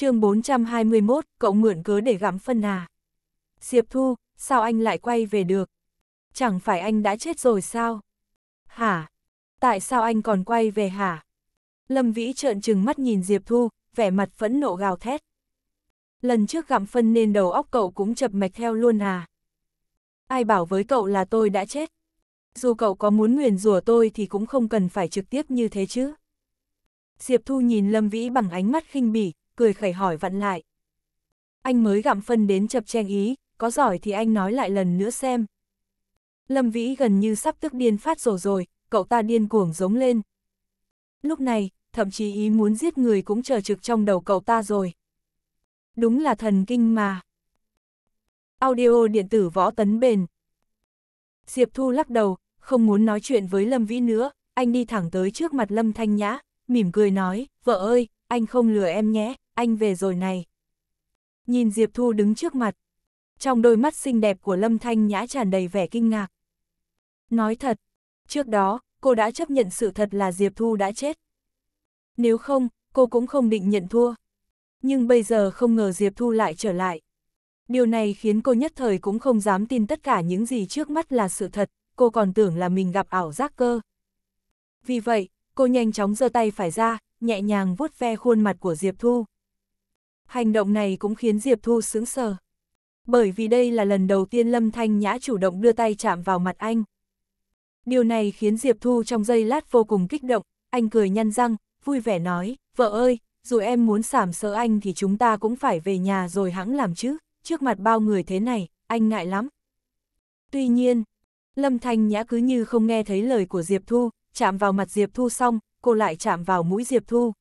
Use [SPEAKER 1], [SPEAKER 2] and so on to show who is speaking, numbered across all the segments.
[SPEAKER 1] chương 421, cậu mượn cớ để gắm phân à. Diệp Thu, sao anh lại quay về được? Chẳng phải anh đã chết rồi sao? Hả? Tại sao anh còn quay về hả? Lâm Vĩ trợn trừng mắt nhìn Diệp Thu, vẻ mặt phẫn nộ gào thét. Lần trước gặm phân nên đầu óc cậu cũng chập mạch theo luôn à. Ai bảo với cậu là tôi đã chết? Dù cậu có muốn nguyền rủa tôi thì cũng không cần phải trực tiếp như thế chứ. Diệp Thu nhìn Lâm Vĩ bằng ánh mắt khinh bỉ, cười khẩy hỏi vặn lại. Anh mới gặm phân đến chập chen ý, có giỏi thì anh nói lại lần nữa xem. Lâm Vĩ gần như sắp tức điên phát rồ rồi, cậu ta điên cuồng giống lên. Lúc này, thậm chí ý muốn giết người cũng chờ trực trong đầu cậu ta rồi. Đúng là thần kinh mà. Audio điện tử võ tấn bền. Diệp Thu lắc đầu, không muốn nói chuyện với Lâm Vĩ nữa, anh đi thẳng tới trước mặt Lâm Thanh Nhã, mỉm cười nói, vợ ơi, anh không lừa em nhé anh về rồi này. Nhìn Diệp Thu đứng trước mặt. Trong đôi mắt xinh đẹp của Lâm Thanh Nhã tràn đầy vẻ kinh ngạc. Nói thật, trước đó, cô đã chấp nhận sự thật là Diệp Thu đã chết. Nếu không, cô cũng không định nhận thua. Nhưng bây giờ không ngờ Diệp Thu lại trở lại. Điều này khiến cô nhất thời cũng không dám tin tất cả những gì trước mắt là sự thật, cô còn tưởng là mình gặp ảo giác cơ. Vì vậy, cô nhanh chóng giơ tay phải ra, nhẹ nhàng vuốt ve khuôn mặt của Diệp Thu hành động này cũng khiến Diệp Thu sướng sờ. Bởi vì đây là lần đầu tiên Lâm Thanh Nhã chủ động đưa tay chạm vào mặt anh. Điều này khiến Diệp Thu trong giây lát vô cùng kích động, anh cười nhăn răng, vui vẻ nói, vợ ơi, dù em muốn sảm sợ anh thì chúng ta cũng phải về nhà rồi hãng làm chứ, trước mặt bao người thế này, anh ngại lắm. Tuy nhiên, Lâm Thanh Nhã cứ như không nghe thấy lời của Diệp Thu, chạm vào mặt Diệp Thu xong, cô lại chạm vào mũi Diệp Thu.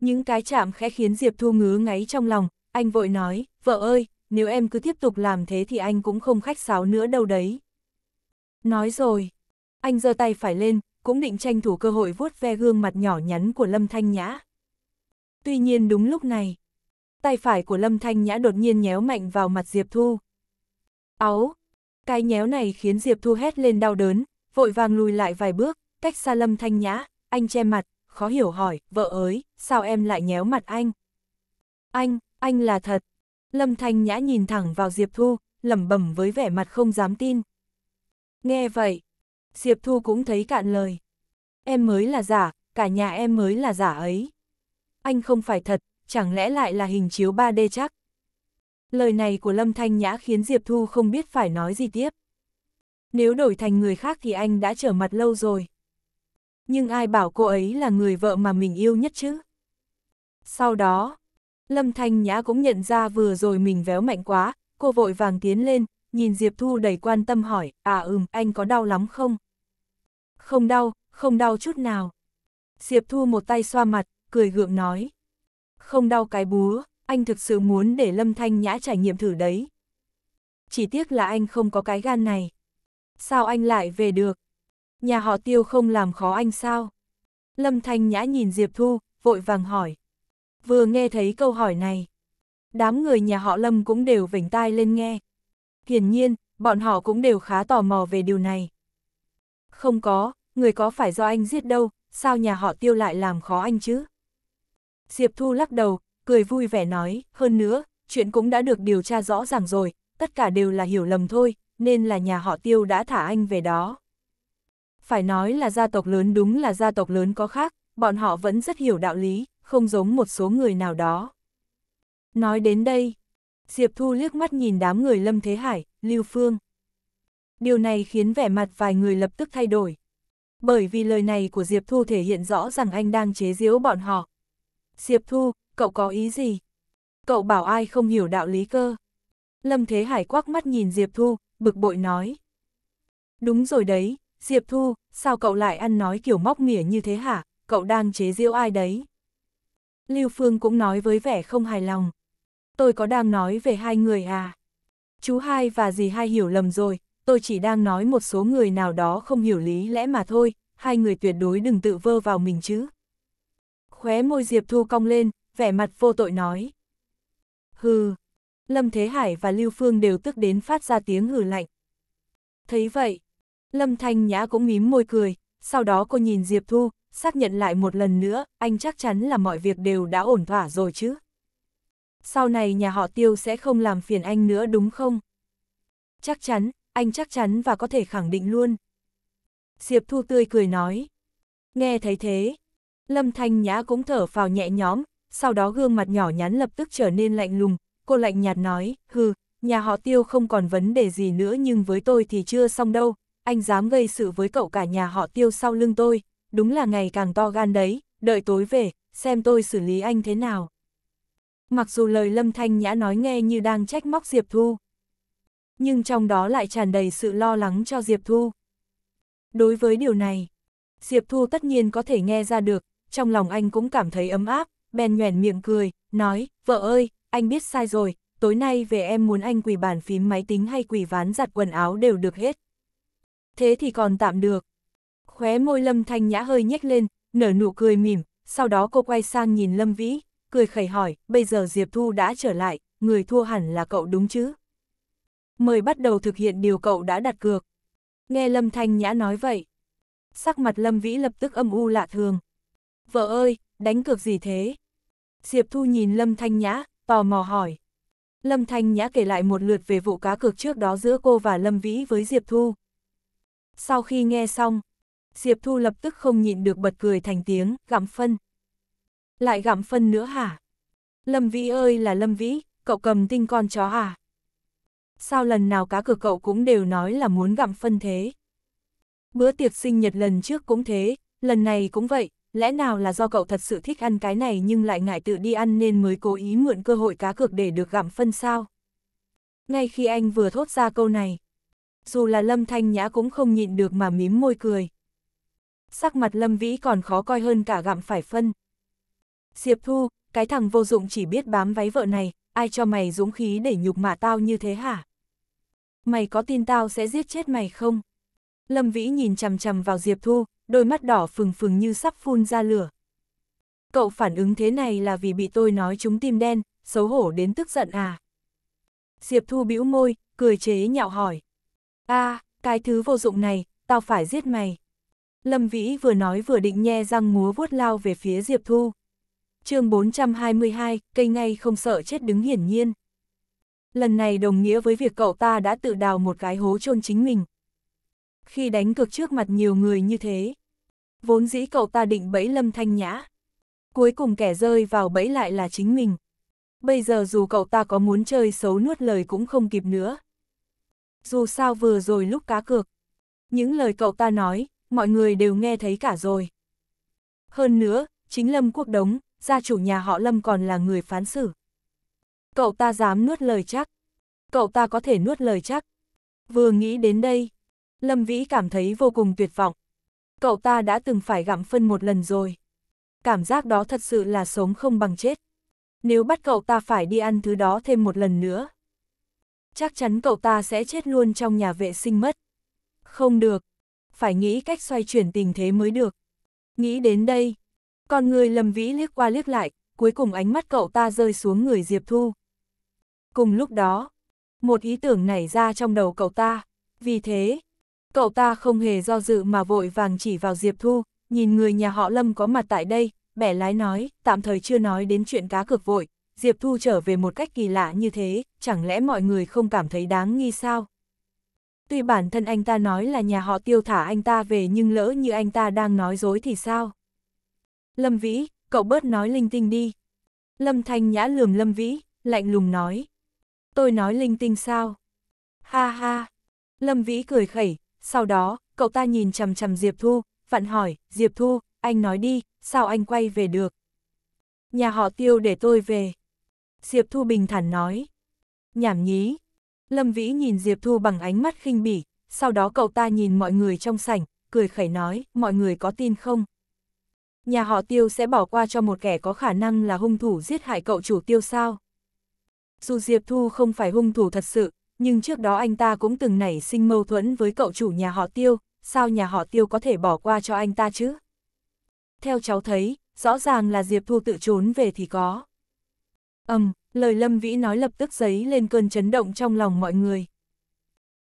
[SPEAKER 1] Những cái chạm khẽ khiến Diệp Thu ngứa ngáy trong lòng, anh vội nói, vợ ơi, nếu em cứ tiếp tục làm thế thì anh cũng không khách sáo nữa đâu đấy. Nói rồi, anh giơ tay phải lên, cũng định tranh thủ cơ hội vuốt ve gương mặt nhỏ nhắn của Lâm Thanh Nhã. Tuy nhiên đúng lúc này, tay phải của Lâm Thanh Nhã đột nhiên nhéo mạnh vào mặt Diệp Thu. Áu, cái nhéo này khiến Diệp Thu hét lên đau đớn, vội vàng lùi lại vài bước, cách xa Lâm Thanh Nhã, anh che mặt, khó hiểu hỏi, vợ ới, sao em lại nhéo mặt anh? Anh, anh là thật. Lâm Thanh Nhã nhìn thẳng vào Diệp Thu, lẩm bẩm với vẻ mặt không dám tin. Nghe vậy, Diệp Thu cũng thấy cạn lời. Em mới là giả, cả nhà em mới là giả ấy. Anh không phải thật, chẳng lẽ lại là hình chiếu 3D chắc? Lời này của Lâm Thanh Nhã khiến Diệp Thu không biết phải nói gì tiếp. Nếu đổi thành người khác thì anh đã trở mặt lâu rồi nhưng ai bảo cô ấy là người vợ mà mình yêu nhất chứ? Sau đó, Lâm Thanh Nhã cũng nhận ra vừa rồi mình véo mạnh quá, cô vội vàng tiến lên, nhìn Diệp Thu đầy quan tâm hỏi, à ừm, anh có đau lắm không? Không đau, không đau chút nào. Diệp Thu một tay xoa mặt, cười gượng nói. Không đau cái búa, anh thực sự muốn để Lâm Thanh Nhã trải nghiệm thử đấy. Chỉ tiếc là anh không có cái gan này. Sao anh lại về được? Nhà họ tiêu không làm khó anh sao? Lâm Thanh Nhã nhìn Diệp Thu, vội vàng hỏi. Vừa nghe thấy câu hỏi này, đám người nhà họ Lâm cũng đều vểnh tai lên nghe. Hiển nhiên, bọn họ cũng đều khá tò mò về điều này. Không có, người có phải do anh giết đâu, sao nhà họ tiêu lại làm khó anh chứ? Diệp Thu lắc đầu, cười vui vẻ nói, hơn nữa, chuyện cũng đã được điều tra rõ ràng rồi, tất cả đều là hiểu lầm thôi, nên là nhà họ tiêu đã thả anh về đó phải nói là gia tộc lớn đúng là gia tộc lớn có khác, bọn họ vẫn rất hiểu đạo lý, không giống một số người nào đó. Nói đến đây, Diệp Thu liếc mắt nhìn đám người Lâm Thế Hải, Lưu Phương. Điều này khiến vẻ mặt vài người lập tức thay đổi. Bởi vì lời này của Diệp Thu thể hiện rõ rằng anh đang chế giễu bọn họ. Diệp Thu, cậu có ý gì? Cậu bảo ai không hiểu đạo lý cơ? Lâm Thế Hải quắc mắt nhìn Diệp Thu, bực bội nói. Đúng rồi đấy, Diệp Thu, sao cậu lại ăn nói kiểu móc mỉa như thế hả, cậu đang chế giễu ai đấy? Lưu Phương cũng nói với vẻ không hài lòng. Tôi có đang nói về hai người à? Chú hai và dì hai hiểu lầm rồi, tôi chỉ đang nói một số người nào đó không hiểu lý lẽ mà thôi, hai người tuyệt đối đừng tự vơ vào mình chứ. Khóe môi Diệp Thu cong lên, vẻ mặt vô tội nói. Hừ, Lâm Thế Hải và Lưu Phương đều tức đến phát ra tiếng hừ lạnh. Thấy vậy, Lâm Thanh Nhã cũng mím môi cười, sau đó cô nhìn Diệp Thu, xác nhận lại một lần nữa, anh chắc chắn là mọi việc đều đã ổn thỏa rồi chứ. Sau này nhà họ tiêu sẽ không làm phiền anh nữa đúng không? Chắc chắn, anh chắc chắn và có thể khẳng định luôn. Diệp Thu tươi cười nói. Nghe thấy thế, Lâm Thanh Nhã cũng thở vào nhẹ nhõm, sau đó gương mặt nhỏ nhắn lập tức trở nên lạnh lùng, cô lạnh nhạt nói, hừ, nhà họ tiêu không còn vấn đề gì nữa nhưng với tôi thì chưa xong đâu, anh dám gây sự với cậu cả nhà họ tiêu sau lưng tôi, đúng là ngày càng to gan đấy, đợi tối về, xem tôi xử lý anh thế nào. Mặc dù lời Lâm Thanh Nhã nói nghe như đang trách móc Diệp Thu, nhưng trong đó lại tràn đầy sự lo lắng cho Diệp Thu. Đối với điều này, Diệp Thu tất nhiên có thể nghe ra được, trong lòng anh cũng cảm thấy ấm áp, bèn nhoẻn miệng cười, nói, vợ ơi, anh biết sai rồi, tối nay về em muốn anh quỳ bàn phím máy tính hay quỳ ván giặt quần áo đều được hết thế thì còn tạm được. Khóe môi Lâm Thanh Nhã hơi nhếch lên, nở nụ cười mỉm, sau đó cô quay sang nhìn Lâm Vĩ, cười khẩy hỏi, bây giờ Diệp Thu đã trở lại, người thua hẳn là cậu đúng chứ? Mời bắt đầu thực hiện điều cậu đã đặt cược. Nghe Lâm Thanh Nhã nói vậy. Sắc mặt Lâm Vĩ lập tức âm u lạ thường. Vợ ơi, đánh cược gì thế? Diệp Thu nhìn Lâm Thanh Nhã, tò mò hỏi. Lâm Thanh Nhã kể lại một lượt về vụ cá cược trước đó giữa cô và Lâm Vĩ với Diệp Thu. Sau khi nghe xong, Diệp Thu lập tức không nhịn được bật cười thành tiếng, gặm phân. Lại gặm phân nữa hả? Lâm Vĩ ơi là Lâm Vĩ, cậu cầm tinh con chó à? Sao lần nào cá cửa cậu cũng đều nói là muốn gặm phân thế? Bữa tiệc sinh nhật lần trước cũng thế, lần này cũng vậy, lẽ nào là do cậu thật sự thích ăn cái này nhưng lại ngại tự đi ăn nên mới cố ý mượn cơ hội cá cược để được gặm phân sao? Ngay khi anh vừa thốt ra câu này, dù là Lâm Thanh Nhã cũng không nhịn được mà mím môi cười. Sắc mặt Lâm Vĩ còn khó coi hơn cả gặm phải phân. Diệp Thu, cái thằng vô dụng chỉ biết bám váy vợ này, ai cho mày dũng khí để nhục mạ tao như thế hả? Mày có tin tao sẽ giết chết mày không? Lâm Vĩ nhìn chằm chằm vào Diệp Thu, đôi mắt đỏ phừng phừng như sắp phun ra lửa. Cậu phản ứng thế này là vì bị tôi nói chúng tim đen, xấu hổ đến tức giận à? Diệp Thu bĩu môi, cười chế nhạo hỏi a à, cái thứ vô dụng này, tao phải giết mày. Lâm Vĩ vừa nói vừa định nhe răng múa vuốt lao về phía Diệp Thu. chương 422, cây ngay không sợ chết đứng hiển nhiên. Lần này đồng nghĩa với việc cậu ta đã tự đào một cái hố chôn chính mình. Khi đánh cược trước mặt nhiều người như thế, vốn dĩ cậu ta định bẫy Lâm Thanh Nhã. Cuối cùng kẻ rơi vào bẫy lại là chính mình. Bây giờ dù cậu ta có muốn chơi xấu nuốt lời cũng không kịp nữa dù sao vừa rồi lúc cá cược. Những lời cậu ta nói, mọi người đều nghe thấy cả rồi. Hơn nữa, chính Lâm Quốc Đống, gia chủ nhà họ Lâm còn là người phán xử. Cậu ta dám nuốt lời chắc. Cậu ta có thể nuốt lời chắc. Vừa nghĩ đến đây, Lâm Vĩ cảm thấy vô cùng tuyệt vọng. Cậu ta đã từng phải gặm phân một lần rồi. Cảm giác đó thật sự là sống không bằng chết. Nếu bắt cậu ta phải đi ăn thứ đó thêm một lần nữa, chắc chắn cậu ta sẽ chết luôn trong nhà vệ sinh mất. Không được, phải nghĩ cách xoay chuyển tình thế mới được. Nghĩ đến đây, con người lầm vĩ liếc qua liếc lại, cuối cùng ánh mắt cậu ta rơi xuống người Diệp Thu. Cùng lúc đó, một ý tưởng nảy ra trong đầu cậu ta, vì thế, cậu ta không hề do dự mà vội vàng chỉ vào Diệp Thu, nhìn người nhà họ Lâm có mặt tại đây, bẻ lái nói, tạm thời chưa nói đến chuyện cá cược vội, Diệp Thu trở về một cách kỳ lạ như thế, chẳng lẽ mọi người không cảm thấy đáng nghi sao? Tuy bản thân anh ta nói là nhà họ tiêu thả anh ta về nhưng lỡ như anh ta đang nói dối thì sao? Lâm Vĩ, cậu bớt nói linh tinh đi. Lâm Thanh Nhã lườm Lâm Vĩ, lạnh lùng nói. Tôi nói linh tinh sao? Ha ha! Lâm Vĩ cười khẩy, sau đó, cậu ta nhìn chầm chầm Diệp Thu, vặn hỏi, Diệp Thu, anh nói đi, sao anh quay về được? Nhà họ tiêu để tôi về. Diệp Thu bình thản nói. Nhảm nhí. Lâm Vĩ nhìn Diệp Thu bằng ánh mắt khinh bỉ, sau đó cậu ta nhìn mọi người trong sảnh, cười khẩy nói, mọi người có tin không? Nhà họ tiêu sẽ bỏ qua cho một kẻ có khả năng là hung thủ giết hại cậu chủ tiêu sao? Dù Diệp Thu không phải hung thủ thật sự, nhưng trước đó anh ta cũng từng nảy sinh mâu thuẫn với cậu chủ nhà họ tiêu, sao nhà họ tiêu có thể bỏ qua cho anh ta chứ? Theo cháu thấy, rõ ràng là Diệp Thu tự trốn về thì có. Ầm, um, lời Lâm Vĩ nói lập tức giấy lên cơn chấn động trong lòng mọi người.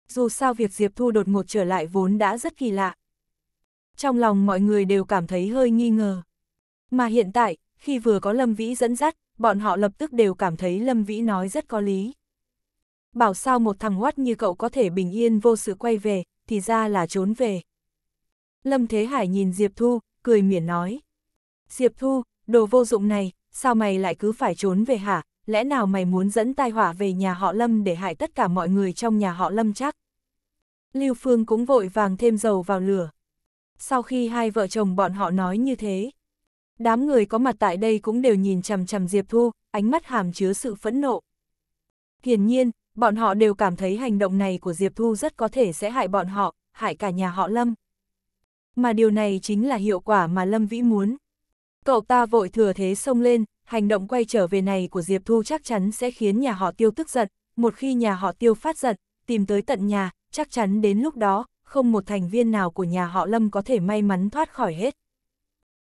[SPEAKER 1] Dù sao việc Diệp Thu đột ngột trở lại vốn đã rất kỳ lạ. Trong lòng mọi người đều cảm thấy hơi nghi ngờ. Mà hiện tại, khi vừa có Lâm Vĩ dẫn dắt, bọn họ lập tức đều cảm thấy Lâm Vĩ nói rất có lý. Bảo sao một thằng oát như cậu có thể bình yên vô sự quay về, thì ra là trốn về. Lâm Thế Hải nhìn Diệp Thu, cười miễn nói. Diệp Thu, đồ vô dụng này, sao mày lại cứ phải trốn về hả, lẽ nào mày muốn dẫn tai họa về nhà họ Lâm để hại tất cả mọi người trong nhà họ Lâm chắc? Lưu Phương cũng vội vàng thêm dầu vào lửa. Sau khi hai vợ chồng bọn họ nói như thế, đám người có mặt tại đây cũng đều nhìn chằm chằm Diệp Thu, ánh mắt hàm chứa sự phẫn nộ. Hiển nhiên, bọn họ đều cảm thấy hành động này của Diệp Thu rất có thể sẽ hại bọn họ, hại cả nhà họ Lâm. Mà điều này chính là hiệu quả mà Lâm Vĩ muốn. Cậu ta vội thừa thế xông lên, hành động quay trở về này của Diệp Thu chắc chắn sẽ khiến nhà họ tiêu tức giận, một khi nhà họ tiêu phát giận, tìm tới tận nhà, chắc chắn đến lúc đó, không một thành viên nào của nhà họ Lâm có thể may mắn thoát khỏi hết.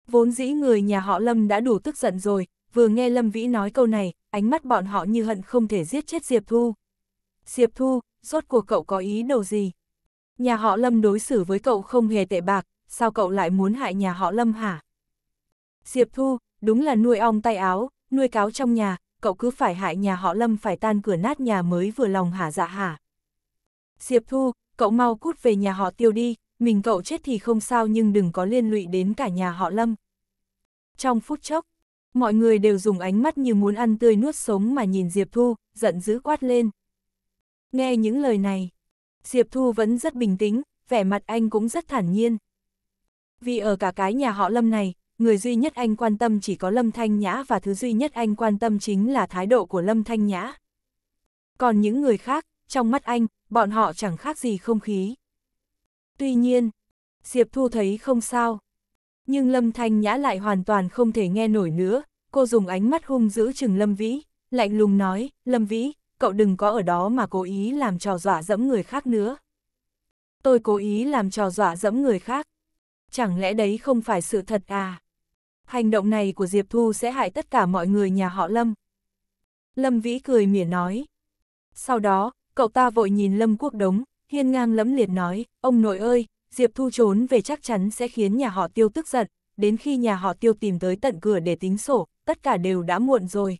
[SPEAKER 1] Vốn dĩ người nhà họ Lâm đã đủ tức giận rồi, vừa nghe Lâm Vĩ nói câu này, ánh mắt bọn họ như hận không thể giết chết Diệp Thu. Diệp Thu, rốt cuộc cậu có ý đồ gì? Nhà họ Lâm đối xử với cậu không hề tệ bạc, sao cậu lại muốn hại nhà họ Lâm hả? Diệp Thu, đúng là nuôi ong tay áo, nuôi cáo trong nhà, cậu cứ phải hại nhà họ Lâm phải tan cửa nát nhà mới vừa lòng hả dạ hả. Diệp Thu, cậu mau cút về nhà họ tiêu đi, mình cậu chết thì không sao nhưng đừng có liên lụy đến cả nhà họ Lâm. Trong phút chốc, mọi người đều dùng ánh mắt như muốn ăn tươi nuốt sống mà nhìn Diệp Thu, giận dữ quát lên. Nghe những lời này, Diệp Thu vẫn rất bình tĩnh, vẻ mặt anh cũng rất thản nhiên. Vì ở cả cái nhà họ Lâm này, người duy nhất anh quan tâm chỉ có Lâm Thanh Nhã và thứ duy nhất anh quan tâm chính là thái độ của Lâm Thanh Nhã. Còn những người khác, trong mắt anh, bọn họ chẳng khác gì không khí. Tuy nhiên, Diệp Thu thấy không sao. Nhưng Lâm Thanh Nhã lại hoàn toàn không thể nghe nổi nữa, cô dùng ánh mắt hung dữ chừng Lâm Vĩ, lạnh lùng nói, Lâm Vĩ, cậu đừng có ở đó mà cố ý làm trò dọa dẫm người khác nữa. Tôi cố ý làm trò dọa dẫm người khác. Chẳng lẽ đấy không phải sự thật à? hành động này của Diệp Thu sẽ hại tất cả mọi người nhà họ Lâm. Lâm Vĩ cười mỉa nói. Sau đó, cậu ta vội nhìn Lâm Quốc Đống, hiên ngang lẫm liệt nói, ông nội ơi, Diệp Thu trốn về chắc chắn sẽ khiến nhà họ Tiêu tức giận, đến khi nhà họ Tiêu tìm tới tận cửa để tính sổ, tất cả đều đã muộn rồi.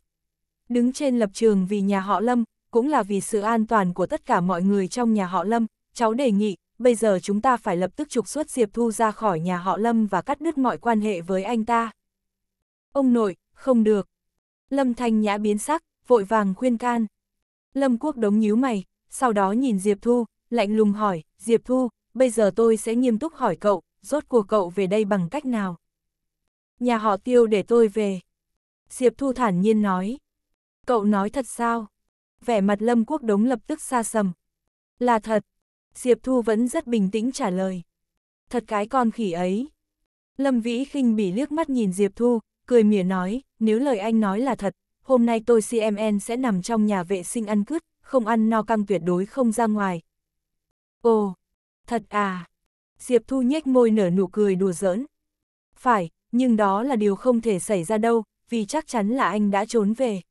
[SPEAKER 1] Đứng trên lập trường vì nhà họ Lâm, cũng là vì sự an toàn của tất cả mọi người trong nhà họ Lâm, cháu đề nghị, bây giờ chúng ta phải lập tức trục xuất Diệp Thu ra khỏi nhà họ Lâm và cắt đứt mọi quan hệ với anh ta. Ông nội, không được. Lâm Thanh Nhã biến sắc, vội vàng khuyên can. Lâm Quốc đống nhíu mày, sau đó nhìn Diệp Thu, lạnh lùng hỏi, Diệp Thu, bây giờ tôi sẽ nghiêm túc hỏi cậu, rốt cuộc cậu về đây bằng cách nào? Nhà họ tiêu để tôi về. Diệp Thu thản nhiên nói. Cậu nói thật sao? Vẻ mặt Lâm Quốc Đống lập tức xa sầm. Là thật. Diệp Thu vẫn rất bình tĩnh trả lời. Thật cái con khỉ ấy. Lâm Vĩ khinh bỉ liếc mắt nhìn Diệp Thu, cười mỉa nói, nếu lời anh nói là thật, hôm nay tôi CMN sẽ nằm trong nhà vệ sinh ăn cướp không ăn no căng tuyệt đối không ra ngoài. Ồ, thật à? Diệp Thu nhếch môi nở nụ cười đùa giỡn. Phải, nhưng đó là điều không thể xảy ra đâu, vì chắc chắn là anh đã trốn về.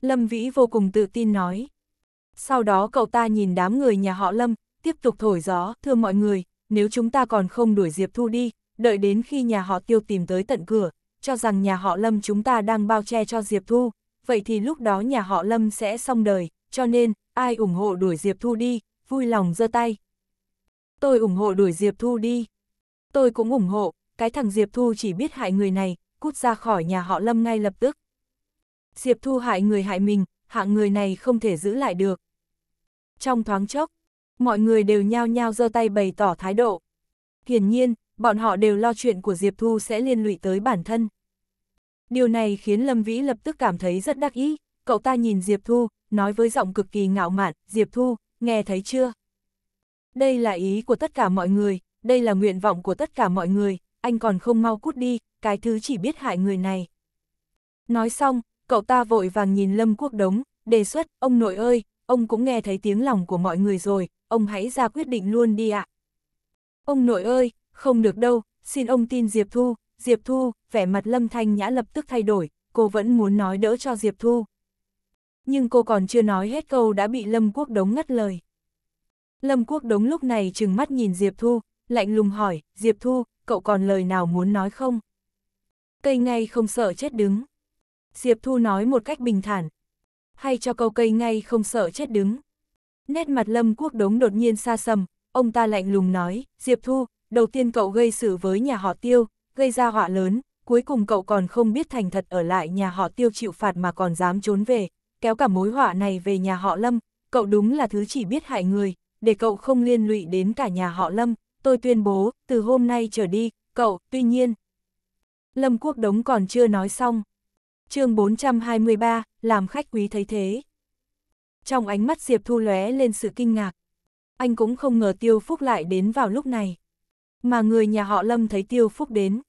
[SPEAKER 1] Lâm Vĩ vô cùng tự tin nói. Sau đó cậu ta nhìn đám người nhà họ Lâm, tiếp tục thổi gió, thưa mọi người, nếu chúng ta còn không đuổi Diệp Thu đi, đợi đến khi nhà họ tiêu tìm tới tận cửa, cho rằng nhà họ Lâm chúng ta đang bao che cho Diệp Thu, vậy thì lúc đó nhà họ Lâm sẽ xong đời, cho nên, ai ủng hộ đuổi Diệp Thu đi, vui lòng giơ tay. Tôi ủng hộ đuổi Diệp Thu đi. Tôi cũng ủng hộ, cái thằng Diệp Thu chỉ biết hại người này, cút ra khỏi nhà họ Lâm ngay lập tức. Diệp Thu hại người hại mình, hạng người này không thể giữ lại được. Trong thoáng chốc, mọi người đều nhao nhao giơ tay bày tỏ thái độ. Hiển nhiên, bọn họ đều lo chuyện của Diệp Thu sẽ liên lụy tới bản thân. Điều này khiến Lâm Vĩ lập tức cảm thấy rất đắc ý, cậu ta nhìn Diệp Thu, nói với giọng cực kỳ ngạo mạn, Diệp Thu, nghe thấy chưa? Đây là ý của tất cả mọi người, đây là nguyện vọng của tất cả mọi người, anh còn không mau cút đi, cái thứ chỉ biết hại người này. Nói xong, cậu ta vội vàng nhìn Lâm Quốc Đống, đề xuất, ông nội ơi, ông cũng nghe thấy tiếng lòng của mọi người rồi, ông hãy ra quyết định luôn đi ạ. Ông nội ơi, không được đâu, xin ông tin Diệp Thu, Diệp Thu, vẻ mặt Lâm Thanh Nhã lập tức thay đổi, cô vẫn muốn nói đỡ cho Diệp Thu. Nhưng cô còn chưa nói hết câu đã bị Lâm Quốc Đống ngắt lời. Lâm Quốc Đống lúc này trừng mắt nhìn Diệp Thu, lạnh lùng hỏi, Diệp Thu, cậu còn lời nào muốn nói không? Cây ngay không sợ chết đứng. Diệp Thu nói một cách bình thản. Hay cho câu cây ngay không sợ chết đứng. Nét mặt Lâm Quốc Đống đột nhiên xa sầm, ông ta lạnh lùng nói, Diệp Thu, đầu tiên cậu gây sự với nhà họ tiêu, gây ra họa lớn, cuối cùng cậu còn không biết thành thật ở lại nhà họ tiêu chịu phạt mà còn dám trốn về, kéo cả mối họa này về nhà họ Lâm, cậu đúng là thứ chỉ biết hại người, để cậu không liên lụy đến cả nhà họ Lâm, tôi tuyên bố, từ hôm nay trở đi, cậu, tuy nhiên. Lâm Quốc Đống còn chưa nói xong. chương 423, làm khách quý thấy thế. Trong ánh mắt Diệp Thu lóe lên sự kinh ngạc. Anh cũng không ngờ Tiêu Phúc lại đến vào lúc này. Mà người nhà họ Lâm thấy Tiêu Phúc đến,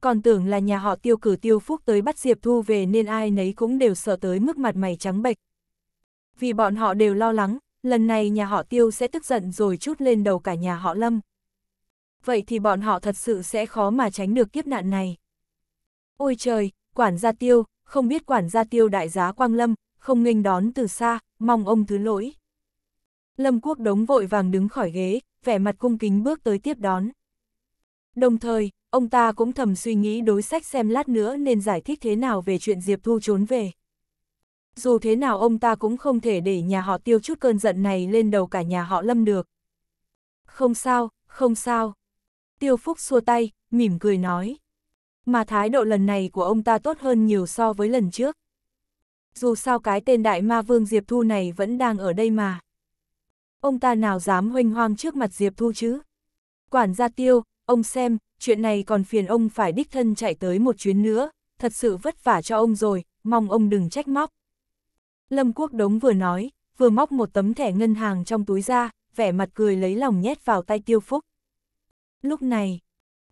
[SPEAKER 1] còn tưởng là nhà họ tiêu cử tiêu phúc tới bắt Diệp Thu về nên ai nấy cũng đều sợ tới mức mặt mày trắng bệch. Vì bọn họ đều lo lắng, lần này nhà họ tiêu sẽ tức giận rồi chút lên đầu cả nhà họ lâm. Vậy thì bọn họ thật sự sẽ khó mà tránh được kiếp nạn này. Ôi trời, quản gia tiêu, không biết quản gia tiêu đại giá Quang Lâm, không nghênh đón từ xa, mong ông thứ lỗi. Lâm Quốc Đống vội vàng đứng khỏi ghế, vẻ mặt cung kính bước tới tiếp đón. Đồng thời, ông ta cũng thầm suy nghĩ đối sách xem lát nữa nên giải thích thế nào về chuyện Diệp Thu trốn về. Dù thế nào ông ta cũng không thể để nhà họ tiêu chút cơn giận này lên đầu cả nhà họ lâm được. Không sao, không sao. Tiêu Phúc xua tay, mỉm cười nói. Mà thái độ lần này của ông ta tốt hơn nhiều so với lần trước. Dù sao cái tên đại ma vương Diệp Thu này vẫn đang ở đây mà. Ông ta nào dám hoành hoang trước mặt Diệp Thu chứ? Quản gia tiêu, ông xem, chuyện này còn phiền ông phải đích thân chạy tới một chuyến nữa, thật sự vất vả cho ông rồi, mong ông đừng trách móc. Lâm Quốc Đống vừa nói, vừa móc một tấm thẻ ngân hàng trong túi ra, vẻ mặt cười lấy lòng nhét vào tay Tiêu Phúc. Lúc này,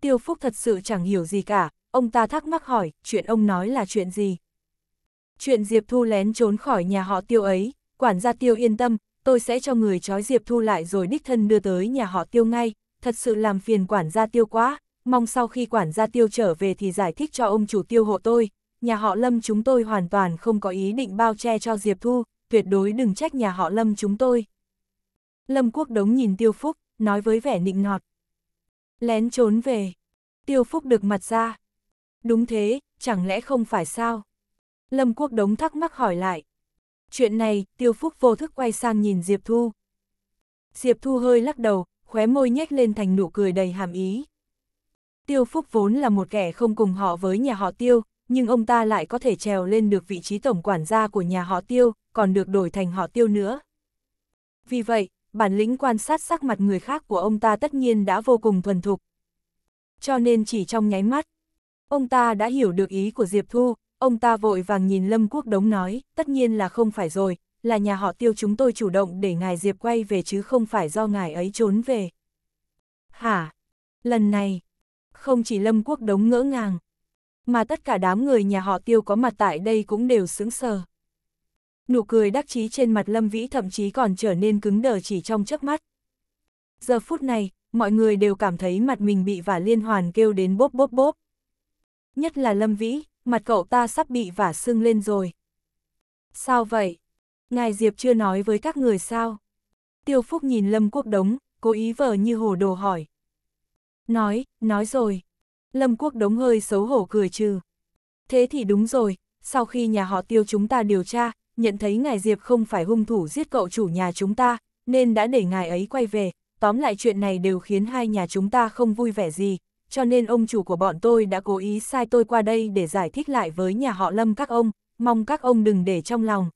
[SPEAKER 1] Tiêu Phúc thật sự chẳng hiểu gì cả, ông ta thắc mắc hỏi, chuyện ông nói là chuyện gì? Chuyện Diệp Thu lén trốn khỏi nhà họ Tiêu ấy, quản gia Tiêu yên tâm, tôi sẽ cho người trói Diệp Thu lại rồi đích thân đưa tới nhà họ Tiêu ngay, thật sự làm phiền quản gia Tiêu quá, mong sau khi quản gia tiêu trở về thì giải thích cho ông chủ tiêu hộ tôi, nhà họ Lâm chúng tôi hoàn toàn không có ý định bao che cho Diệp Thu, tuyệt đối đừng trách nhà họ Lâm chúng tôi. Lâm Quốc Đống nhìn Tiêu Phúc, nói với vẻ nịnh nọt. Lén trốn về. Tiêu Phúc được mặt ra. Đúng thế, chẳng lẽ không phải sao? Lâm Quốc Đống thắc mắc hỏi lại. Chuyện này, Tiêu Phúc vô thức quay sang nhìn Diệp Thu. Diệp Thu hơi lắc đầu, khóe môi nhếch lên thành nụ cười đầy hàm ý. Tiêu Phúc vốn là một kẻ không cùng họ với nhà họ Tiêu, nhưng ông ta lại có thể trèo lên được vị trí tổng quản gia của nhà họ Tiêu, còn được đổi thành họ Tiêu nữa. Vì vậy, bản lĩnh quan sát sắc mặt người khác của ông ta tất nhiên đã vô cùng thuần thục. Cho nên chỉ trong nháy mắt, ông ta đã hiểu được ý của Diệp Thu, ông ta vội vàng nhìn Lâm Quốc Đống nói, tất nhiên là không phải rồi, là nhà họ Tiêu chúng tôi chủ động để ngài Diệp quay về chứ không phải do ngài ấy trốn về. Hả? Lần này, không chỉ Lâm Quốc Đống ngỡ ngàng, mà tất cả đám người nhà họ tiêu có mặt tại đây cũng đều sững sờ. Nụ cười đắc chí trên mặt Lâm Vĩ thậm chí còn trở nên cứng đờ chỉ trong chớp mắt. Giờ phút này, mọi người đều cảm thấy mặt mình bị vả liên hoàn kêu đến bốp bốp bốp. Nhất là Lâm Vĩ, mặt cậu ta sắp bị vả sưng lên rồi. Sao vậy? Ngài Diệp chưa nói với các người sao? Tiêu Phúc nhìn Lâm Quốc Đống, cố ý vờ như hồ đồ hỏi. Nói, nói rồi. Lâm Quốc Đống hơi xấu hổ cười trừ. Thế thì đúng rồi, sau khi nhà họ tiêu chúng ta điều tra, nhận thấy ngài Diệp không phải hung thủ giết cậu chủ nhà chúng ta, nên đã để ngài ấy quay về. Tóm lại chuyện này đều khiến hai nhà chúng ta không vui vẻ gì, cho nên ông chủ của bọn tôi đã cố ý sai tôi qua đây để giải thích lại với nhà họ Lâm các ông, mong các ông đừng để trong lòng.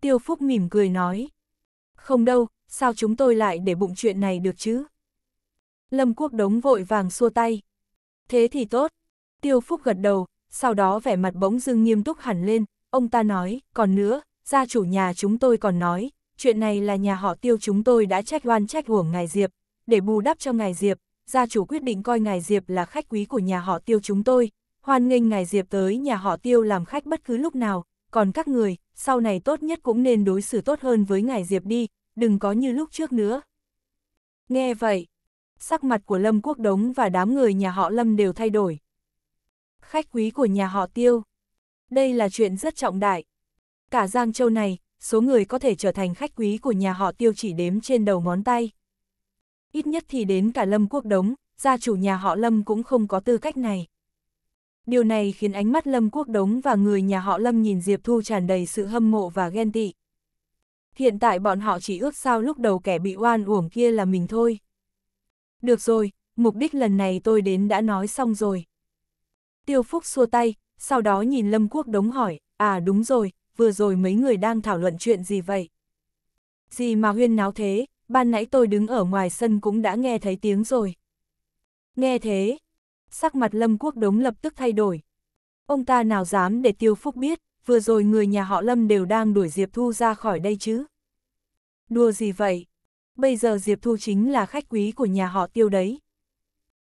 [SPEAKER 1] Tiêu Phúc mỉm cười nói, không đâu, sao chúng tôi lại để bụng chuyện này được chứ? Lâm Quốc Đống vội vàng xua tay. Thế thì tốt. Tiêu Phúc gật đầu, sau đó vẻ mặt bỗng dưng nghiêm túc hẳn lên, ông ta nói, còn nữa, gia chủ nhà chúng tôi còn nói, chuyện này là nhà họ tiêu chúng tôi đã trách oan trách uổng Ngài Diệp, để bù đắp cho Ngài Diệp, gia chủ quyết định coi Ngài Diệp là khách quý của nhà họ tiêu chúng tôi, hoan nghênh Ngài Diệp tới nhà họ tiêu làm khách bất cứ lúc nào, còn các người, sau này tốt nhất cũng nên đối xử tốt hơn với Ngài Diệp đi, đừng có như lúc trước nữa. Nghe vậy, sắc mặt của Lâm Quốc Đống và đám người nhà họ Lâm đều thay đổi. Khách quý của nhà họ Tiêu. Đây là chuyện rất trọng đại. Cả Giang Châu này, số người có thể trở thành khách quý của nhà họ Tiêu chỉ đếm trên đầu ngón tay. Ít nhất thì đến cả Lâm Quốc Đống, gia chủ nhà họ Lâm cũng không có tư cách này. Điều này khiến ánh mắt Lâm Quốc Đống và người nhà họ Lâm nhìn Diệp Thu tràn đầy sự hâm mộ và ghen tị. Hiện tại bọn họ chỉ ước sao lúc đầu kẻ bị oan uổng kia là mình thôi. Được rồi, mục đích lần này tôi đến đã nói xong rồi. Tiêu Phúc xua tay, sau đó nhìn Lâm Quốc Đống hỏi, à đúng rồi, vừa rồi mấy người đang thảo luận chuyện gì vậy? Gì mà huyên náo thế, ban nãy tôi đứng ở ngoài sân cũng đã nghe thấy tiếng rồi. Nghe thế, sắc mặt Lâm Quốc Đống lập tức thay đổi. Ông ta nào dám để Tiêu Phúc biết, vừa rồi người nhà họ Lâm đều đang đuổi Diệp Thu ra khỏi đây chứ? Đùa gì vậy? bây giờ Diệp Thu chính là khách quý của nhà họ tiêu đấy.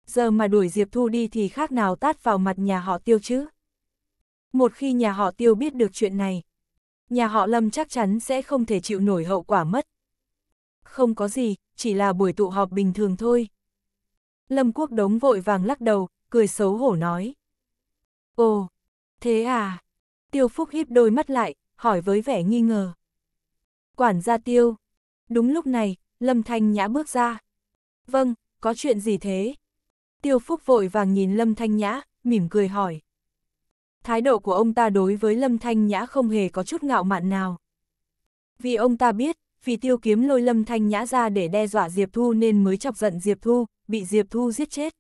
[SPEAKER 1] Giờ mà đuổi Diệp Thu đi thì khác nào tát vào mặt nhà họ tiêu chứ. Một khi nhà họ tiêu biết được chuyện này, nhà họ Lâm chắc chắn sẽ không thể chịu nổi hậu quả mất. Không có gì, chỉ là buổi tụ họp bình thường thôi. Lâm Quốc Đống vội vàng lắc đầu, cười xấu hổ nói. Ồ, thế à? Tiêu Phúc híp đôi mắt lại, hỏi với vẻ nghi ngờ. Quản gia Tiêu. Đúng lúc này, Lâm Thanh Nhã bước ra. Vâng, có chuyện gì thế? Tiêu Phúc vội vàng nhìn Lâm Thanh Nhã, mỉm cười hỏi. Thái độ của ông ta đối với Lâm Thanh Nhã không hề có chút ngạo mạn nào. Vì ông ta biết, vì tiêu kiếm lôi Lâm Thanh Nhã ra để đe dọa Diệp Thu nên mới chọc giận Diệp Thu, bị Diệp Thu giết chết.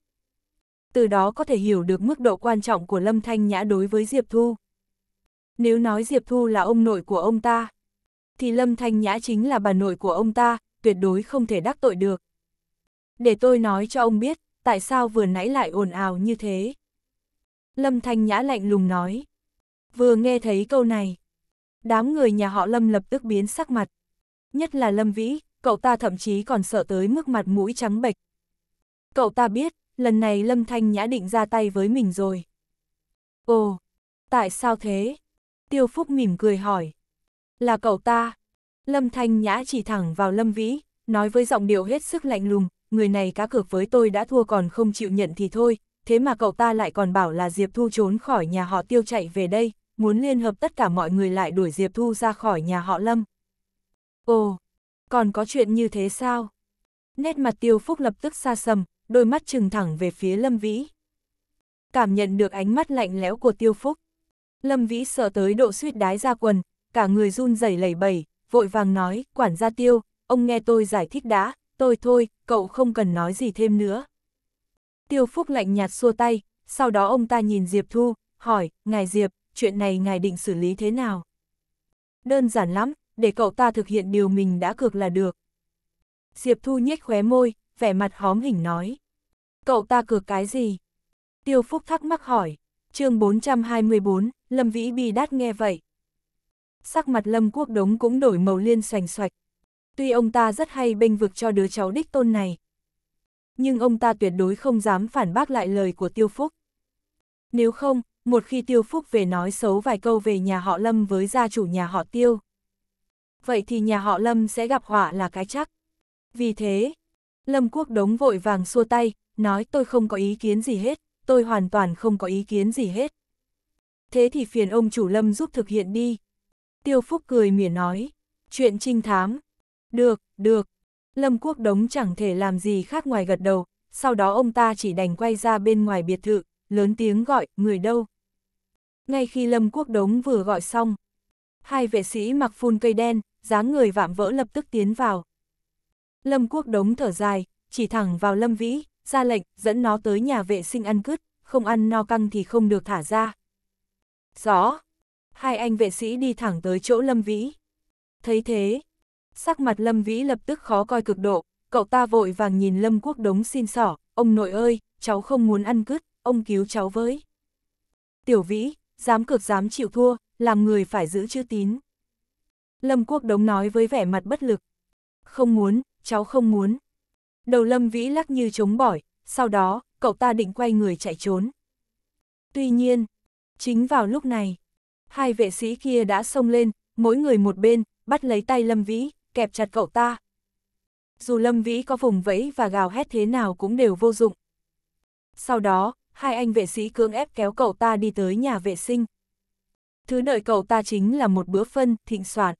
[SPEAKER 1] Từ đó có thể hiểu được mức độ quan trọng của Lâm Thanh Nhã đối với Diệp Thu. Nếu nói Diệp Thu là ông nội của ông ta, thì Lâm Thanh Nhã chính là bà nội của ông ta, tuyệt đối không thể đắc tội được. Để tôi nói cho ông biết, tại sao vừa nãy lại ồn ào như thế. Lâm Thanh Nhã lạnh lùng nói. Vừa nghe thấy câu này, đám người nhà họ Lâm lập tức biến sắc mặt. Nhất là Lâm Vĩ, cậu ta thậm chí còn sợ tới mức mặt mũi trắng bệch. Cậu ta biết, lần này Lâm Thanh Nhã định ra tay với mình rồi. Ồ, tại sao thế? Tiêu Phúc mỉm cười hỏi. Là cậu ta, Lâm Thanh Nhã chỉ thẳng vào Lâm Vĩ, nói với giọng điệu hết sức lạnh lùng, người này cá cược với tôi đã thua còn không chịu nhận thì thôi, thế mà cậu ta lại còn bảo là Diệp Thu trốn khỏi nhà họ tiêu chạy về đây, muốn liên hợp tất cả mọi người lại đuổi Diệp Thu ra khỏi nhà họ Lâm. Ồ, còn có chuyện như thế sao? Nét mặt tiêu phúc lập tức xa sầm, đôi mắt trừng thẳng về phía Lâm Vĩ. Cảm nhận được ánh mắt lạnh lẽo của tiêu phúc. Lâm Vĩ sợ tới độ suýt đái ra quần, cả người run rẩy lẩy bẩy, vội vàng nói, quản gia tiêu, ông nghe tôi giải thích đã, tôi thôi, cậu không cần nói gì thêm nữa. Tiêu Phúc lạnh nhạt xua tay, sau đó ông ta nhìn Diệp Thu, hỏi, ngài Diệp, chuyện này ngài định xử lý thế nào? Đơn giản lắm, để cậu ta thực hiện điều mình đã cược là được. Diệp Thu nhếch khóe môi, vẻ mặt hóm hình nói. Cậu ta cược cái gì? Tiêu Phúc thắc mắc hỏi. chương 424, Lâm Vĩ Bi Đát nghe vậy, Sắc mặt Lâm Quốc Đống cũng đổi màu liên xoành xoạch. Tuy ông ta rất hay bênh vực cho đứa cháu đích tôn này. Nhưng ông ta tuyệt đối không dám phản bác lại lời của Tiêu Phúc. Nếu không, một khi Tiêu Phúc về nói xấu vài câu về nhà họ Lâm với gia chủ nhà họ Tiêu. Vậy thì nhà họ Lâm sẽ gặp họa là cái chắc. Vì thế, Lâm Quốc Đống vội vàng xua tay, nói tôi không có ý kiến gì hết, tôi hoàn toàn không có ý kiến gì hết. Thế thì phiền ông chủ Lâm giúp thực hiện đi. Tiêu Phúc cười mỉa nói, chuyện trinh thám. Được, được. Lâm Quốc Đống chẳng thể làm gì khác ngoài gật đầu, sau đó ông ta chỉ đành quay ra bên ngoài biệt thự, lớn tiếng gọi, người đâu. Ngay khi Lâm Quốc Đống vừa gọi xong, hai vệ sĩ mặc phun cây đen, dáng người vạm vỡ lập tức tiến vào. Lâm Quốc Đống thở dài, chỉ thẳng vào Lâm Vĩ, ra lệnh, dẫn nó tới nhà vệ sinh ăn cứt, không ăn no căng thì không được thả ra. Rõ! hai anh vệ sĩ đi thẳng tới chỗ Lâm Vĩ. Thấy thế, sắc mặt Lâm Vĩ lập tức khó coi cực độ, cậu ta vội vàng nhìn Lâm Quốc Đống xin sỏ, ông nội ơi, cháu không muốn ăn cứt, ông cứu cháu với. Tiểu Vĩ, dám cực dám chịu thua, làm người phải giữ chữ tín. Lâm Quốc Đống nói với vẻ mặt bất lực. Không muốn, cháu không muốn. Đầu Lâm Vĩ lắc như chống bỏi, sau đó, cậu ta định quay người chạy trốn. Tuy nhiên, chính vào lúc này, hai vệ sĩ kia đã xông lên, mỗi người một bên, bắt lấy tay Lâm Vĩ, kẹp chặt cậu ta. Dù Lâm Vĩ có vùng vẫy và gào hét thế nào cũng đều vô dụng. Sau đó, hai anh vệ sĩ cưỡng ép kéo cậu ta đi tới nhà vệ sinh. Thứ đợi cậu ta chính là một bữa phân, thịnh soạn.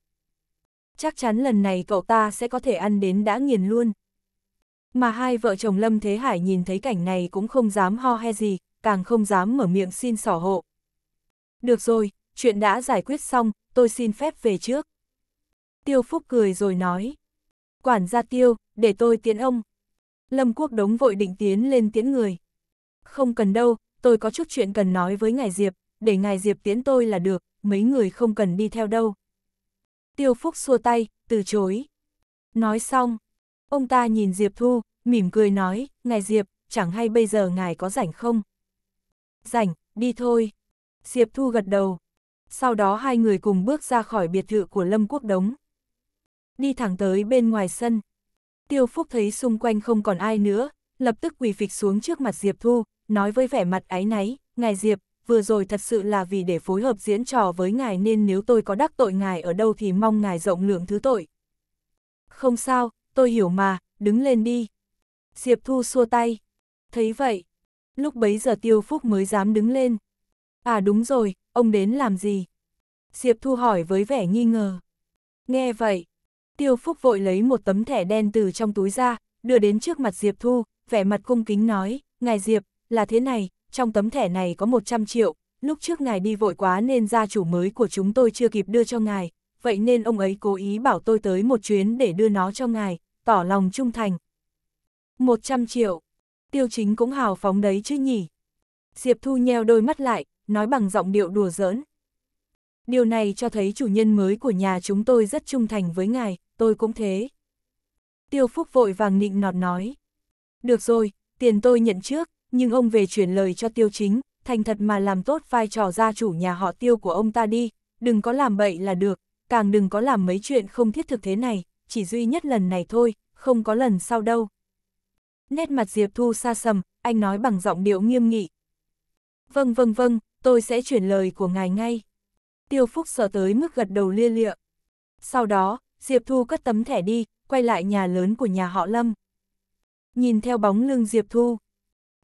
[SPEAKER 1] Chắc chắn lần này cậu ta sẽ có thể ăn đến đã nghiền luôn. Mà hai vợ chồng Lâm Thế Hải nhìn thấy cảnh này cũng không dám ho he gì, càng không dám mở miệng xin sỏ hộ. Được rồi, chuyện đã giải quyết xong, tôi xin phép về trước. Tiêu Phúc cười rồi nói. Quản gia Tiêu, để tôi tiến ông. Lâm Quốc Đống vội định tiến lên tiến người. Không cần đâu, tôi có chút chuyện cần nói với Ngài Diệp, để Ngài Diệp tiến tôi là được, mấy người không cần đi theo đâu. Tiêu Phúc xua tay, từ chối. Nói xong, ông ta nhìn Diệp Thu, mỉm cười nói, Ngài Diệp, chẳng hay bây giờ Ngài có rảnh không? Rảnh, đi thôi. Diệp Thu gật đầu sau đó hai người cùng bước ra khỏi biệt thự của Lâm Quốc Đống. Đi thẳng tới bên ngoài sân. Tiêu Phúc thấy xung quanh không còn ai nữa, lập tức quỳ phịch xuống trước mặt Diệp Thu, nói với vẻ mặt áy náy, Ngài Diệp, vừa rồi thật sự là vì để phối hợp diễn trò với ngài nên nếu tôi có đắc tội ngài ở đâu thì mong ngài rộng lượng thứ tội. Không sao, tôi hiểu mà, đứng lên đi. Diệp Thu xua tay. Thấy vậy, lúc bấy giờ Tiêu Phúc mới dám đứng lên. À đúng rồi, ông đến làm gì? Diệp Thu hỏi với vẻ nghi ngờ. Nghe vậy, Tiêu Phúc vội lấy một tấm thẻ đen từ trong túi ra, đưa đến trước mặt Diệp Thu, vẻ mặt cung kính nói, Ngài Diệp, là thế này, trong tấm thẻ này có 100 triệu, lúc trước ngài đi vội quá nên gia chủ mới của chúng tôi chưa kịp đưa cho ngài, vậy nên ông ấy cố ý bảo tôi tới một chuyến để đưa nó cho ngài, tỏ lòng trung thành. 100 triệu, tiêu chính cũng hào phóng đấy chứ nhỉ. Diệp Thu nheo đôi mắt lại, nói bằng giọng điệu đùa giỡn. Điều này cho thấy chủ nhân mới của nhà chúng tôi rất trung thành với ngài, tôi cũng thế. Tiêu Phúc vội vàng nịnh nọt nói. Được rồi, tiền tôi nhận trước, nhưng ông về chuyển lời cho tiêu chính, thành thật mà làm tốt vai trò gia chủ nhà họ tiêu của ông ta đi, đừng có làm bậy là được, càng đừng có làm mấy chuyện không thiết thực thế này, chỉ duy nhất lần này thôi, không có lần sau đâu. Nét mặt Diệp Thu xa sầm, anh nói bằng giọng điệu nghiêm nghị. Vâng vâng vâng, tôi sẽ chuyển lời của ngài ngay. Tiêu Phúc sợ tới mức gật đầu lia lịa. Sau đó, Diệp Thu cất tấm thẻ đi, quay lại nhà lớn của nhà họ Lâm. Nhìn theo bóng lưng Diệp Thu,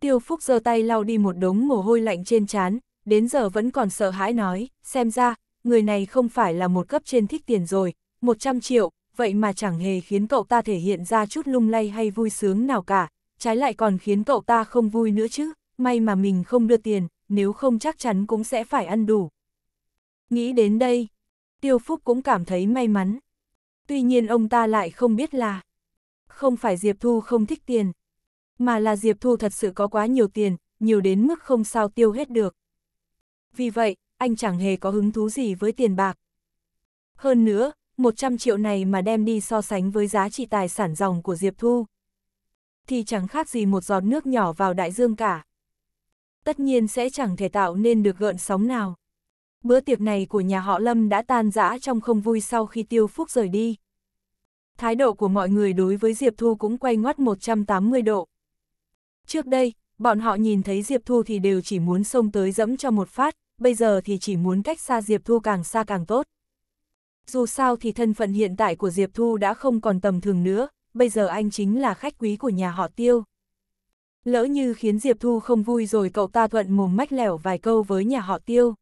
[SPEAKER 1] Tiêu Phúc giơ tay lau đi một đống mồ hôi lạnh trên trán, đến giờ vẫn còn sợ hãi nói, xem ra, người này không phải là một cấp trên thích tiền rồi, 100 triệu, vậy mà chẳng hề khiến cậu ta thể hiện ra chút lung lay hay vui sướng nào cả, trái lại còn khiến cậu ta không vui nữa chứ, may mà mình không đưa tiền, nếu không chắc chắn cũng sẽ phải ăn đủ. Nghĩ đến đây, Tiêu Phúc cũng cảm thấy may mắn. Tuy nhiên ông ta lại không biết là, không phải Diệp Thu không thích tiền, mà là Diệp Thu thật sự có quá nhiều tiền, nhiều đến mức không sao tiêu hết được. Vì vậy, anh chẳng hề có hứng thú gì với tiền bạc. Hơn nữa, 100 triệu này mà đem đi so sánh với giá trị tài sản dòng của Diệp Thu, thì chẳng khác gì một giọt nước nhỏ vào đại dương cả tất nhiên sẽ chẳng thể tạo nên được gợn sóng nào. Bữa tiệc này của nhà họ Lâm đã tan rã trong không vui sau khi Tiêu Phúc rời đi. Thái độ của mọi người đối với Diệp Thu cũng quay ngoắt 180 độ. Trước đây, bọn họ nhìn thấy Diệp Thu thì đều chỉ muốn xông tới dẫm cho một phát, bây giờ thì chỉ muốn cách xa Diệp Thu càng xa càng tốt. Dù sao thì thân phận hiện tại của Diệp Thu đã không còn tầm thường nữa, bây giờ anh chính là khách quý của nhà họ Tiêu. Lỡ như khiến Diệp Thu không vui rồi cậu ta thuận mồm mách lẻo vài câu với nhà họ tiêu.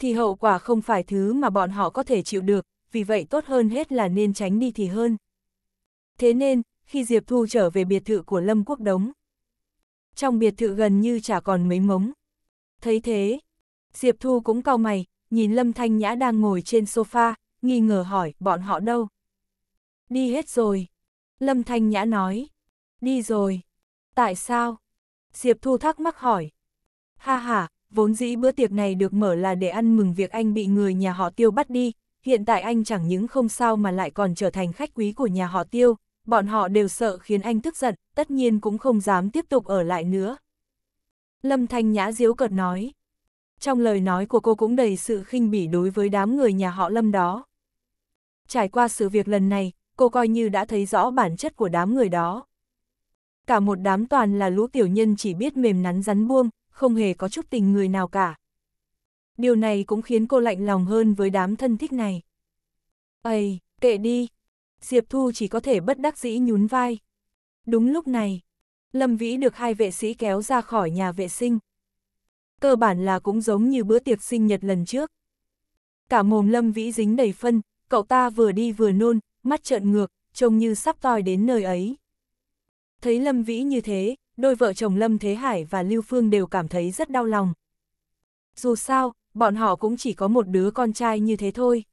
[SPEAKER 1] Thì hậu quả không phải thứ mà bọn họ có thể chịu được, vì vậy tốt hơn hết là nên tránh đi thì hơn. Thế nên, khi Diệp Thu trở về biệt thự của Lâm Quốc Đống, trong biệt thự gần như chả còn mấy mống. Thấy thế, Diệp Thu cũng cau mày, nhìn Lâm Thanh Nhã đang ngồi trên sofa, nghi ngờ hỏi bọn họ đâu. Đi hết rồi. Lâm Thanh Nhã nói. Đi rồi. Tại sao? Diệp Thu thắc mắc hỏi. Ha ha, vốn dĩ bữa tiệc này được mở là để ăn mừng việc anh bị người nhà họ tiêu bắt đi, hiện tại anh chẳng những không sao mà lại còn trở thành khách quý của nhà họ tiêu, bọn họ đều sợ khiến anh tức giận, tất nhiên cũng không dám tiếp tục ở lại nữa. Lâm Thanh Nhã diếu cợt nói. Trong lời nói của cô cũng đầy sự khinh bỉ đối với đám người nhà họ Lâm đó. Trải qua sự việc lần này, cô coi như đã thấy rõ bản chất của đám người đó cả một đám toàn là lũ tiểu nhân chỉ biết mềm nắn rắn buông, không hề có chút tình người nào cả. Điều này cũng khiến cô lạnh lòng hơn với đám thân thích này. Ây, kệ đi. Diệp Thu chỉ có thể bất đắc dĩ nhún vai. Đúng lúc này, Lâm Vĩ được hai vệ sĩ kéo ra khỏi nhà vệ sinh. Cơ bản là cũng giống như bữa tiệc sinh nhật lần trước. Cả mồm Lâm Vĩ dính đầy phân, cậu ta vừa đi vừa nôn, mắt trợn ngược, trông như sắp toi đến nơi ấy. Thấy Lâm Vĩ như thế, đôi vợ chồng Lâm Thế Hải và Lưu Phương đều cảm thấy rất đau lòng. Dù sao, bọn họ cũng chỉ có một đứa con trai như thế thôi.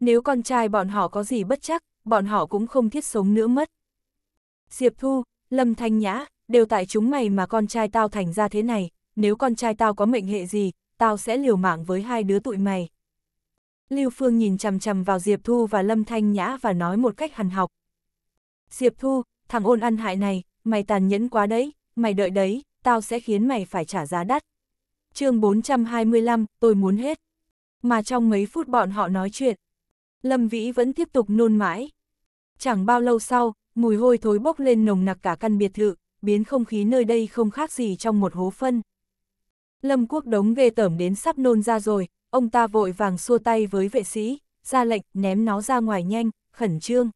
[SPEAKER 1] Nếu con trai bọn họ có gì bất chắc, bọn họ cũng không thiết sống nữa mất. Diệp Thu, Lâm Thanh Nhã, đều tại chúng mày mà con trai tao thành ra thế này, nếu con trai tao có mệnh hệ gì, tao sẽ liều mạng với hai đứa tụi mày. Lưu Phương nhìn chằm chằm vào Diệp Thu và Lâm Thanh Nhã và nói một cách hằn học. Diệp Thu, thằng ôn ăn hại này, mày tàn nhẫn quá đấy, mày đợi đấy, tao sẽ khiến mày phải trả giá đắt. chương 425, tôi muốn hết. Mà trong mấy phút bọn họ nói chuyện, Lâm Vĩ vẫn tiếp tục nôn mãi. Chẳng bao lâu sau, mùi hôi thối bốc lên nồng nặc cả căn biệt thự, biến không khí nơi đây không khác gì trong một hố phân. Lâm Quốc Đống ghê tởm đến sắp nôn ra rồi, ông ta vội vàng xua tay với vệ sĩ, ra lệnh ném nó ra ngoài nhanh, khẩn trương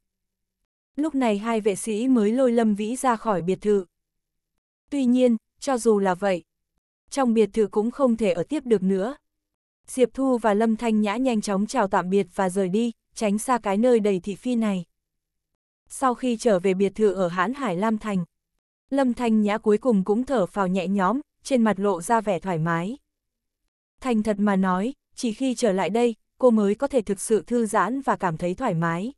[SPEAKER 1] lúc này hai vệ sĩ mới lôi Lâm Vĩ ra khỏi biệt thự. Tuy nhiên, cho dù là vậy, trong biệt thự cũng không thể ở tiếp được nữa. Diệp Thu và Lâm Thanh Nhã nhanh chóng chào tạm biệt và rời đi, tránh xa cái nơi đầy thị phi này. Sau khi trở về biệt thự ở hãn Hải Lam Thành, Lâm Thanh Nhã cuối cùng cũng thở phào nhẹ nhõm, trên mặt lộ ra vẻ thoải mái. Thành thật mà nói, chỉ khi trở lại đây, cô mới có thể thực sự thư giãn và cảm thấy thoải mái.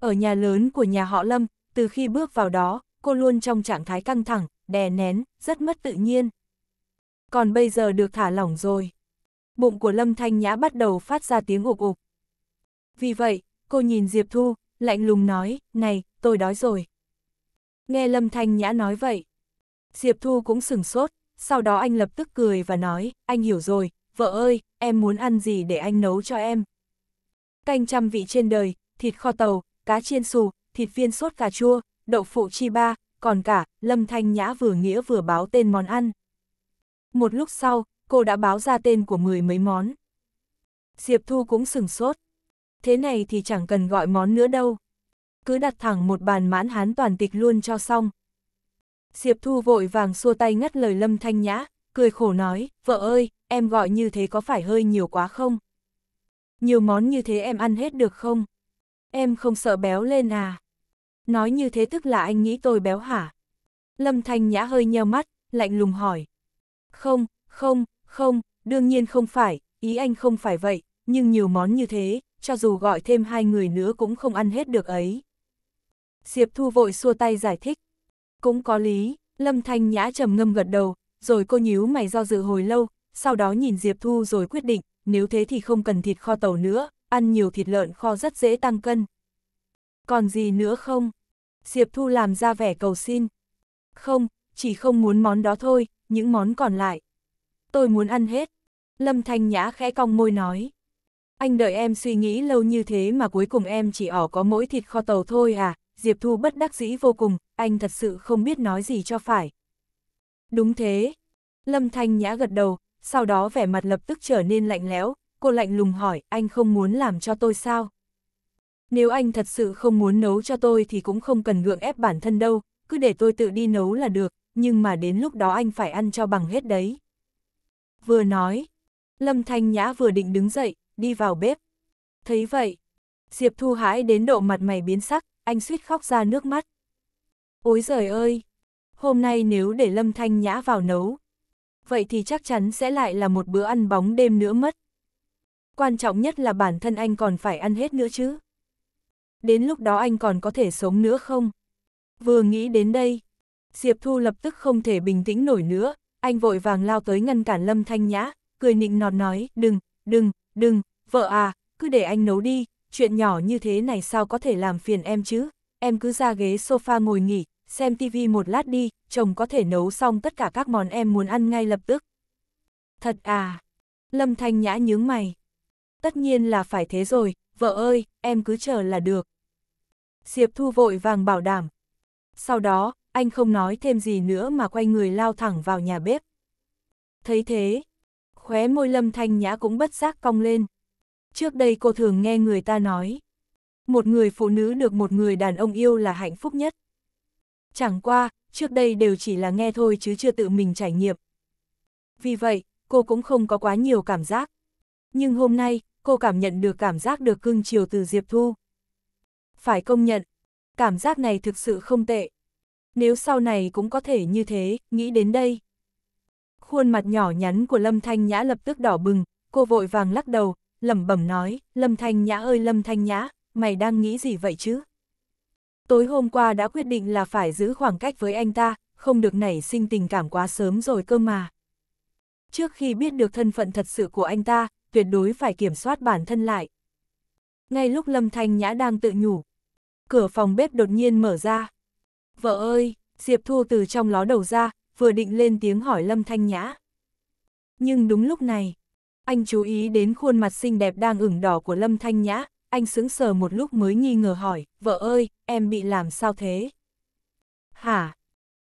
[SPEAKER 1] Ở nhà lớn của nhà họ Lâm, từ khi bước vào đó, cô luôn trong trạng thái căng thẳng, đè nén, rất mất tự nhiên. Còn bây giờ được thả lỏng rồi. Bụng của Lâm Thanh Nhã bắt đầu phát ra tiếng ục ục. Vì vậy, cô nhìn Diệp Thu, lạnh lùng nói, này, tôi đói rồi. Nghe Lâm Thanh Nhã nói vậy. Diệp Thu cũng sừng sốt, sau đó anh lập tức cười và nói, anh hiểu rồi, vợ ơi, em muốn ăn gì để anh nấu cho em. Canh trăm vị trên đời, thịt kho tàu, cá chiên xù, thịt viên sốt cà chua, đậu phụ chi ba, còn cả, Lâm Thanh Nhã vừa nghĩa vừa báo tên món ăn. Một lúc sau, cô đã báo ra tên của mười mấy món. Diệp Thu cũng sừng sốt. Thế này thì chẳng cần gọi món nữa đâu. Cứ đặt thẳng một bàn mãn hán toàn tịch luôn cho xong. Diệp Thu vội vàng xua tay ngắt lời Lâm Thanh Nhã, cười khổ nói, vợ ơi, em gọi như thế có phải hơi nhiều quá không? Nhiều món như thế em ăn hết được không? Em không sợ béo lên à? Nói như thế tức là anh nghĩ tôi béo hả? Lâm Thanh Nhã hơi nheo mắt, lạnh lùng hỏi. Không, không, không, đương nhiên không phải, ý anh không phải vậy, nhưng nhiều món như thế, cho dù gọi thêm hai người nữa cũng không ăn hết được ấy. Diệp Thu vội xua tay giải thích. Cũng có lý, Lâm Thanh Nhã trầm ngâm gật đầu, rồi cô nhíu mày do dự hồi lâu, sau đó nhìn Diệp Thu rồi quyết định, nếu thế thì không cần thịt kho tàu nữa, ăn nhiều thịt lợn kho rất dễ tăng cân. Còn gì nữa không? Diệp Thu làm ra vẻ cầu xin. Không, chỉ không muốn món đó thôi, những món còn lại. Tôi muốn ăn hết. Lâm Thanh Nhã khẽ cong môi nói. Anh đợi em suy nghĩ lâu như thế mà cuối cùng em chỉ ở có mỗi thịt kho tàu thôi à, Diệp Thu bất đắc dĩ vô cùng, anh thật sự không biết nói gì cho phải. Đúng thế. Lâm Thanh Nhã gật đầu, sau đó vẻ mặt lập tức trở nên lạnh lẽo, cô lạnh lùng hỏi, anh không muốn làm cho tôi sao? Nếu anh thật sự không muốn nấu cho tôi thì cũng không cần gượng ép bản thân đâu, cứ để tôi tự đi nấu là được, nhưng mà đến lúc đó anh phải ăn cho bằng hết đấy. Vừa nói, Lâm Thanh Nhã vừa định đứng dậy, đi vào bếp. Thấy vậy, Diệp Thu Hãi đến độ mặt mày biến sắc, anh suýt khóc ra nước mắt. Ôi giời ơi! Hôm nay nếu để Lâm Thanh Nhã vào nấu, vậy thì chắc chắn sẽ lại là một bữa ăn bóng đêm nữa mất. Quan trọng nhất là bản thân anh còn phải ăn hết nữa chứ. Đến lúc đó anh còn có thể sống nữa không? Vừa nghĩ đến đây, Diệp Thu lập tức không thể bình tĩnh nổi nữa, anh vội vàng lao tới ngăn cản Lâm Thanh Nhã, cười nịnh nọt nói, đừng, đừng, đừng, vợ à, cứ để anh nấu đi, chuyện nhỏ như thế này sao có thể làm phiền em chứ, em cứ ra ghế sofa ngồi nghỉ, xem tivi một lát đi, chồng có thể nấu xong tất cả các món em muốn ăn ngay lập tức. Thật à, Lâm Thanh Nhã nhướng mày, tất nhiên là phải thế rồi, vợ ơi, em cứ chờ là được. Diệp Thu vội vàng bảo đảm. Sau đó, anh không nói thêm gì nữa mà quay người lao thẳng vào nhà bếp. Thấy thế, khóe môi lâm thanh nhã cũng bất giác cong lên. Trước đây cô thường nghe người ta nói, một người phụ nữ được một người đàn ông yêu là hạnh phúc nhất. Chẳng qua, trước đây đều chỉ là nghe thôi chứ chưa tự mình trải nghiệm. Vì vậy, cô cũng không có quá nhiều cảm giác. Nhưng hôm nay, cô cảm nhận được cảm giác được cưng chiều từ Diệp Thu. Phải công nhận, cảm giác này thực sự không tệ. Nếu sau này cũng có thể như thế, nghĩ đến đây. Khuôn mặt nhỏ nhắn của Lâm Thanh Nhã lập tức đỏ bừng, cô vội vàng lắc đầu, lẩm bẩm nói, Lâm Thanh Nhã ơi Lâm Thanh Nhã, mày đang nghĩ gì vậy chứ? Tối hôm qua đã quyết định là phải giữ khoảng cách với anh ta, không được nảy sinh tình cảm quá sớm rồi cơ mà. Trước khi biết được thân phận thật sự của anh ta, tuyệt đối phải kiểm soát bản thân lại. Ngay lúc Lâm Thanh Nhã đang tự nhủ, cửa phòng bếp đột nhiên mở ra. Vợ ơi, Diệp Thu từ trong ló đầu ra, vừa định lên tiếng hỏi Lâm Thanh Nhã. Nhưng đúng lúc này, anh chú ý đến khuôn mặt xinh đẹp đang ửng đỏ của Lâm Thanh Nhã, anh sững sờ một lúc mới nghi ngờ hỏi, vợ ơi, em bị làm sao thế? Hả?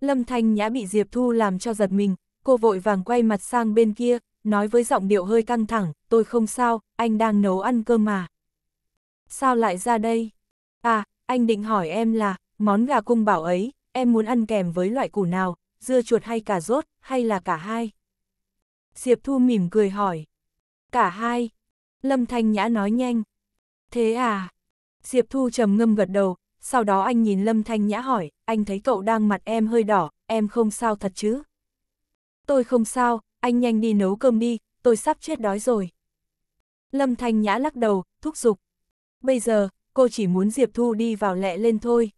[SPEAKER 1] Lâm Thanh Nhã bị Diệp Thu làm cho giật mình, cô vội vàng quay mặt sang bên kia, nói với giọng điệu hơi căng thẳng, tôi không sao, anh đang nấu ăn cơm mà. Sao lại ra đây? À, anh định hỏi em là, món gà cung bảo ấy, em muốn ăn kèm với loại củ nào, dưa chuột hay cà rốt, hay là cả hai? Diệp Thu mỉm cười hỏi. Cả hai. Lâm Thanh Nhã nói nhanh. Thế à? Diệp Thu trầm ngâm gật đầu, sau đó anh nhìn Lâm Thanh Nhã hỏi, anh thấy cậu đang mặt em hơi đỏ, em không sao thật chứ? Tôi không sao, anh nhanh đi nấu cơm đi, tôi sắp chết đói rồi. Lâm Thanh Nhã lắc đầu, thúc giục. Bây giờ, cô chỉ muốn Diệp Thu đi vào lẹ lên thôi.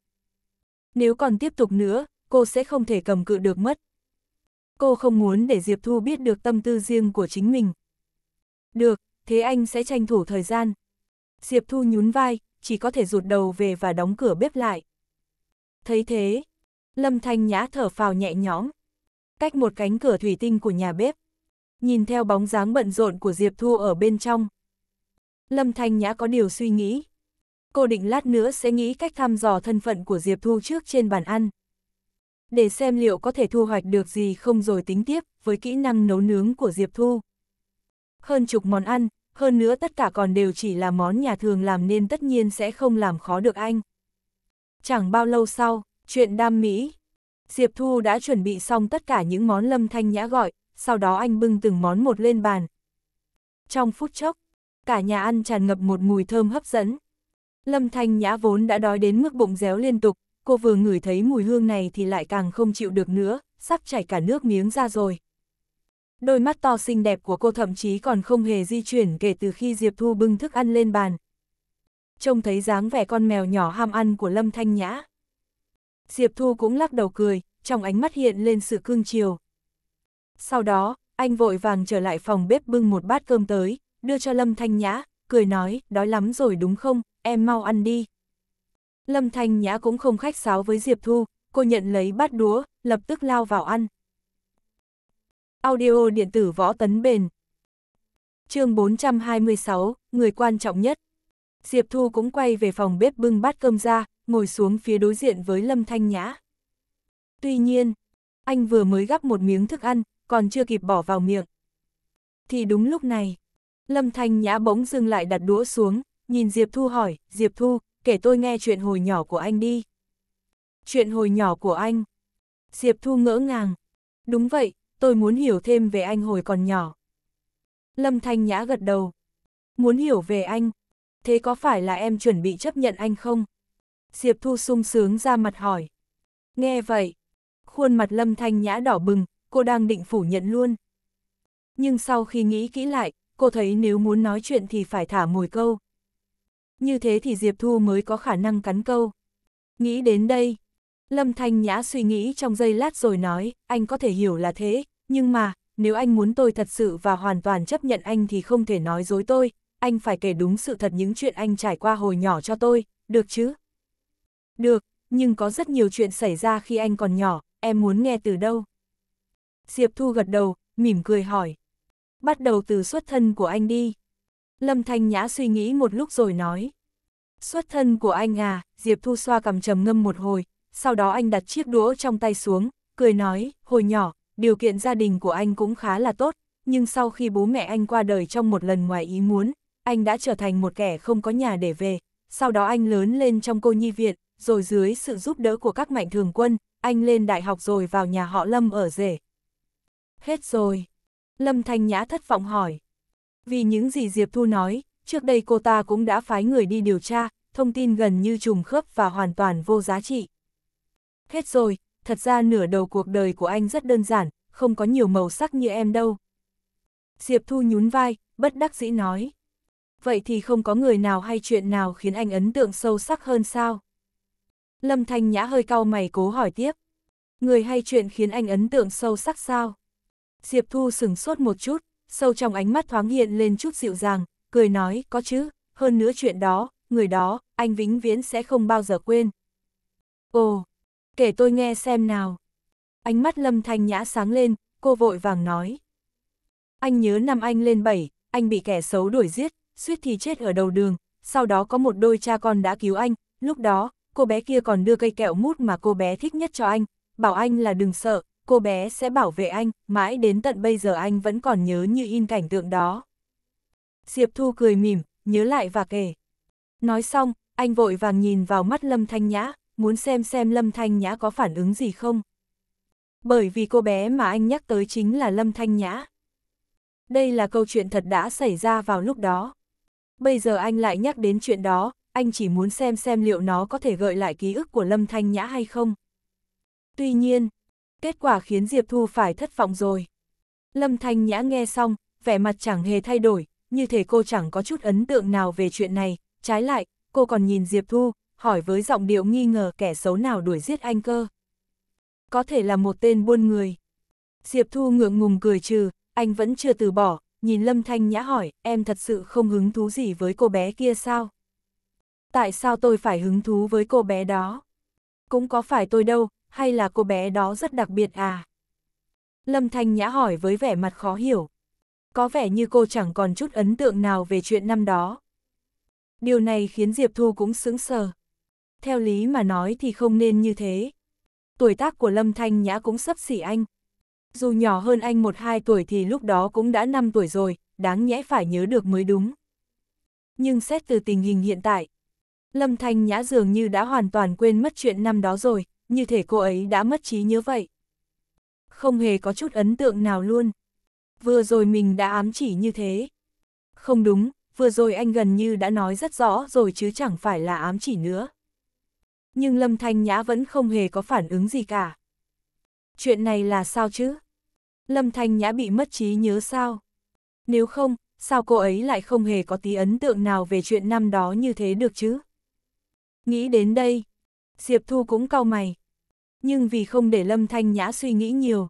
[SPEAKER 1] Nếu còn tiếp tục nữa, cô sẽ không thể cầm cự được mất. Cô không muốn để Diệp Thu biết được tâm tư riêng của chính mình. Được, thế anh sẽ tranh thủ thời gian. Diệp Thu nhún vai, chỉ có thể rụt đầu về và đóng cửa bếp lại. Thấy thế, Lâm Thanh Nhã thở phào nhẹ nhõm cách một cánh cửa thủy tinh của nhà bếp. Nhìn theo bóng dáng bận rộn của Diệp Thu ở bên trong. Lâm Thanh Nhã có điều suy nghĩ. Cô định lát nữa sẽ nghĩ cách thăm dò thân phận của Diệp Thu trước trên bàn ăn. Để xem liệu có thể thu hoạch được gì không rồi tính tiếp với kỹ năng nấu nướng của Diệp Thu. Hơn chục món ăn, hơn nữa tất cả còn đều chỉ là món nhà thường làm nên tất nhiên sẽ không làm khó được anh. Chẳng bao lâu sau, chuyện đam mỹ, Diệp Thu đã chuẩn bị xong tất cả những món Lâm Thanh Nhã gọi, sau đó anh bưng từng món một lên bàn. Trong phút chốc, cả nhà ăn tràn ngập một mùi thơm hấp dẫn. Lâm Thanh Nhã vốn đã đói đến mức bụng réo liên tục, cô vừa ngửi thấy mùi hương này thì lại càng không chịu được nữa, sắp chảy cả nước miếng ra rồi. Đôi mắt to xinh đẹp của cô thậm chí còn không hề di chuyển kể từ khi Diệp Thu bưng thức ăn lên bàn. Trông thấy dáng vẻ con mèo nhỏ ham ăn của Lâm Thanh Nhã, Diệp Thu cũng lắc đầu cười, trong ánh mắt hiện lên sự cương chiều. Sau đó, anh vội vàng trở lại phòng bếp bưng một bát cơm tới, đưa cho Lâm Thanh Nhã, cười nói, đói lắm rồi đúng không, em mau ăn đi. Lâm Thanh Nhã cũng không khách sáo với Diệp Thu, cô nhận lấy bát đũa, lập tức lao vào ăn. Audio điện tử võ tấn bền chương 426, người quan trọng nhất. Diệp Thu cũng quay về phòng bếp bưng bát cơm ra, ngồi xuống phía đối diện với Lâm Thanh Nhã. Tuy nhiên, anh vừa mới gắp một miếng thức ăn, còn chưa kịp bỏ vào miệng. Thì đúng lúc này, Lâm Thanh Nhã bỗng dừng lại đặt đũa xuống, nhìn Diệp Thu hỏi, Diệp Thu, kể tôi nghe chuyện hồi nhỏ của anh đi. Chuyện hồi nhỏ của anh. Diệp Thu ngỡ ngàng. Đúng vậy, tôi muốn hiểu thêm về anh hồi còn nhỏ. Lâm Thanh Nhã gật đầu. Muốn hiểu về anh. Thế có phải là em chuẩn bị chấp nhận anh không? Diệp Thu sung sướng ra mặt hỏi. Nghe vậy, khuôn mặt lâm thanh nhã đỏ bừng, cô đang định phủ nhận luôn. Nhưng sau khi nghĩ kỹ lại, cô thấy nếu muốn nói chuyện thì phải thả mồi câu. Như thế thì Diệp Thu mới có khả năng cắn câu. Nghĩ đến đây, Lâm Thanh Nhã suy nghĩ trong giây lát rồi nói, anh có thể hiểu là thế, nhưng mà, nếu anh muốn tôi thật sự và hoàn toàn chấp nhận anh thì không thể nói dối tôi, anh phải kể đúng sự thật những chuyện anh trải qua hồi nhỏ cho tôi, được chứ? Được, nhưng có rất nhiều chuyện xảy ra khi anh còn nhỏ, em muốn nghe từ đâu? Diệp Thu gật đầu, mỉm cười hỏi. Bắt đầu từ xuất thân của anh đi. Lâm Thanh Nhã suy nghĩ một lúc rồi nói. Xuất thân của anh à, Diệp Thu xoa cầm trầm ngâm một hồi, sau đó anh đặt chiếc đũa trong tay xuống, cười nói, hồi nhỏ, điều kiện gia đình của anh cũng khá là tốt, nhưng sau khi bố mẹ anh qua đời trong một lần ngoài ý muốn, anh đã trở thành một kẻ không có nhà để về, sau đó anh lớn lên trong cô nhi viện, rồi dưới sự giúp đỡ của các mạnh thường quân, anh lên đại học rồi vào nhà họ Lâm ở rể. Hết rồi. Lâm Thanh Nhã thất vọng hỏi. Vì những gì Diệp Thu nói, trước đây cô ta cũng đã phái người đi điều tra, thông tin gần như trùng khớp và hoàn toàn vô giá trị. Hết rồi, thật ra nửa đầu cuộc đời của anh rất đơn giản, không có nhiều màu sắc như em đâu. Diệp Thu nhún vai, bất đắc dĩ nói. Vậy thì không có người nào hay chuyện nào khiến anh ấn tượng sâu sắc hơn sao? Lâm Thanh Nhã hơi cau mày cố hỏi tiếp. Người hay chuyện khiến anh ấn tượng sâu sắc sao? Diệp Thu sừng sốt một chút, sâu trong ánh mắt thoáng hiện lên chút dịu dàng, cười nói, có chứ, hơn nữa chuyện đó, người đó, anh vĩnh viễn sẽ không bao giờ quên. Ồ, kể tôi nghe xem nào. Ánh mắt Lâm Thanh Nhã sáng lên, cô vội vàng nói. Anh nhớ năm anh lên bảy, anh bị kẻ xấu đuổi giết, suýt thì chết ở đầu đường, sau đó có một đôi cha con đã cứu anh, lúc đó, cô bé kia còn đưa cây kẹo mút mà cô bé thích nhất cho anh, bảo anh là đừng sợ, cô bé sẽ bảo vệ anh, mãi đến tận bây giờ anh vẫn còn nhớ như in cảnh tượng đó. Diệp Thu cười mỉm, nhớ lại và kể. Nói xong, anh vội vàng nhìn vào mắt Lâm Thanh Nhã, muốn xem xem Lâm Thanh Nhã có phản ứng gì không. Bởi vì cô bé mà anh nhắc tới chính là Lâm Thanh Nhã. Đây là câu chuyện thật đã xảy ra vào lúc đó. Bây giờ anh lại nhắc đến chuyện đó, anh chỉ muốn xem xem liệu nó có thể gợi lại ký ức của Lâm Thanh Nhã hay không. Tuy nhiên, kết quả khiến Diệp Thu phải thất vọng rồi. Lâm Thanh Nhã nghe xong, vẻ mặt chẳng hề thay đổi, như thể cô chẳng có chút ấn tượng nào về chuyện này, trái lại, cô còn nhìn Diệp Thu, hỏi với giọng điệu nghi ngờ kẻ xấu nào đuổi giết anh cơ. Có thể là một tên buôn người. Diệp Thu ngượng ngùng cười trừ, anh vẫn chưa từ bỏ, nhìn Lâm Thanh Nhã hỏi, em thật sự không hứng thú gì với cô bé kia sao? Tại sao tôi phải hứng thú với cô bé đó? Cũng có phải tôi đâu, hay là cô bé đó rất đặc biệt à? Lâm Thanh Nhã hỏi với vẻ mặt khó hiểu. Có vẻ như cô chẳng còn chút ấn tượng nào về chuyện năm đó. Điều này khiến Diệp Thu cũng sững sờ. Theo lý mà nói thì không nên như thế. Tuổi tác của Lâm Thanh Nhã cũng sấp xỉ anh. Dù nhỏ hơn anh một hai tuổi thì lúc đó cũng đã năm tuổi rồi, đáng nhẽ phải nhớ được mới đúng. Nhưng xét từ tình hình hiện tại, Lâm Thanh Nhã dường như đã hoàn toàn quên mất chuyện năm đó rồi, như thể cô ấy đã mất trí nhớ vậy. Không hề có chút ấn tượng nào luôn. Vừa rồi mình đã ám chỉ như thế. Không đúng, vừa rồi anh gần như đã nói rất rõ rồi chứ chẳng phải là ám chỉ nữa. Nhưng Lâm Thanh Nhã vẫn không hề có phản ứng gì cả. Chuyện này là sao chứ? Lâm Thanh Nhã bị mất trí nhớ sao? Nếu không, sao cô ấy lại không hề có tí ấn tượng nào về chuyện năm đó như thế được chứ? Nghĩ đến đây, Diệp Thu cũng cau mày. Nhưng vì không để Lâm Thanh Nhã suy nghĩ nhiều.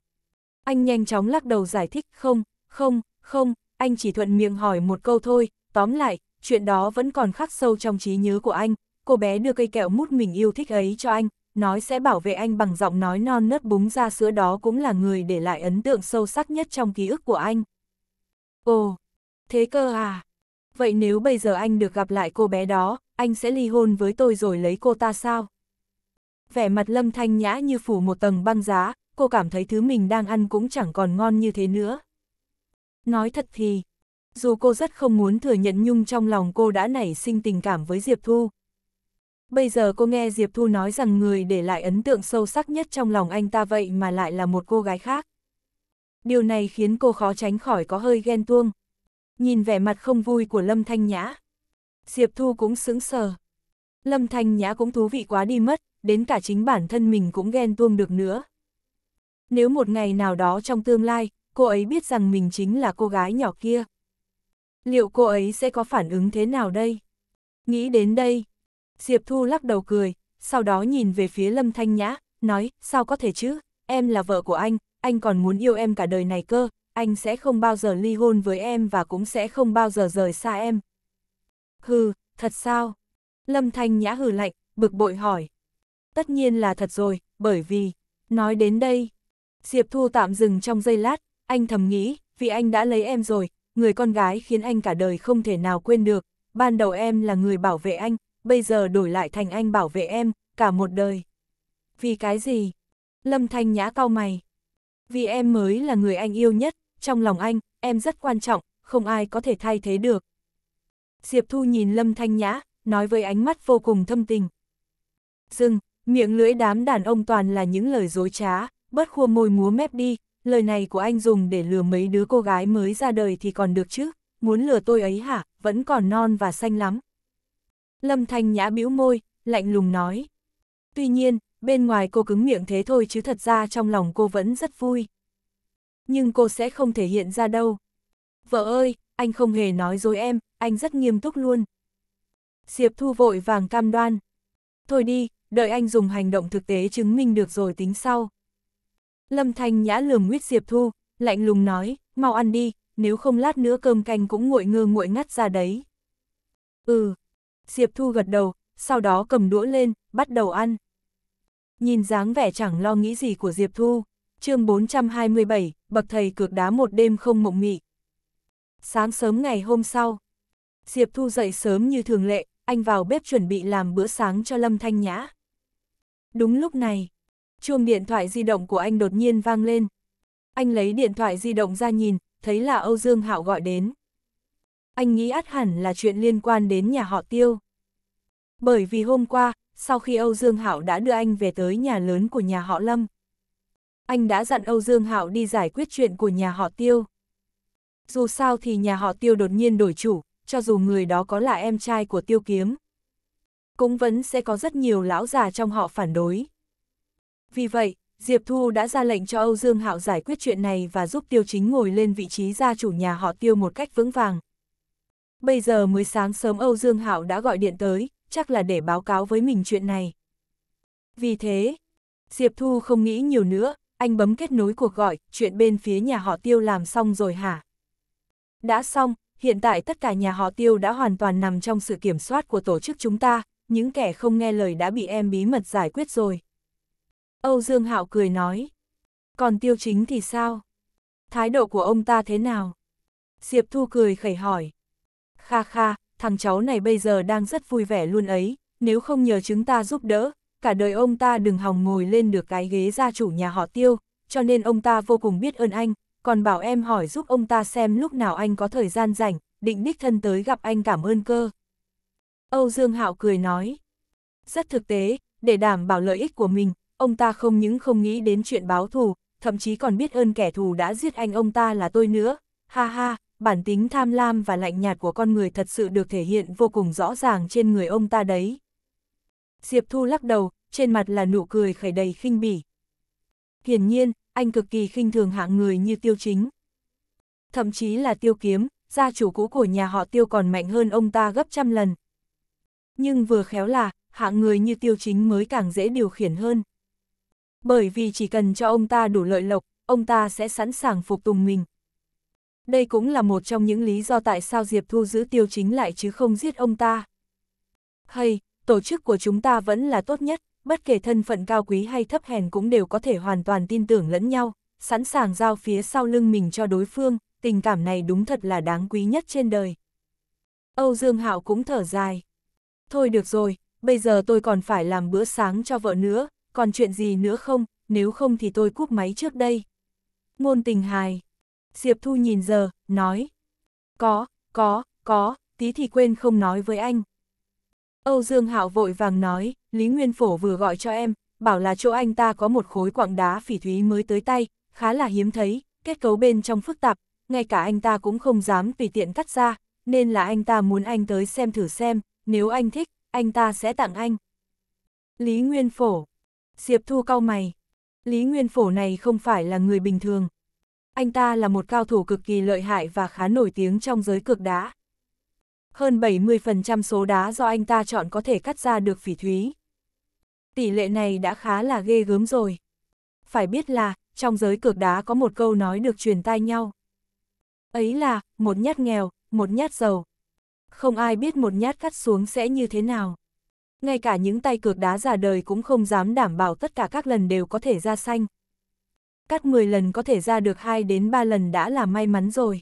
[SPEAKER 1] Anh nhanh chóng lắc đầu giải thích không, không, không, anh chỉ thuận miệng hỏi một câu thôi. Tóm lại, chuyện đó vẫn còn khắc sâu trong trí nhớ của anh. Cô bé đưa cây kẹo mút mình yêu thích ấy cho anh, nói sẽ bảo vệ anh bằng giọng nói non nớt búng ra sữa đó cũng là người để lại ấn tượng sâu sắc nhất trong ký ức của anh. Ồ, thế cơ à? Vậy nếu bây giờ anh được gặp lại cô bé đó, anh sẽ ly hôn với tôi rồi lấy cô ta sao? Vẻ mặt lâm thanh nhã như phủ một tầng băng giá, cô cảm thấy thứ mình đang ăn cũng chẳng còn ngon như thế nữa. Nói thật thì, dù cô rất không muốn thừa nhận nhung trong lòng cô đã nảy sinh tình cảm với Diệp Thu. Bây giờ cô nghe Diệp Thu nói rằng người để lại ấn tượng sâu sắc nhất trong lòng anh ta vậy mà lại là một cô gái khác. Điều này khiến cô khó tránh khỏi có hơi ghen tuông. Nhìn vẻ mặt không vui của Lâm Thanh Nhã, Diệp Thu cũng sững sờ. Lâm Thanh Nhã cũng thú vị quá đi mất, đến cả chính bản thân mình cũng ghen tuông được nữa. Nếu một ngày nào đó trong tương lai, cô ấy biết rằng mình chính là cô gái nhỏ kia. Liệu cô ấy sẽ có phản ứng thế nào đây? Nghĩ đến đây, Diệp Thu lắc đầu cười, sau đó nhìn về phía Lâm Thanh Nhã, nói, sao có thể chứ, em là vợ của anh, anh còn muốn yêu em cả đời này cơ, anh sẽ không bao giờ ly hôn với em và cũng sẽ không bao giờ rời xa em. Hừ, thật sao? Lâm Thanh Nhã hừ lạnh, bực bội hỏi. Tất nhiên là thật rồi, bởi vì... Nói đến đây... Diệp Thu tạm dừng trong giây lát, anh thầm nghĩ, vì anh đã lấy em rồi, người con gái khiến anh cả đời không thể nào quên được. Ban đầu em là người bảo vệ anh, bây giờ đổi lại thành anh bảo vệ em, cả một đời. Vì cái gì? Lâm Thanh Nhã cau mày. Vì em mới là người anh yêu nhất, trong lòng anh, em rất quan trọng, không ai có thể thay thế được, Diệp Thu nhìn Lâm Thanh Nhã, nói với ánh mắt vô cùng thâm tình. Dừng, miệng lưỡi đám đàn ông toàn là những lời dối trá, bớt khua môi múa mép đi, lời này của anh dùng để lừa mấy đứa cô gái mới ra đời thì còn được chứ, muốn lừa tôi ấy hả, vẫn còn non và xanh lắm. Lâm Thanh Nhã bĩu môi, lạnh lùng nói. Tuy nhiên, bên ngoài cô cứng miệng thế thôi chứ thật ra trong lòng cô vẫn rất vui. Nhưng cô sẽ không thể hiện ra đâu. Vợ ơi, anh không hề nói dối em, anh rất nghiêm túc luôn. Diệp Thu vội vàng cam đoan. Thôi đi, đợi anh dùng hành động thực tế chứng minh được rồi tính sau. Lâm Thanh Nhã lườm nguyết Diệp Thu, lạnh lùng nói, mau ăn đi, nếu không lát nữa cơm canh cũng nguội ngơ nguội ngắt ra đấy. Ừ, Diệp Thu gật đầu, sau đó cầm đũa lên, bắt đầu ăn. Nhìn dáng vẻ chẳng lo nghĩ gì của Diệp Thu, chương 427, bậc thầy cược đá một đêm không mộng mị. Sáng sớm ngày hôm sau, Diệp Thu dậy sớm như thường lệ, anh vào bếp chuẩn bị làm bữa sáng cho Lâm Thanh Nhã. Đúng lúc này, chuông điện thoại di động của anh đột nhiên vang lên. Anh lấy điện thoại di động ra nhìn, thấy là Âu Dương Hạo gọi đến. Anh nghĩ át hẳn là chuyện liên quan đến nhà họ Tiêu. Bởi vì hôm qua, sau khi Âu Dương Hạo đã đưa anh về tới nhà lớn của nhà họ Lâm, anh đã dặn Âu Dương Hạo đi giải quyết chuyện của nhà họ Tiêu. Dù sao thì nhà họ tiêu đột nhiên đổi chủ, cho dù người đó có là em trai của tiêu kiếm. Cũng vẫn sẽ có rất nhiều lão già trong họ phản đối. Vì vậy, Diệp Thu đã ra lệnh cho Âu Dương Hạo giải quyết chuyện này và giúp tiêu chính ngồi lên vị trí gia chủ nhà họ tiêu một cách vững vàng. Bây giờ mới sáng sớm Âu Dương Hạo đã gọi điện tới, chắc là để báo cáo với mình chuyện này. Vì thế, Diệp Thu không nghĩ nhiều nữa, anh bấm kết nối cuộc gọi, chuyện bên phía nhà họ tiêu làm xong rồi hả? Đã xong, hiện tại tất cả nhà họ tiêu đã hoàn toàn nằm trong sự kiểm soát của tổ chức chúng ta, những kẻ không nghe lời đã bị em bí mật giải quyết rồi. Âu Dương Hạo cười nói. Còn tiêu chính thì sao? Thái độ của ông ta thế nào? Diệp Thu cười khẩy hỏi. Kha kha, thằng cháu này bây giờ đang rất vui vẻ luôn ấy, nếu không nhờ chúng ta giúp đỡ, cả đời ông ta đừng hòng ngồi lên được cái ghế gia chủ nhà họ tiêu, cho nên ông ta vô cùng biết ơn anh, còn bảo em hỏi giúp ông ta xem lúc nào anh có thời gian rảnh, định đích thân tới gặp anh cảm ơn cơ. Âu Dương Hạo cười nói. Rất thực tế, để đảm bảo lợi ích của mình, ông ta không những không nghĩ đến chuyện báo thù, thậm chí còn biết ơn kẻ thù đã giết anh ông ta là tôi nữa. Ha ha, bản tính tham lam và lạnh nhạt của con người thật sự được thể hiện vô cùng rõ ràng trên người ông ta đấy. Diệp Thu lắc đầu, trên mặt là nụ cười khẩy đầy khinh bỉ. Hiển nhiên, anh cực kỳ khinh thường hạng người như tiêu chính. Thậm chí là tiêu kiếm, gia chủ cũ của nhà họ tiêu còn mạnh hơn ông ta gấp trăm lần. Nhưng vừa khéo là, hạng người như tiêu chính mới càng dễ điều khiển hơn. Bởi vì chỉ cần cho ông ta đủ lợi lộc, ông ta sẽ sẵn sàng phục tùng mình. Đây cũng là một trong những lý do tại sao Diệp Thu giữ tiêu chính lại chứ không giết ông ta. Hay, tổ chức của chúng ta vẫn là tốt nhất bất kể thân phận cao quý hay thấp hèn cũng đều có thể hoàn toàn tin tưởng lẫn nhau, sẵn sàng giao phía sau lưng mình cho đối phương, tình cảm này đúng thật là đáng quý nhất trên đời. Âu Dương Hạo cũng thở dài. Thôi được rồi, bây giờ tôi còn phải làm bữa sáng cho vợ nữa, còn chuyện gì nữa không, nếu không thì tôi cúp máy trước đây. Ngôn tình hài. Diệp Thu nhìn giờ, nói. Có, có, có, tí thì quên không nói với anh. Âu Dương Hạo vội vàng nói, Lý Nguyên Phổ vừa gọi cho em, bảo là chỗ anh ta có một khối quặng đá phỉ thúy mới tới tay, khá là hiếm thấy, kết cấu bên trong phức tạp, ngay cả anh ta cũng không dám tùy tiện cắt ra, nên là anh ta muốn anh tới xem thử xem, nếu anh thích, anh ta sẽ tặng anh. Lý Nguyên Phổ Diệp Thu cau mày. Lý Nguyên Phổ này không phải là người bình thường. Anh ta là một cao thủ cực kỳ lợi hại và khá nổi tiếng trong giới cược đá hơn 70% số đá do anh ta chọn có thể cắt ra được phỉ thúy. Tỷ lệ này đã khá là ghê gớm rồi. Phải biết là, trong giới cược đá có một câu nói được truyền tai nhau. Ấy là, một nhát nghèo, một nhát giàu. Không ai biết một nhát cắt xuống sẽ như thế nào. Ngay cả những tay cược đá già đời cũng không dám đảm bảo tất cả các lần đều có thể ra xanh. Cắt 10 lần có thể ra được 2 đến 3 lần đã là may mắn rồi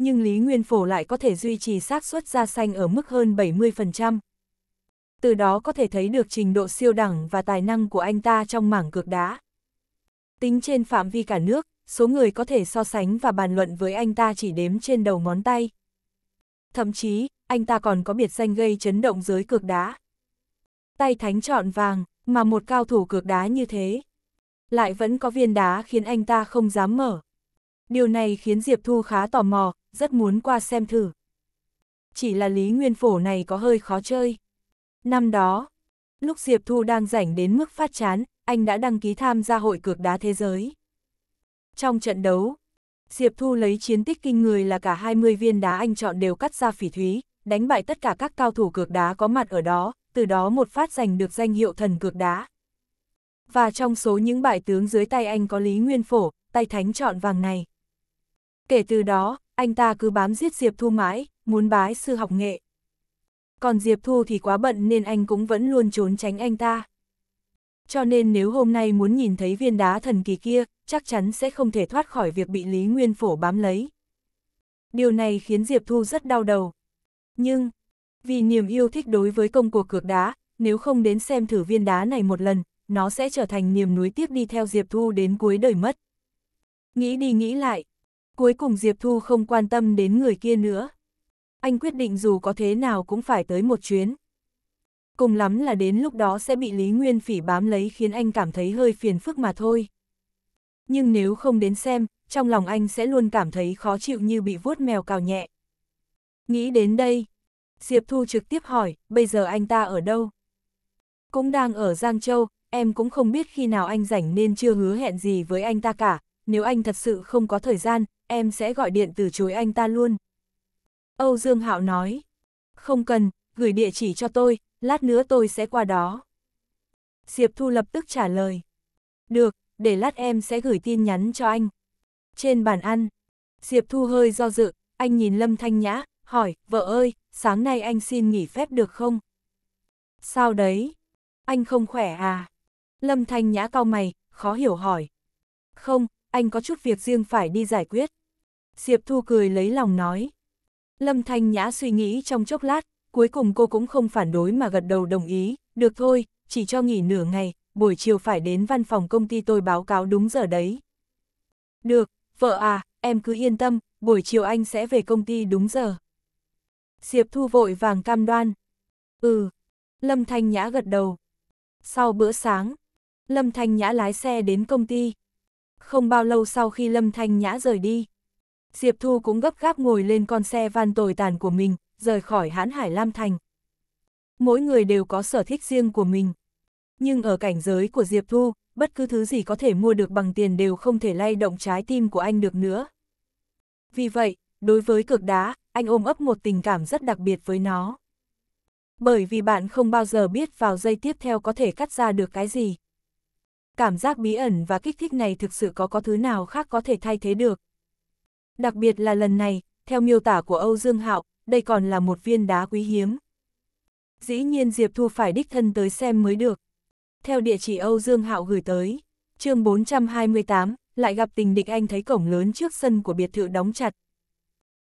[SPEAKER 1] nhưng Lý Nguyên Phổ lại có thể duy trì xác suất ra xanh ở mức hơn 70%. Từ đó có thể thấy được trình độ siêu đẳng và tài năng của anh ta trong mảng cược đá. Tính trên phạm vi cả nước, số người có thể so sánh và bàn luận với anh ta chỉ đếm trên đầu ngón tay. Thậm chí, anh ta còn có biệt danh gây chấn động giới cược đá. Tay thánh trọn vàng, mà một cao thủ cược đá như thế. Lại vẫn có viên đá khiến anh ta không dám mở. Điều này khiến Diệp Thu khá tò mò, rất muốn qua xem thử. Chỉ là Lý Nguyên Phổ này có hơi khó chơi. Năm đó, lúc Diệp Thu đang rảnh đến mức phát chán, anh đã đăng ký tham gia hội cược đá thế giới. Trong trận đấu, Diệp Thu lấy chiến tích kinh người là cả 20 viên đá anh chọn đều cắt ra phỉ thúy, đánh bại tất cả các cao thủ cược đá có mặt ở đó, từ đó một phát giành được danh hiệu thần cược đá. Và trong số những bại tướng dưới tay anh có Lý Nguyên Phổ, tay thánh chọn vàng này. Kể từ đó, anh ta cứ bám giết Diệp Thu mãi, muốn bái sư học nghệ. Còn Diệp Thu thì quá bận nên anh cũng vẫn luôn trốn tránh anh ta. Cho nên nếu hôm nay muốn nhìn thấy viên đá thần kỳ kia, chắc chắn sẽ không thể thoát khỏi việc bị Lý Nguyên Phổ bám lấy. Điều này khiến Diệp Thu rất đau đầu. Nhưng, vì niềm yêu thích đối với công cuộc cược đá, nếu không đến xem thử viên đá này một lần, nó sẽ trở thành niềm núi tiếc đi theo Diệp Thu đến cuối đời mất. Nghĩ đi nghĩ lại, Cuối cùng Diệp Thu không quan tâm đến người kia nữa. Anh quyết định dù có thế nào cũng phải tới một chuyến. Cùng lắm là đến lúc đó sẽ bị Lý Nguyên phỉ bám lấy khiến anh cảm thấy hơi phiền phức mà thôi. Nhưng nếu không đến xem, trong lòng anh sẽ luôn cảm thấy khó chịu như bị vuốt mèo cào nhẹ. Nghĩ đến đây, Diệp Thu trực tiếp hỏi, bây giờ anh ta ở đâu? Cũng đang ở Giang Châu, em cũng không biết khi nào anh rảnh nên chưa hứa hẹn gì với anh ta cả, nếu anh thật sự không có thời gian, em sẽ gọi điện từ chối anh ta luôn. Âu Dương Hạo nói, không cần, gửi địa chỉ cho tôi, lát nữa tôi sẽ qua đó. Diệp Thu lập tức trả lời, được, để lát em sẽ gửi tin nhắn cho anh. Trên bàn ăn, Diệp Thu hơi do dự, anh nhìn Lâm Thanh Nhã, hỏi, vợ ơi, sáng nay anh xin nghỉ phép được không? Sao đấy? Anh không khỏe à? Lâm Thanh Nhã cau mày, khó hiểu hỏi. Không, anh có chút việc riêng phải đi giải quyết. Diệp Thu cười lấy lòng nói. Lâm Thanh Nhã suy nghĩ trong chốc lát, cuối cùng cô cũng không phản đối mà gật đầu đồng ý, được thôi, chỉ cho nghỉ nửa ngày, buổi chiều phải đến văn phòng công ty tôi báo cáo đúng giờ đấy. Được, vợ à, em cứ yên tâm, buổi chiều anh sẽ về công ty đúng giờ. Diệp Thu vội vàng cam đoan. Ừ, Lâm Thanh Nhã gật đầu. Sau bữa sáng, Lâm Thanh Nhã lái xe đến công ty. Không bao lâu sau khi Lâm Thanh Nhã rời đi, Diệp Thu cũng gấp gáp ngồi lên con xe van tồi tàn của mình, rời khỏi hãn hải Lam Thành. Mỗi người đều có sở thích riêng của mình. Nhưng ở cảnh giới của Diệp Thu, bất cứ thứ gì có thể mua được bằng tiền đều không thể lay động trái tim của anh được nữa. Vì vậy, đối với cực đá, anh ôm ấp một tình cảm rất đặc biệt với nó. Bởi vì bạn không bao giờ biết vào giây tiếp theo có thể cắt ra được cái gì. Cảm giác bí ẩn và kích thích này thực sự có có thứ nào khác có thể thay thế được. Đặc biệt là lần này, theo miêu tả của Âu Dương Hạo, đây còn là một viên đá quý hiếm. Dĩ nhiên Diệp Thu phải đích thân tới xem mới được. Theo địa chỉ Âu Dương Hạo gửi tới, chương 428, lại gặp tình địch anh thấy cổng lớn trước sân của biệt thự đóng chặt.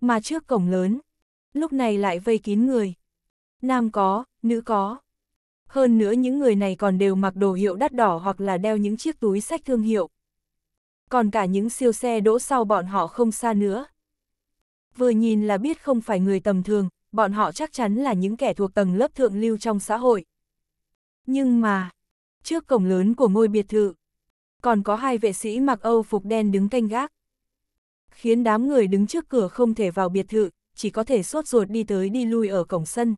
[SPEAKER 1] Mà trước cổng lớn, lúc này lại vây kín người. Nam có, nữ có. Hơn nữa những người này còn đều mặc đồ hiệu đắt đỏ hoặc là đeo những chiếc túi sách thương hiệu còn cả những siêu xe đỗ sau bọn họ không xa nữa. Vừa nhìn là biết không phải người tầm thường, bọn họ chắc chắn là những kẻ thuộc tầng lớp thượng lưu trong xã hội. Nhưng mà, trước cổng lớn của ngôi biệt thự, còn có hai vệ sĩ mặc Âu phục đen đứng canh gác. Khiến đám người đứng trước cửa không thể vào biệt thự, chỉ có thể sốt ruột đi tới đi lui ở cổng sân.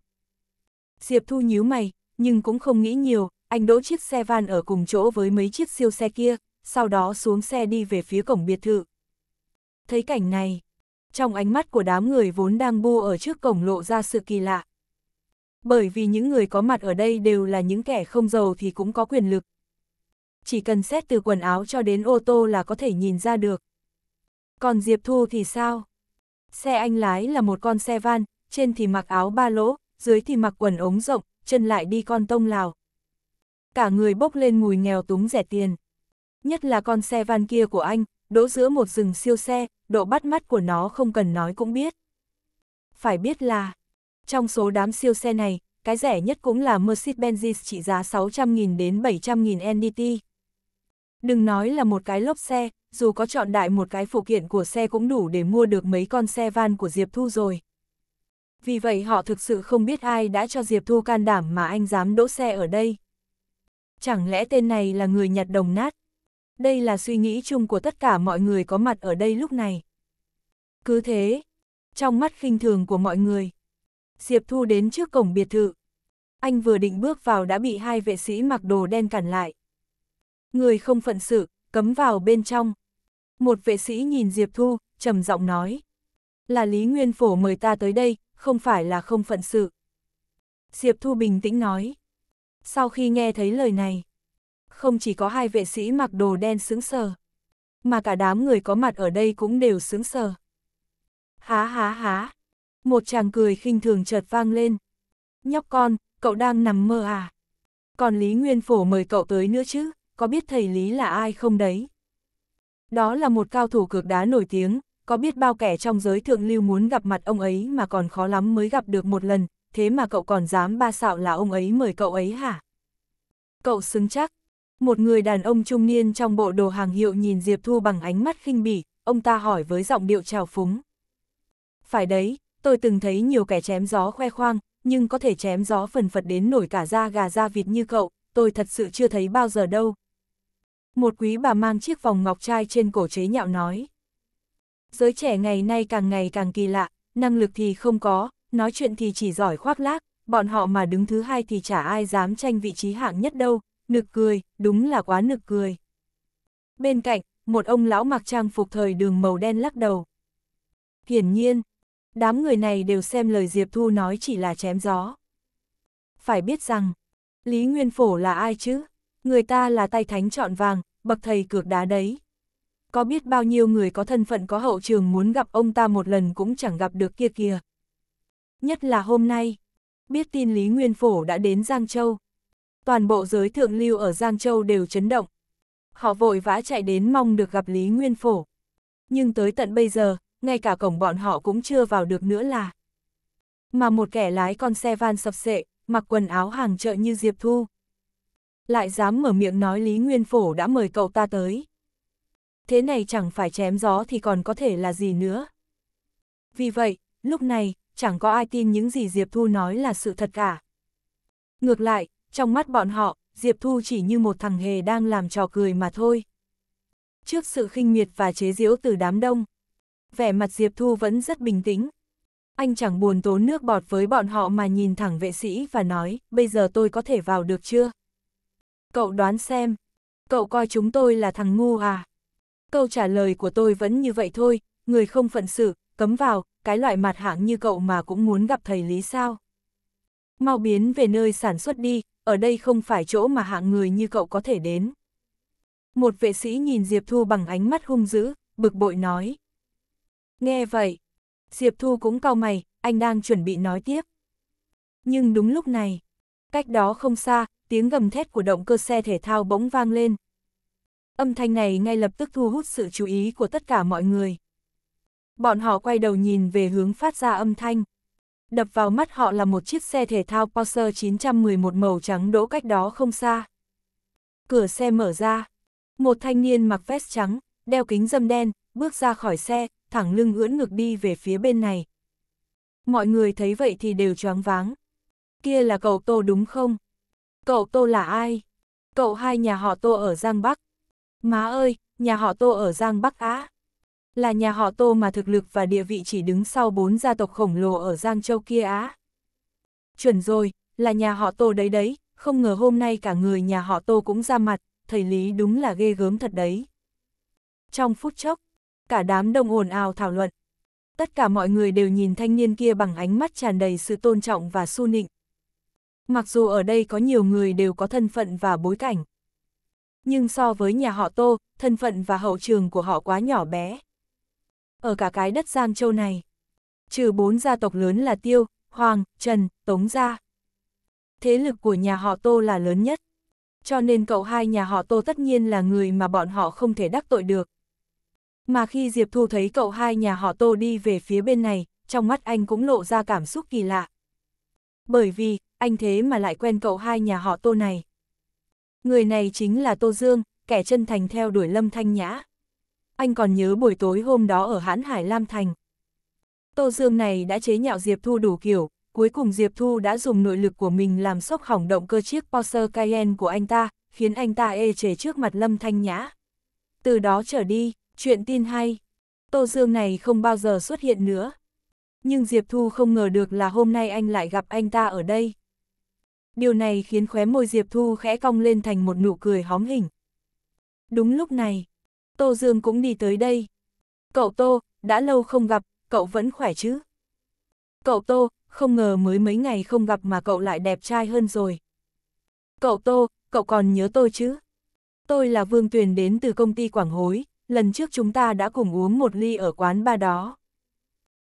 [SPEAKER 1] Diệp Thu nhíu mày, nhưng cũng không nghĩ nhiều, anh đỗ chiếc xe van ở cùng chỗ với mấy chiếc siêu xe kia, sau đó xuống xe đi về phía cổng biệt thự. Thấy cảnh này, trong ánh mắt của đám người vốn đang bu ở trước cổng lộ ra sự kỳ lạ. Bởi vì những người có mặt ở đây đều là những kẻ không giàu thì cũng có quyền lực. Chỉ cần xét từ quần áo cho đến ô tô là có thể nhìn ra được. Còn Diệp Thu thì sao? Xe anh lái là một con xe van, trên thì mặc áo ba lỗ, dưới thì mặc quần ống rộng, chân lại đi con tông lào. Cả người bốc lên mùi nghèo túng rẻ tiền. Nhất là con xe van kia của anh, đỗ giữa một rừng siêu xe, độ bắt mắt của nó không cần nói cũng biết. Phải biết là, trong số đám siêu xe này, cái rẻ nhất cũng là Mercedes-Benz trị giá 600.000 đến 700.000 NDT. Đừng nói là một cái lốp xe, dù có chọn đại một cái phụ kiện của xe cũng đủ để mua được mấy con xe van của Diệp Thu rồi. Vì vậy họ thực sự không biết ai đã cho Diệp Thu can đảm mà anh dám đỗ xe ở đây. Chẳng lẽ tên này là người nhặt đồng nát, đây là suy nghĩ chung của tất cả mọi người có mặt ở đây lúc này. Cứ thế, trong mắt khinh thường của mọi người, Diệp Thu đến trước cổng biệt thự. Anh vừa định bước vào đã bị hai vệ sĩ mặc đồ đen cản lại. Người không phận sự, cấm vào bên trong. Một vệ sĩ nhìn Diệp Thu, trầm giọng nói. Là Lý Nguyên Phổ mời ta tới đây, không phải là không phận sự. Diệp Thu bình tĩnh nói. Sau khi nghe thấy lời này, không chỉ có hai vệ sĩ mặc đồ đen sướng sờ, mà cả đám người có mặt ở đây cũng đều sướng sờ. Há há há, một chàng cười khinh thường chợt vang lên. Nhóc con, cậu đang nằm mơ à? Còn Lý Nguyên Phổ mời cậu tới nữa chứ, có biết thầy Lý là ai không đấy? Đó là một cao thủ cược đá nổi tiếng, có biết bao kẻ trong giới thượng lưu muốn gặp mặt ông ấy mà còn khó lắm mới gặp được một lần, thế mà cậu còn dám ba sạo là ông ấy mời cậu ấy hả? Cậu xứng chắc, một người đàn ông trung niên trong bộ đồ hàng hiệu nhìn Diệp Thu bằng ánh mắt khinh bỉ, ông ta hỏi với giọng điệu trào phúng. Phải đấy, tôi từng thấy nhiều kẻ chém gió khoe khoang, nhưng có thể chém gió phần phật đến nổi cả da gà da vịt như cậu, tôi thật sự chưa thấy bao giờ đâu. Một quý bà mang chiếc vòng ngọc trai trên cổ chế nhạo nói. Giới trẻ ngày nay càng ngày càng kỳ lạ, năng lực thì không có, nói chuyện thì chỉ giỏi khoác lác, bọn họ mà đứng thứ hai thì chả ai dám tranh vị trí hạng nhất đâu, Nực cười, đúng là quá nực cười. Bên cạnh, một ông lão mặc trang phục thời đường màu đen lắc đầu. Hiển nhiên, đám người này đều xem lời Diệp Thu nói chỉ là chém gió. Phải biết rằng, Lý Nguyên Phổ là ai chứ? Người ta là tay thánh trọn vàng, bậc thầy cược đá đấy. Có biết bao nhiêu người có thân phận có hậu trường muốn gặp ông ta một lần cũng chẳng gặp được kia kìa. Nhất là hôm nay, biết tin Lý Nguyên Phổ đã đến Giang Châu, toàn bộ giới thượng lưu ở Giang Châu đều chấn động. Họ vội vã chạy đến mong được gặp Lý Nguyên Phổ. Nhưng tới tận bây giờ, ngay cả cổng bọn họ cũng chưa vào được nữa là. Mà một kẻ lái con xe van sập sệ, mặc quần áo hàng chợ như Diệp Thu. Lại dám mở miệng nói Lý Nguyên Phổ đã mời cậu ta tới. Thế này chẳng phải chém gió thì còn có thể là gì nữa. Vì vậy, lúc này, chẳng có ai tin những gì Diệp Thu nói là sự thật cả. Ngược lại, trong mắt bọn họ, Diệp Thu chỉ như một thằng hề đang làm trò cười mà thôi. Trước sự khinh miệt và chế giễu từ đám đông, vẻ mặt Diệp Thu vẫn rất bình tĩnh. Anh chẳng buồn tốn nước bọt với bọn họ mà nhìn thẳng vệ sĩ và nói, bây giờ tôi có thể vào được chưa? Cậu đoán xem, cậu coi chúng tôi là thằng ngu à? Câu trả lời của tôi vẫn như vậy thôi, người không phận sự, cấm vào, cái loại mặt hạng như cậu mà cũng muốn gặp thầy Lý sao? Mau biến về nơi sản xuất đi, ở đây không phải chỗ mà hạng người như cậu có thể đến. Một vệ sĩ nhìn Diệp Thu bằng ánh mắt hung dữ, bực bội nói. Nghe vậy, Diệp Thu cũng cau mày, anh đang chuẩn bị nói tiếp. Nhưng đúng lúc này, cách đó không xa, tiếng gầm thét của động cơ xe thể thao bỗng vang lên. Âm thanh này ngay lập tức thu hút sự chú ý của tất cả mọi người. Bọn họ quay đầu nhìn về hướng phát ra âm thanh đập vào mắt họ là một chiếc xe thể thao Porsche 911 màu trắng đỗ cách đó không xa. Cửa xe mở ra, một thanh niên mặc vest trắng, đeo kính dâm đen, bước ra khỏi xe, thẳng lưng ưỡn ngực đi về phía bên này. Mọi người thấy vậy thì đều choáng váng. Kia là cậu Tô đúng không? Cậu Tô là ai? Cậu hai nhà họ Tô ở Giang Bắc. Má ơi, nhà họ Tô ở Giang Bắc á. Là nhà họ Tô mà thực lực và địa vị chỉ đứng sau bốn gia tộc khổng lồ ở Giang Châu kia á. Chuẩn rồi, là nhà họ Tô đấy đấy, không ngờ hôm nay cả người nhà họ Tô cũng ra mặt, thầy Lý đúng là ghê gớm thật đấy. Trong phút chốc, cả đám đông ồn ào thảo luận. Tất cả mọi người đều nhìn thanh niên kia bằng ánh mắt tràn đầy sự tôn trọng và su nịnh. Mặc dù ở đây có nhiều người đều có thân phận và bối cảnh. Nhưng so với nhà họ Tô, thân phận và hậu trường của họ quá nhỏ bé ở cả cái đất Giang Châu này. Trừ bốn gia tộc lớn là Tiêu, Hoàng, Trần, Tống Gia. Thế lực của nhà họ Tô là lớn nhất. Cho nên cậu hai nhà họ Tô tất nhiên là người mà bọn họ không thể đắc tội được. Mà khi Diệp Thu thấy cậu hai nhà họ Tô đi về phía bên này, trong mắt anh cũng lộ ra cảm xúc kỳ lạ. Bởi vì, anh thế mà lại quen cậu hai nhà họ Tô này. Người này chính là Tô Dương, kẻ chân thành theo đuổi Lâm Thanh Nhã anh còn nhớ buổi tối hôm đó ở hãn Hải Lam Thành. Tô Dương này đã chế nhạo Diệp Thu đủ kiểu, cuối cùng Diệp Thu đã dùng nội lực của mình làm sốc hỏng động cơ chiếc Porsche Cayenne của anh ta, khiến anh ta ê chế trước mặt Lâm Thanh Nhã. Từ đó trở đi, chuyện tin hay, Tô Dương này không bao giờ xuất hiện nữa. Nhưng Diệp Thu không ngờ được là hôm nay anh lại gặp anh ta ở đây. Điều này khiến khóe môi Diệp Thu khẽ cong lên thành một nụ cười hóm hình. Đúng lúc này, Tô Dương cũng đi tới đây. Cậu Tô, đã lâu không gặp, cậu vẫn khỏe chứ? Cậu Tô, không ngờ mới mấy ngày không gặp mà cậu lại đẹp trai hơn rồi. Cậu Tô, cậu còn nhớ tôi chứ? Tôi là Vương Tuyền đến từ công ty Quảng Hối, lần trước chúng ta đã cùng uống một ly ở quán ba đó.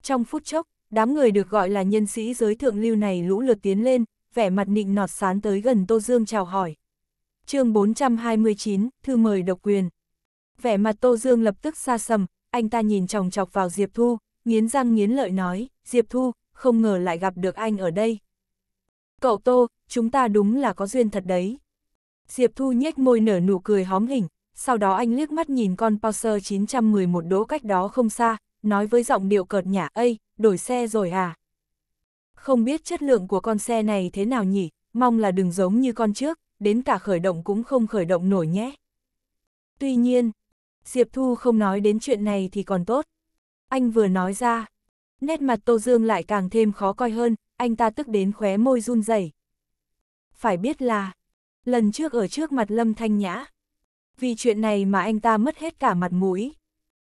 [SPEAKER 1] Trong phút chốc, đám người được gọi là nhân sĩ giới thượng lưu này lũ lượt tiến lên, vẻ mặt nịnh nọt sán tới gần Tô Dương chào hỏi. chương 429, thư mời độc quyền. Vẻ mặt Tô Dương lập tức xa sầm, anh ta nhìn chòng chọc vào Diệp Thu, nghiến răng nghiến lợi nói, Diệp Thu, không ngờ lại gặp được anh ở đây. Cậu Tô, chúng ta đúng là có duyên thật đấy. Diệp Thu nhếch môi nở nụ cười hóm hỉnh, sau đó anh liếc mắt nhìn con Porsche 911 đỗ cách đó không xa, nói với giọng điệu cợt nhả, Ây, đổi xe rồi à? Không biết chất lượng của con xe này thế nào nhỉ, mong là đừng giống như con trước, đến cả khởi động cũng không khởi động nổi nhé. Tuy nhiên, Diệp Thu không nói đến chuyện này thì còn tốt. Anh vừa nói ra, nét mặt Tô Dương lại càng thêm khó coi hơn, anh ta tức đến khóe môi run rẩy. Phải biết là, lần trước ở trước mặt Lâm Thanh Nhã, vì chuyện này mà anh ta mất hết cả mặt mũi.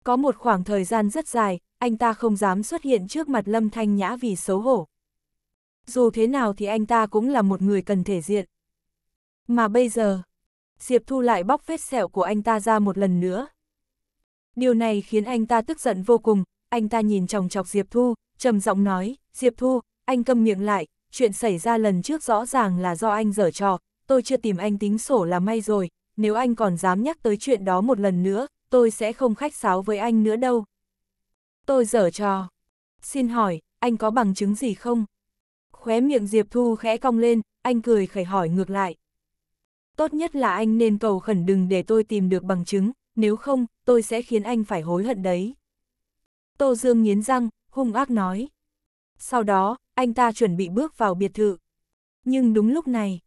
[SPEAKER 1] Có một khoảng thời gian rất dài, anh ta không dám xuất hiện trước mặt Lâm Thanh Nhã vì xấu hổ. Dù thế nào thì anh ta cũng là một người cần thể diện. Mà bây giờ, Diệp Thu lại bóc vết sẹo của anh ta ra một lần nữa. Điều này khiến anh ta tức giận vô cùng, anh ta nhìn chồng chọc Diệp Thu, trầm giọng nói, Diệp Thu, anh câm miệng lại, chuyện xảy ra lần trước rõ ràng là do anh dở trò, tôi chưa tìm anh tính sổ là may rồi, nếu anh còn dám nhắc tới chuyện đó một lần nữa, tôi sẽ không khách sáo với anh nữa đâu. Tôi dở trò. Xin hỏi, anh có bằng chứng gì không? Khóe miệng Diệp Thu khẽ cong lên, anh cười khẩy hỏi ngược lại. Tốt nhất là anh nên cầu khẩn đừng để tôi tìm được bằng chứng, nếu không, tôi sẽ khiến anh phải hối hận đấy. Tô Dương nghiến răng, hung ác nói. Sau đó, anh ta chuẩn bị bước vào biệt thự. Nhưng đúng lúc này,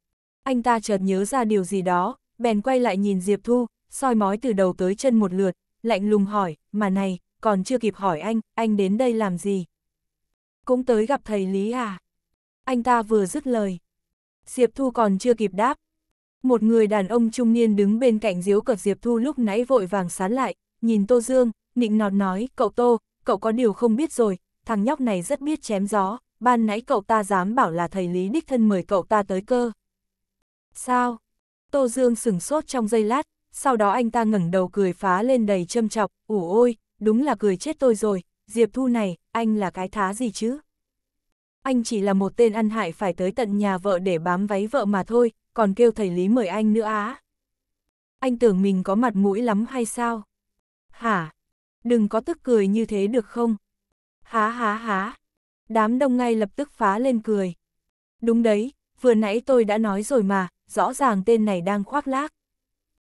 [SPEAKER 1] anh ta chợt nhớ ra điều gì đó, bèn quay lại nhìn Diệp Thu, soi mói từ đầu tới chân một lượt, lạnh lùng hỏi, mà này, còn chưa kịp hỏi anh, anh đến đây làm gì? Cũng tới gặp thầy Lý à? Anh ta vừa dứt lời. Diệp Thu còn chưa kịp đáp, một người đàn ông trung niên đứng bên cạnh diếu cợt Diệp Thu lúc nãy vội vàng sán lại, nhìn Tô Dương, nịnh nọt nói, cậu Tô, cậu có điều không biết rồi, thằng nhóc này rất biết chém gió, ban nãy cậu ta dám bảo là thầy Lý Đích Thân mời cậu ta tới cơ. Sao? Tô Dương sửng sốt trong giây lát, sau đó anh ta ngẩng đầu cười phá lên đầy châm chọc, ủ ôi, đúng là cười chết tôi rồi, Diệp Thu này, anh là cái thá gì chứ? anh chỉ là một tên ăn hại phải tới tận nhà vợ để bám váy vợ mà thôi, còn kêu thầy Lý mời anh nữa á. Anh tưởng mình có mặt mũi lắm hay sao? Hả? Đừng có tức cười như thế được không? Há há há. Đám đông ngay lập tức phá lên cười. Đúng đấy, vừa nãy tôi đã nói rồi mà, rõ ràng tên này đang khoác lác.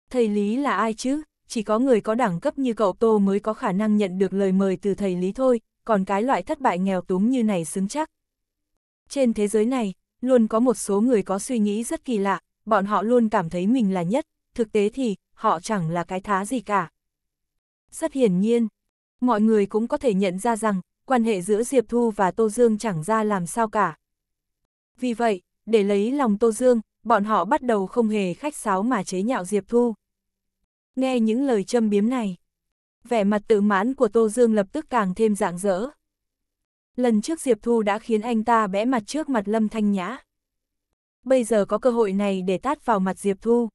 [SPEAKER 1] Thầy Lý là ai chứ? Chỉ có người có đẳng cấp như cậu Tô mới có khả năng nhận được lời mời từ thầy Lý thôi, còn cái loại thất bại nghèo túng như này xứng chắc, trên thế giới này, luôn có một số người có suy nghĩ rất kỳ lạ, bọn họ luôn cảm thấy mình là nhất, thực tế thì, họ chẳng là cái thá gì cả. Rất hiển nhiên, mọi người cũng có thể nhận ra rằng, quan hệ giữa Diệp Thu và Tô Dương chẳng ra làm sao cả. Vì vậy, để lấy lòng Tô Dương, bọn họ bắt đầu không hề khách sáo mà chế nhạo Diệp Thu. Nghe những lời châm biếm này, vẻ mặt tự mãn của Tô Dương lập tức càng thêm rạng rỡ lần trước Diệp Thu đã khiến anh ta bẽ mặt trước mặt Lâm Thanh Nhã. Bây giờ có cơ hội này để tát vào mặt Diệp Thu.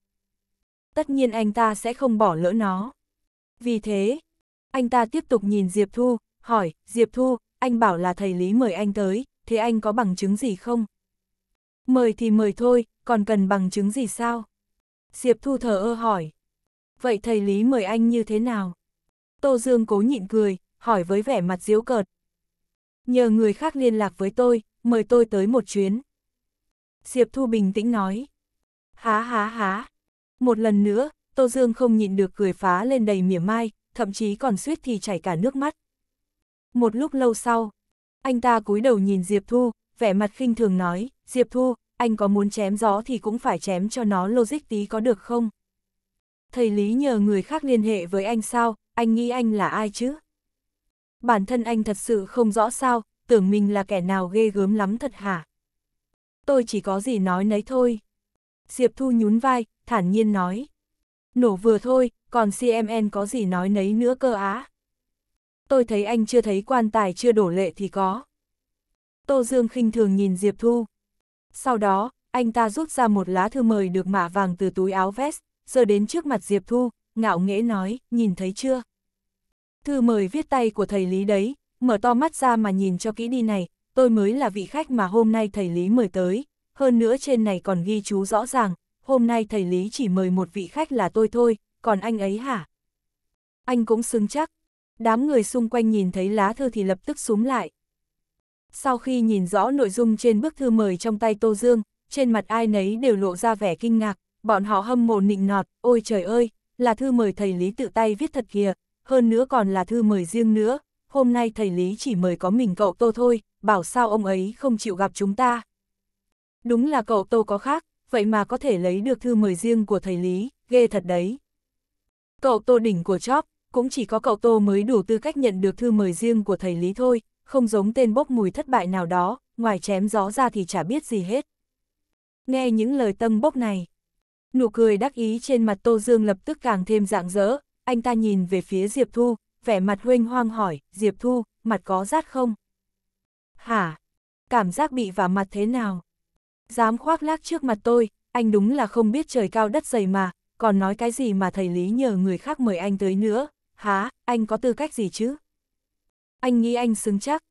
[SPEAKER 1] Tất nhiên anh ta sẽ không bỏ lỡ nó. Vì thế, anh ta tiếp tục nhìn Diệp Thu, hỏi, Diệp Thu, anh bảo là thầy Lý mời anh tới, thế anh có bằng chứng gì không? Mời thì mời thôi, còn cần bằng chứng gì sao? Diệp Thu thở ơ hỏi. Vậy thầy Lý mời anh như thế nào? Tô Dương cố nhịn cười, hỏi với vẻ mặt diếu cợt, Nhờ người khác liên lạc với tôi, mời tôi tới một chuyến. Diệp Thu bình tĩnh nói. Há há há. Một lần nữa, Tô Dương không nhịn được cười phá lên đầy mỉa mai, thậm chí còn suýt thì chảy cả nước mắt. Một lúc lâu sau, anh ta cúi đầu nhìn Diệp Thu, vẻ mặt khinh thường nói, Diệp Thu, anh có muốn chém gió thì cũng phải chém cho nó logic tí có được không? Thầy Lý nhờ người khác liên hệ với anh sao, anh nghĩ anh là ai chứ? bản thân anh thật sự không rõ sao, tưởng mình là kẻ nào ghê gớm lắm thật hả? Tôi chỉ có gì nói nấy thôi. Diệp Thu nhún vai, thản nhiên nói. Nổ vừa thôi, còn CMN có gì nói nấy nữa cơ á? Tôi thấy anh chưa thấy quan tài chưa đổ lệ thì có. Tô Dương khinh thường nhìn Diệp Thu. Sau đó, anh ta rút ra một lá thư mời được mạ vàng từ túi áo vest, giờ đến trước mặt Diệp Thu, ngạo nghễ nói, nhìn thấy chưa? Thư mời viết tay của thầy Lý đấy, mở to mắt ra mà nhìn cho kỹ đi này, tôi mới là vị khách mà hôm nay thầy Lý mời tới, hơn nữa trên này còn ghi chú rõ ràng, hôm nay thầy Lý chỉ mời một vị khách là tôi thôi, còn anh ấy hả? Anh cũng xứng chắc. Đám người xung quanh nhìn thấy lá thư thì lập tức súng lại. Sau khi nhìn rõ nội dung trên bức thư mời trong tay Tô Dương, trên mặt ai nấy đều lộ ra vẻ kinh ngạc, bọn họ hâm mộ nịnh nọt, ôi trời ơi, là thư mời thầy Lý tự tay viết thật kìa, hơn nữa còn là thư mời riêng nữa, hôm nay thầy Lý chỉ mời có mình cậu Tô thôi, bảo sao ông ấy không chịu gặp chúng ta. Đúng là cậu Tô có khác, vậy mà có thể lấy được thư mời riêng của thầy Lý, ghê thật đấy. Cậu Tô đỉnh của chóp, cũng chỉ có cậu Tô mới đủ tư cách nhận được thư mời riêng của thầy Lý thôi, không giống tên bốc mùi thất bại nào đó, ngoài chém gió ra thì chả biết gì hết. Nghe những lời tâm bốc này, nụ cười đắc ý trên mặt Tô Dương lập tức càng thêm rạng rỡ, anh ta nhìn về phía Diệp Thu, vẻ mặt huynh hoang hỏi, Diệp Thu, mặt có rát không? Hả? Cảm giác bị vả mặt thế nào? Dám khoác lác trước mặt tôi, anh đúng là không biết trời cao đất dày mà, còn nói cái gì mà thầy Lý nhờ người khác mời anh tới nữa, Hả? anh có tư cách gì chứ? Anh nghĩ anh xứng chắc.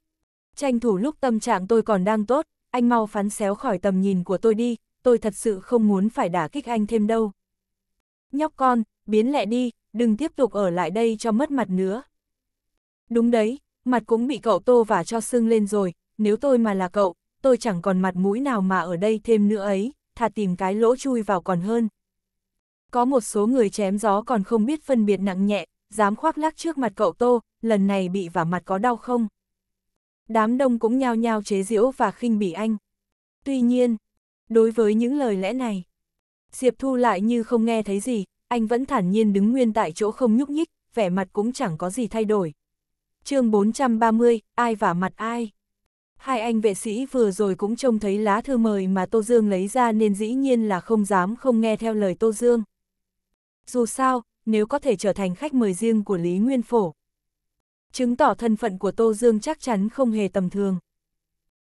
[SPEAKER 1] Tranh thủ lúc tâm trạng tôi còn đang tốt, anh mau phán xéo khỏi tầm nhìn của tôi đi, tôi thật sự không muốn phải đả kích anh thêm đâu. Nhóc con, biến lẹ đi, đừng tiếp tục ở lại đây cho mất mặt nữa. Đúng đấy, mặt cũng bị cậu tô và cho sưng lên rồi, nếu tôi mà là cậu, tôi chẳng còn mặt mũi nào mà ở đây thêm nữa ấy, thà tìm cái lỗ chui vào còn hơn. Có một số người chém gió còn không biết phân biệt nặng nhẹ, dám khoác lác trước mặt cậu tô, lần này bị vả mặt có đau không? Đám đông cũng nhao nhao chế giễu và khinh bỉ anh. Tuy nhiên, đối với những lời lẽ này, Diệp Thu lại như không nghe thấy gì, anh vẫn thản nhiên đứng nguyên tại chỗ không nhúc nhích, vẻ mặt cũng chẳng có gì thay đổi. chương 430, ai vả mặt ai? Hai anh vệ sĩ vừa rồi cũng trông thấy lá thư mời mà Tô Dương lấy ra nên dĩ nhiên là không dám không nghe theo lời Tô Dương. Dù sao, nếu có thể trở thành khách mời riêng của Lý Nguyên Phổ, chứng tỏ thân phận của Tô Dương chắc chắn không hề tầm thường.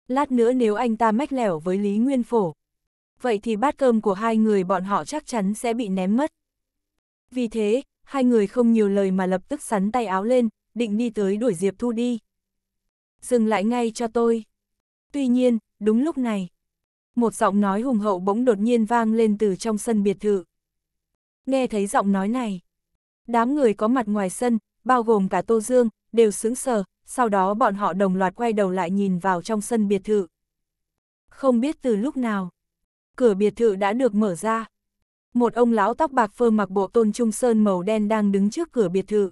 [SPEAKER 1] Lát nữa nếu anh ta mách lẻo với Lý Nguyên Phổ, vậy thì bát cơm của hai người bọn họ chắc chắn sẽ bị ném mất. Vì thế, hai người không nhiều lời mà lập tức sắn tay áo lên, định đi tới đuổi Diệp Thu đi. Dừng lại ngay cho tôi. Tuy nhiên, đúng lúc này, một giọng nói hùng hậu bỗng đột nhiên vang lên từ trong sân biệt thự. Nghe thấy giọng nói này, đám người có mặt ngoài sân, bao gồm cả Tô Dương, đều sững sờ, sau đó bọn họ đồng loạt quay đầu lại nhìn vào trong sân biệt thự. Không biết từ lúc nào, cửa biệt thự đã được mở ra một ông lão tóc bạc phơ mặc bộ tôn trung sơn màu đen đang đứng trước cửa biệt thự.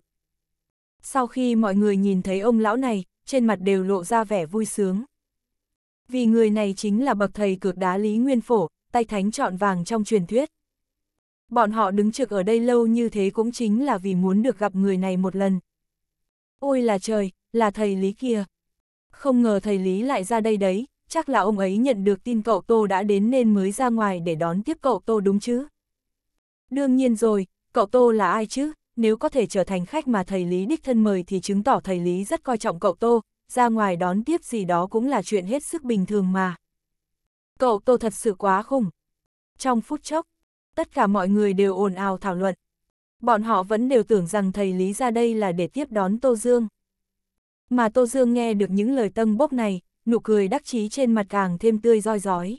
[SPEAKER 1] Sau khi mọi người nhìn thấy ông lão này, trên mặt đều lộ ra vẻ vui sướng. Vì người này chính là bậc thầy cược đá Lý Nguyên Phổ, tay thánh trọn vàng trong truyền thuyết. Bọn họ đứng trực ở đây lâu như thế cũng chính là vì muốn được gặp người này một lần. Ôi là trời, là thầy Lý kia. Không ngờ thầy Lý lại ra đây đấy, chắc là ông ấy nhận được tin cậu Tô đã đến nên mới ra ngoài để đón tiếp cậu Tô đúng chứ. Đương nhiên rồi, cậu Tô là ai chứ, nếu có thể trở thành khách mà thầy Lý đích thân mời thì chứng tỏ thầy Lý rất coi trọng cậu Tô, ra ngoài đón tiếp gì đó cũng là chuyện hết sức bình thường mà. Cậu Tô thật sự quá khủng. Trong phút chốc, tất cả mọi người đều ồn ào thảo luận. Bọn họ vẫn đều tưởng rằng thầy Lý ra đây là để tiếp đón Tô Dương. Mà Tô Dương nghe được những lời tâm bốc này, nụ cười đắc chí trên mặt càng thêm tươi roi rói.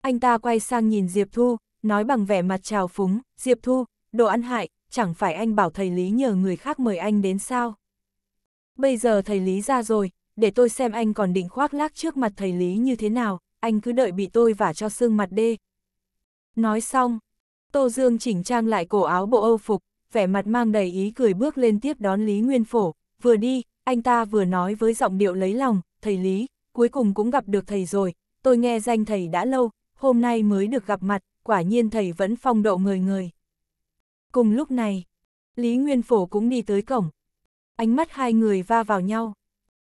[SPEAKER 1] Anh ta quay sang nhìn Diệp Thu, nói bằng vẻ mặt trào phúng, Diệp Thu, đồ ăn hại, chẳng phải anh bảo thầy Lý nhờ người khác mời anh đến sao? Bây giờ thầy Lý ra rồi, để tôi xem anh còn định khoác lác trước mặt thầy Lý như thế nào, anh cứ đợi bị tôi vả cho xương mặt đê. Nói xong, Tô Dương chỉnh trang lại cổ áo bộ âu phục, vẻ mặt mang đầy ý cười bước lên tiếp đón Lý Nguyên Phổ, vừa đi, anh ta vừa nói với giọng điệu lấy lòng, thầy Lý, cuối cùng cũng gặp được thầy rồi, tôi nghe danh thầy đã lâu, hôm nay mới được gặp mặt, quả nhiên thầy vẫn phong độ người người. Cùng lúc này, Lý Nguyên Phổ cũng đi tới cổng. Ánh mắt hai người va vào nhau.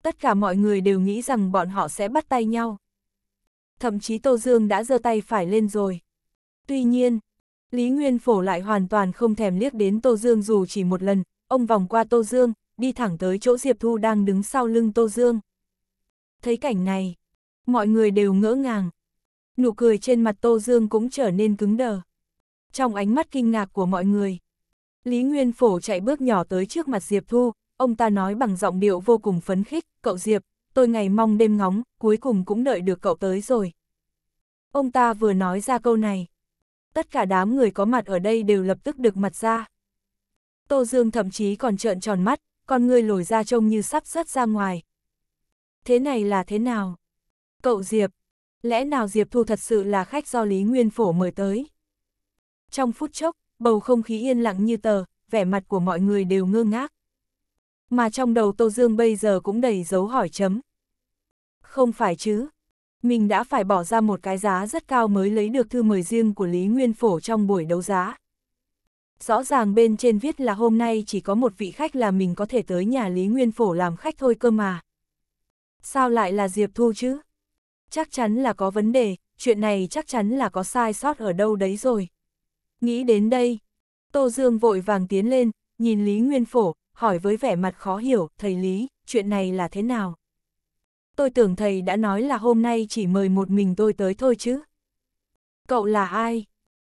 [SPEAKER 1] Tất cả mọi người đều nghĩ rằng bọn họ sẽ bắt tay nhau. Thậm chí Tô Dương đã giơ tay phải lên rồi. Tuy nhiên, Lý Nguyên Phổ lại hoàn toàn không thèm liếc đến Tô Dương dù chỉ một lần, ông vòng qua Tô Dương, đi thẳng tới chỗ Diệp Thu đang đứng sau lưng Tô Dương. Thấy cảnh này, mọi người đều ngỡ ngàng nụ cười trên mặt Tô Dương cũng trở nên cứng đờ. Trong ánh mắt kinh ngạc của mọi người, Lý Nguyên Phổ chạy bước nhỏ tới trước mặt Diệp Thu, ông ta nói bằng giọng điệu vô cùng phấn khích, cậu Diệp, tôi ngày mong đêm ngóng, cuối cùng cũng đợi được cậu tới rồi. Ông ta vừa nói ra câu này. Tất cả đám người có mặt ở đây đều lập tức được mặt ra. Tô Dương thậm chí còn trợn tròn mắt, con người lồi ra trông như sắp rớt ra ngoài. Thế này là thế nào? Cậu Diệp, Lẽ nào Diệp Thu thật sự là khách do Lý Nguyên Phổ mời tới? Trong phút chốc, bầu không khí yên lặng như tờ, vẻ mặt của mọi người đều ngơ ngác. Mà trong đầu Tô Dương bây giờ cũng đầy dấu hỏi chấm. Không phải chứ, mình đã phải bỏ ra một cái giá rất cao mới lấy được thư mời riêng của Lý Nguyên Phổ trong buổi đấu giá. Rõ ràng bên trên viết là hôm nay chỉ có một vị khách là mình có thể tới nhà Lý Nguyên Phổ làm khách thôi cơ mà. Sao lại là Diệp Thu chứ? chắc chắn là có vấn đề, chuyện này chắc chắn là có sai sót ở đâu đấy rồi. Nghĩ đến đây, Tô Dương vội vàng tiến lên, nhìn Lý Nguyên Phổ, hỏi với vẻ mặt khó hiểu, thầy Lý, chuyện này là thế nào? Tôi tưởng thầy đã nói là hôm nay chỉ mời một mình tôi tới thôi chứ. Cậu là ai?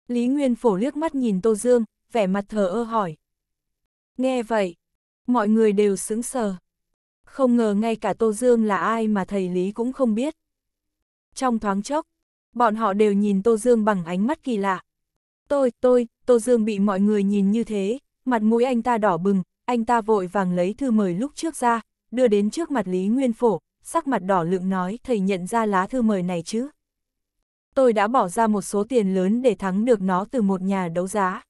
[SPEAKER 1] Lý Nguyên Phổ liếc mắt nhìn Tô Dương, vẻ mặt thờ ơ hỏi. Nghe vậy, mọi người đều sững sờ. Không ngờ ngay cả Tô Dương là ai mà thầy Lý cũng không biết. Trong thoáng chốc, bọn họ đều nhìn Tô Dương bằng ánh mắt kỳ lạ. Tôi, tôi, Tô Dương bị mọi người nhìn như thế, mặt mũi anh ta đỏ bừng, anh ta vội vàng lấy thư mời lúc trước ra, đưa đến trước mặt Lý Nguyên Phổ, sắc mặt đỏ lượng nói thầy nhận ra lá thư mời này chứ. Tôi đã bỏ ra một số tiền lớn để thắng được nó từ một nhà đấu giá.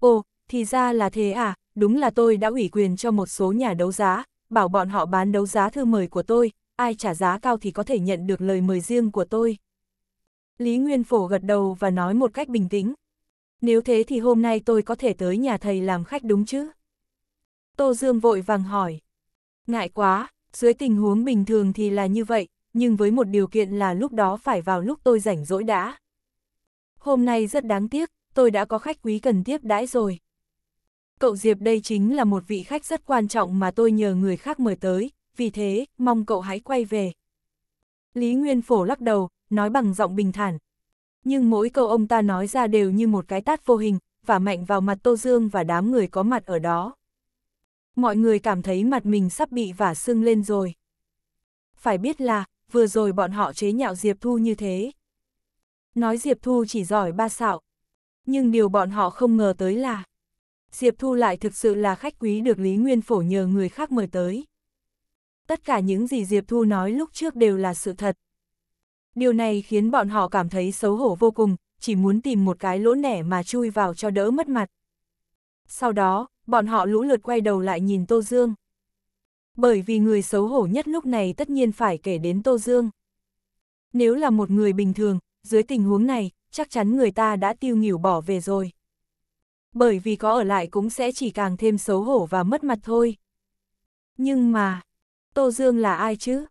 [SPEAKER 1] Ồ, thì ra là thế à, đúng là tôi đã ủy quyền cho một số nhà đấu giá, bảo bọn họ bán đấu giá thư mời của tôi, ai trả giá cao thì có thể nhận được lời mời riêng của tôi. Lý Nguyên Phổ gật đầu và nói một cách bình tĩnh. Nếu thế thì hôm nay tôi có thể tới nhà thầy làm khách đúng chứ? Tô Dương vội vàng hỏi. Ngại quá, dưới tình huống bình thường thì là như vậy, nhưng với một điều kiện là lúc đó phải vào lúc tôi rảnh rỗi đã. Hôm nay rất đáng tiếc, tôi đã có khách quý cần tiếp đãi rồi. Cậu Diệp đây chính là một vị khách rất quan trọng mà tôi nhờ người khác mời tới, vì thế, mong cậu hãy quay về. Lý Nguyên Phổ lắc đầu, nói bằng giọng bình thản. Nhưng mỗi câu ông ta nói ra đều như một cái tát vô hình, và mạnh vào mặt Tô Dương và đám người có mặt ở đó. Mọi người cảm thấy mặt mình sắp bị vả sưng lên rồi. Phải biết là, vừa rồi bọn họ chế nhạo Diệp Thu như thế. Nói Diệp Thu chỉ giỏi ba xạo. Nhưng điều bọn họ không ngờ tới là, Diệp Thu lại thực sự là khách quý được Lý Nguyên Phổ nhờ người khác mời tới tất cả những gì Diệp Thu nói lúc trước đều là sự thật. Điều này khiến bọn họ cảm thấy xấu hổ vô cùng, chỉ muốn tìm một cái lỗ nẻ mà chui vào cho đỡ mất mặt. Sau đó, bọn họ lũ lượt quay đầu lại nhìn Tô Dương. Bởi vì người xấu hổ nhất lúc này tất nhiên phải kể đến Tô Dương. Nếu là một người bình thường, dưới tình huống này, chắc chắn người ta đã tiêu nghỉu bỏ về rồi. Bởi vì có ở lại cũng sẽ chỉ càng thêm xấu hổ và mất mặt thôi. Nhưng mà, Tô Dương là ai chứ?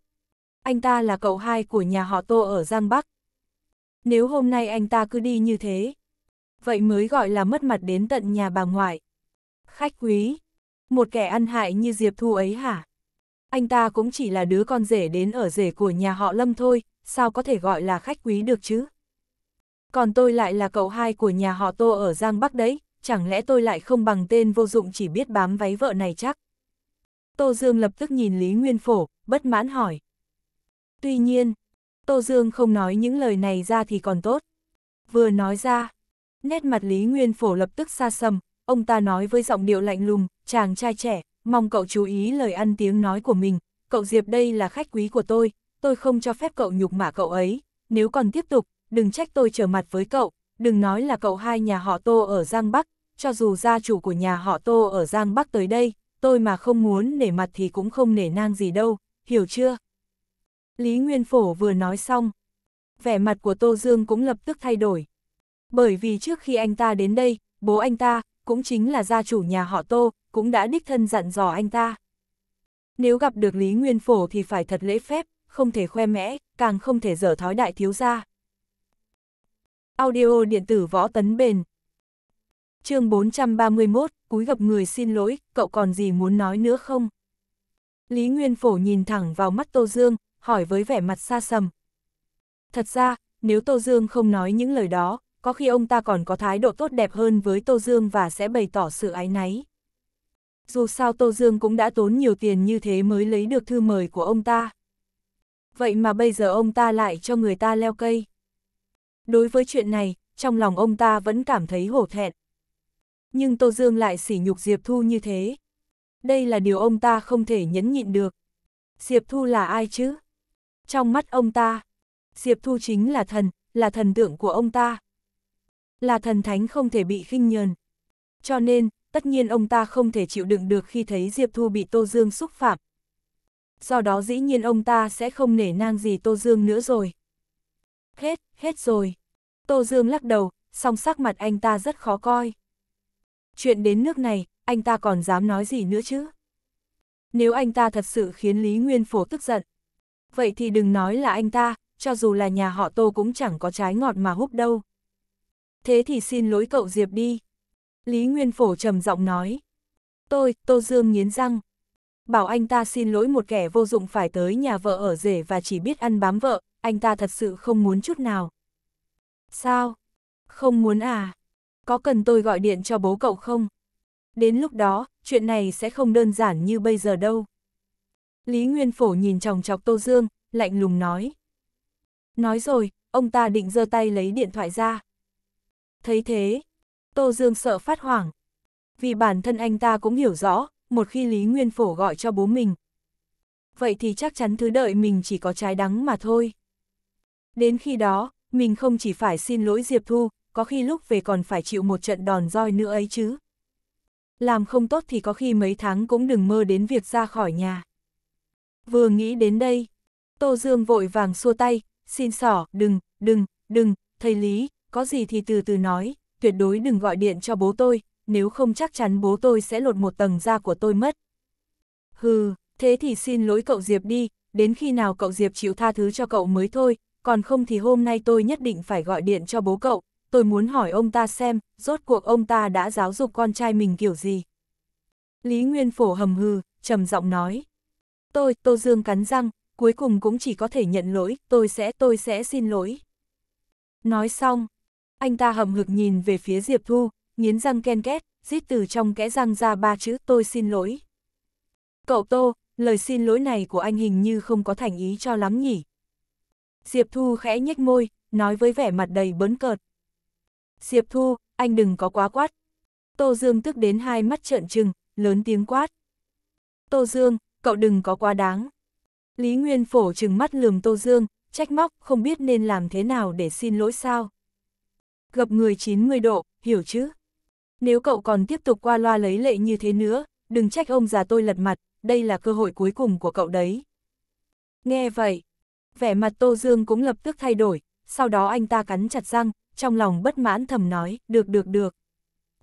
[SPEAKER 1] Anh ta là cậu hai của nhà họ Tô ở Giang Bắc. Nếu hôm nay anh ta cứ đi như thế, vậy mới gọi là mất mặt đến tận nhà bà ngoại. Khách quý, một kẻ ăn hại như Diệp Thu ấy hả? Anh ta cũng chỉ là đứa con rể đến ở rể của nhà họ Lâm thôi, sao có thể gọi là khách quý được chứ? Còn tôi lại là cậu hai của nhà họ Tô ở Giang Bắc đấy, chẳng lẽ tôi lại không bằng tên vô dụng chỉ biết bám váy vợ này chắc? Tô Dương lập tức nhìn Lý Nguyên Phổ, bất mãn hỏi. Tuy nhiên, Tô Dương không nói những lời này ra thì còn tốt. Vừa nói ra, nét mặt Lý Nguyên Phổ lập tức xa sầm, ông ta nói với giọng điệu lạnh lùng, chàng trai trẻ, mong cậu chú ý lời ăn tiếng nói của mình, cậu Diệp đây là khách quý của tôi, tôi không cho phép cậu nhục mạ cậu ấy, nếu còn tiếp tục, đừng trách tôi trở mặt với cậu, đừng nói là cậu hai nhà họ Tô ở Giang Bắc, cho dù gia chủ của nhà họ Tô ở Giang Bắc tới đây, tôi mà không muốn nể mặt thì cũng không nể nang gì đâu, hiểu chưa? Lý Nguyên Phổ vừa nói xong, vẻ mặt của Tô Dương cũng lập tức thay đổi. Bởi vì trước khi anh ta đến đây, bố anh ta, cũng chính là gia chủ nhà họ Tô, cũng đã đích thân dặn dò anh ta. Nếu gặp được Lý Nguyên Phổ thì phải thật lễ phép, không thể khoe mẽ, càng không thể dở thói đại thiếu gia. Audio điện tử võ tấn bền chương 431, cúi gặp người xin lỗi, cậu còn gì muốn nói nữa không? Lý Nguyên Phổ nhìn thẳng vào mắt Tô Dương, hỏi với vẻ mặt xa sầm. Thật ra, nếu Tô Dương không nói những lời đó, có khi ông ta còn có thái độ tốt đẹp hơn với Tô Dương và sẽ bày tỏ sự ái náy. Dù sao Tô Dương cũng đã tốn nhiều tiền như thế mới lấy được thư mời của ông ta. Vậy mà bây giờ ông ta lại cho người ta leo cây. Đối với chuyện này, trong lòng ông ta vẫn cảm thấy hổ thẹn nhưng Tô Dương lại sỉ nhục Diệp Thu như thế. Đây là điều ông ta không thể nhẫn nhịn được. Diệp Thu là ai chứ? Trong mắt ông ta, Diệp Thu chính là thần, là thần tượng của ông ta. Là thần thánh không thể bị khinh nhờn. Cho nên, tất nhiên ông ta không thể chịu đựng được khi thấy Diệp Thu bị Tô Dương xúc phạm. Do đó dĩ nhiên ông ta sẽ không nể nang gì Tô Dương nữa rồi. Hết, hết rồi. Tô Dương lắc đầu, song sắc mặt anh ta rất khó coi. Chuyện đến nước này, anh ta còn dám nói gì nữa chứ? Nếu anh ta thật sự khiến Lý Nguyên Phổ tức giận, vậy thì đừng nói là anh ta, cho dù là nhà họ Tô cũng chẳng có trái ngọt mà húp đâu. Thế thì xin lỗi cậu Diệp đi. Lý Nguyên Phổ trầm giọng nói. Tôi, Tô Dương nghiến răng. Bảo anh ta xin lỗi một kẻ vô dụng phải tới nhà vợ ở rể và chỉ biết ăn bám vợ, anh ta thật sự không muốn chút nào. Sao? Không muốn à? Có cần tôi gọi điện cho bố cậu không? Đến lúc đó, chuyện này sẽ không đơn giản như bây giờ đâu. Lý Nguyên Phổ nhìn chồng chọc Tô Dương, lạnh lùng nói. Nói rồi, ông ta định giơ tay lấy điện thoại ra. Thấy thế, Tô Dương sợ phát hoảng. Vì bản thân anh ta cũng hiểu rõ, một khi Lý Nguyên Phổ gọi cho bố mình. Vậy thì chắc chắn thứ đợi mình chỉ có trái đắng mà thôi. Đến khi đó, mình không chỉ phải xin lỗi Diệp Thu, có khi lúc về còn phải chịu một trận đòn roi nữa ấy chứ. Làm không tốt thì có khi mấy tháng cũng đừng mơ đến việc ra khỏi nhà. Vừa nghĩ đến đây, Tô Dương vội vàng xua tay, xin sỏ, đừng, đừng, đừng, thầy Lý, có gì thì từ từ nói, tuyệt đối đừng gọi điện cho bố tôi, nếu không chắc chắn bố tôi sẽ lột một tầng da của tôi mất. Hừ, thế thì xin lỗi cậu Diệp đi, đến khi nào cậu Diệp chịu tha thứ cho cậu mới thôi, còn không thì hôm nay tôi nhất định phải gọi điện cho bố cậu, tôi muốn hỏi ông ta xem, rốt cuộc ông ta đã giáo dục con trai mình kiểu gì. Lý Nguyên Phổ hầm hừ, trầm giọng nói. Tôi, Tô Dương cắn răng, cuối cùng cũng chỉ có thể nhận lỗi, tôi sẽ, tôi sẽ xin lỗi. Nói xong, anh ta hầm hực nhìn về phía Diệp Thu, nghiến răng ken két, rít từ trong kẽ răng ra ba chữ tôi xin lỗi. Cậu Tô, lời xin lỗi này của anh hình như không có thành ý cho lắm nhỉ. Diệp Thu khẽ nhếch môi, nói với vẻ mặt đầy bấn cợt, Diệp Thu, anh đừng có quá quát. Tô Dương tức đến hai mắt trợn trừng, lớn tiếng quát. Tô Dương, cậu đừng có quá đáng. Lý Nguyên Phổ trừng mắt lườm Tô Dương, trách móc không biết nên làm thế nào để xin lỗi sao. Gặp người 90 độ, hiểu chứ? Nếu cậu còn tiếp tục qua loa lấy lệ như thế nữa, đừng trách ông già tôi lật mặt, đây là cơ hội cuối cùng của cậu đấy. Nghe vậy, vẻ mặt Tô Dương cũng lập tức thay đổi, sau đó anh ta cắn chặt răng, trong lòng bất mãn thầm nói, được được được.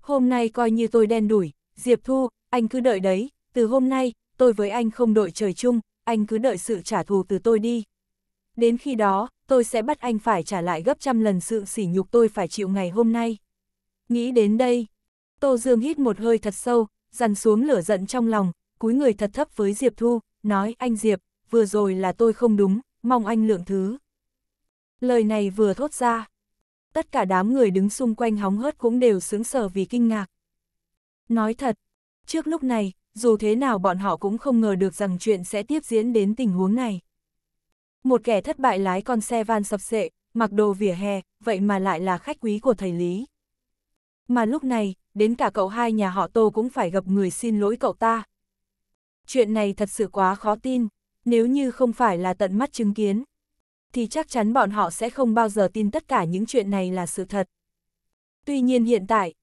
[SPEAKER 1] Hôm nay coi như tôi đen đủi, Diệp Thu, anh cứ đợi đấy, từ hôm nay, tôi với anh không đội trời chung, anh cứ đợi sự trả thù từ tôi đi. Đến khi đó, tôi sẽ bắt anh phải trả lại gấp trăm lần sự sỉ nhục tôi phải chịu ngày hôm nay. Nghĩ đến đây, Tô Dương hít một hơi thật sâu, dằn xuống lửa giận trong lòng, cúi người thật thấp với Diệp Thu, nói anh Diệp, vừa rồi là tôi không đúng, mong anh lượng thứ. Lời này vừa thốt ra, tất cả đám người đứng xung quanh hóng hớt cũng đều sướng sờ vì kinh ngạc. Nói thật, trước lúc này, dù thế nào bọn họ cũng không ngờ được rằng chuyện sẽ tiếp diễn đến tình huống này. Một kẻ thất bại lái con xe van sập sệ, mặc đồ vỉa hè, vậy mà lại là khách quý của thầy Lý. Mà lúc này, đến cả cậu hai nhà họ Tô cũng phải gặp người xin lỗi cậu ta. Chuyện này thật sự quá khó tin, nếu như không phải là tận mắt chứng kiến, thì chắc chắn bọn họ sẽ không bao giờ tin tất cả những chuyện này là sự thật. Tuy nhiên hiện tại,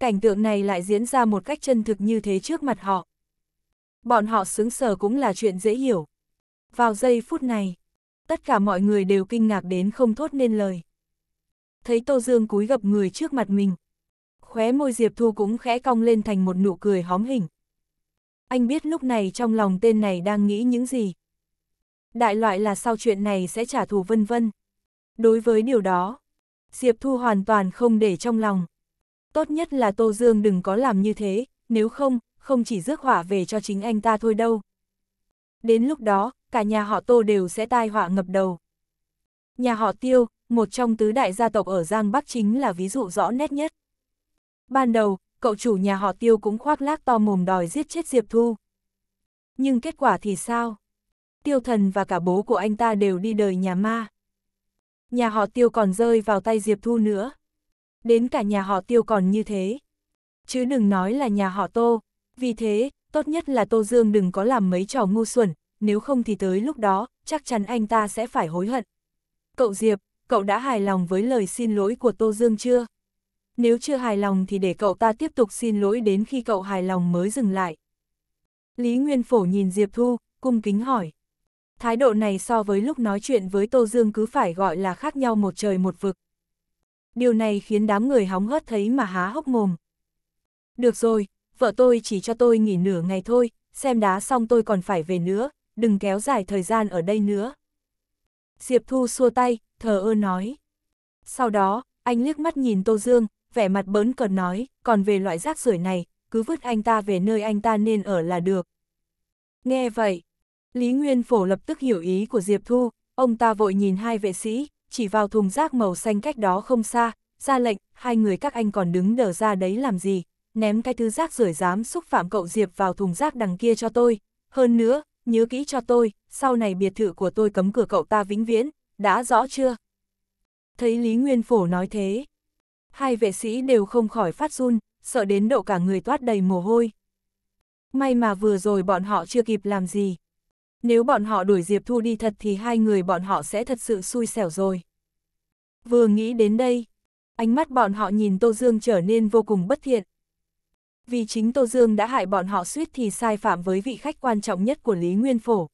[SPEAKER 1] cảnh tượng này lại diễn ra một cách chân thực như thế trước mặt họ. Bọn họ xứng sở cũng là chuyện dễ hiểu. Vào giây phút này, tất cả mọi người đều kinh ngạc đến không thốt nên lời. Thấy Tô Dương cúi gập người trước mặt mình. Khóe môi Diệp Thu cũng khẽ cong lên thành một nụ cười hóm hình. Anh biết lúc này trong lòng tên này đang nghĩ những gì đại loại là sau chuyện này sẽ trả thù vân vân. Đối với điều đó, Diệp Thu hoàn toàn không để trong lòng. Tốt nhất là Tô Dương đừng có làm như thế, nếu không, không chỉ rước họa về cho chính anh ta thôi đâu. Đến lúc đó, cả nhà họ Tô đều sẽ tai họa ngập đầu. Nhà họ Tiêu, một trong tứ đại gia tộc ở Giang Bắc chính là ví dụ rõ nét nhất. Ban đầu, cậu chủ nhà họ Tiêu cũng khoác lác to mồm đòi giết chết Diệp Thu. Nhưng kết quả thì sao? tiêu thần và cả bố của anh ta đều đi đời nhà ma. Nhà họ tiêu còn rơi vào tay Diệp Thu nữa. Đến cả nhà họ tiêu còn như thế. Chứ đừng nói là nhà họ tô. Vì thế, tốt nhất là Tô Dương đừng có làm mấy trò ngu xuẩn, nếu không thì tới lúc đó, chắc chắn anh ta sẽ phải hối hận. Cậu Diệp, cậu đã hài lòng với lời xin lỗi của Tô Dương chưa? Nếu chưa hài lòng thì để cậu ta tiếp tục xin lỗi đến khi cậu hài lòng mới dừng lại. Lý Nguyên Phổ nhìn Diệp Thu, cung kính hỏi. Thái độ này so với lúc nói chuyện với Tô Dương cứ phải gọi là khác nhau một trời một vực. Điều này khiến đám người hóng hớt thấy mà há hốc mồm. Được rồi, vợ tôi chỉ cho tôi nghỉ nửa ngày thôi, xem đá xong tôi còn phải về nữa, đừng kéo dài thời gian ở đây nữa. Diệp Thu xua tay, thờ ơ nói. Sau đó, anh liếc mắt nhìn Tô Dương, vẻ mặt bớn cợt nói, còn về loại rác rưởi này, cứ vứt anh ta về nơi anh ta nên ở là được. Nghe vậy, Lý Nguyên Phổ lập tức hiểu ý của Diệp Thu, ông ta vội nhìn hai vệ sĩ, chỉ vào thùng rác màu xanh cách đó không xa, ra lệnh, hai người các anh còn đứng đờ ra đấy làm gì, ném cái thứ rác rưởi dám xúc phạm cậu Diệp vào thùng rác đằng kia cho tôi. Hơn nữa, nhớ kỹ cho tôi, sau này biệt thự của tôi cấm cửa cậu ta vĩnh viễn, đã rõ chưa? Thấy Lý Nguyên Phổ nói thế, hai vệ sĩ đều không khỏi phát run, sợ đến độ cả người toát đầy mồ hôi. May mà vừa rồi bọn họ chưa kịp làm gì nếu bọn họ đuổi Diệp Thu đi thật thì hai người bọn họ sẽ thật sự xui xẻo rồi. Vừa nghĩ đến đây, ánh mắt bọn họ nhìn Tô Dương trở nên vô cùng bất thiện. Vì chính Tô Dương đã hại bọn họ suýt thì sai phạm với vị khách quan trọng nhất của Lý Nguyên Phổ.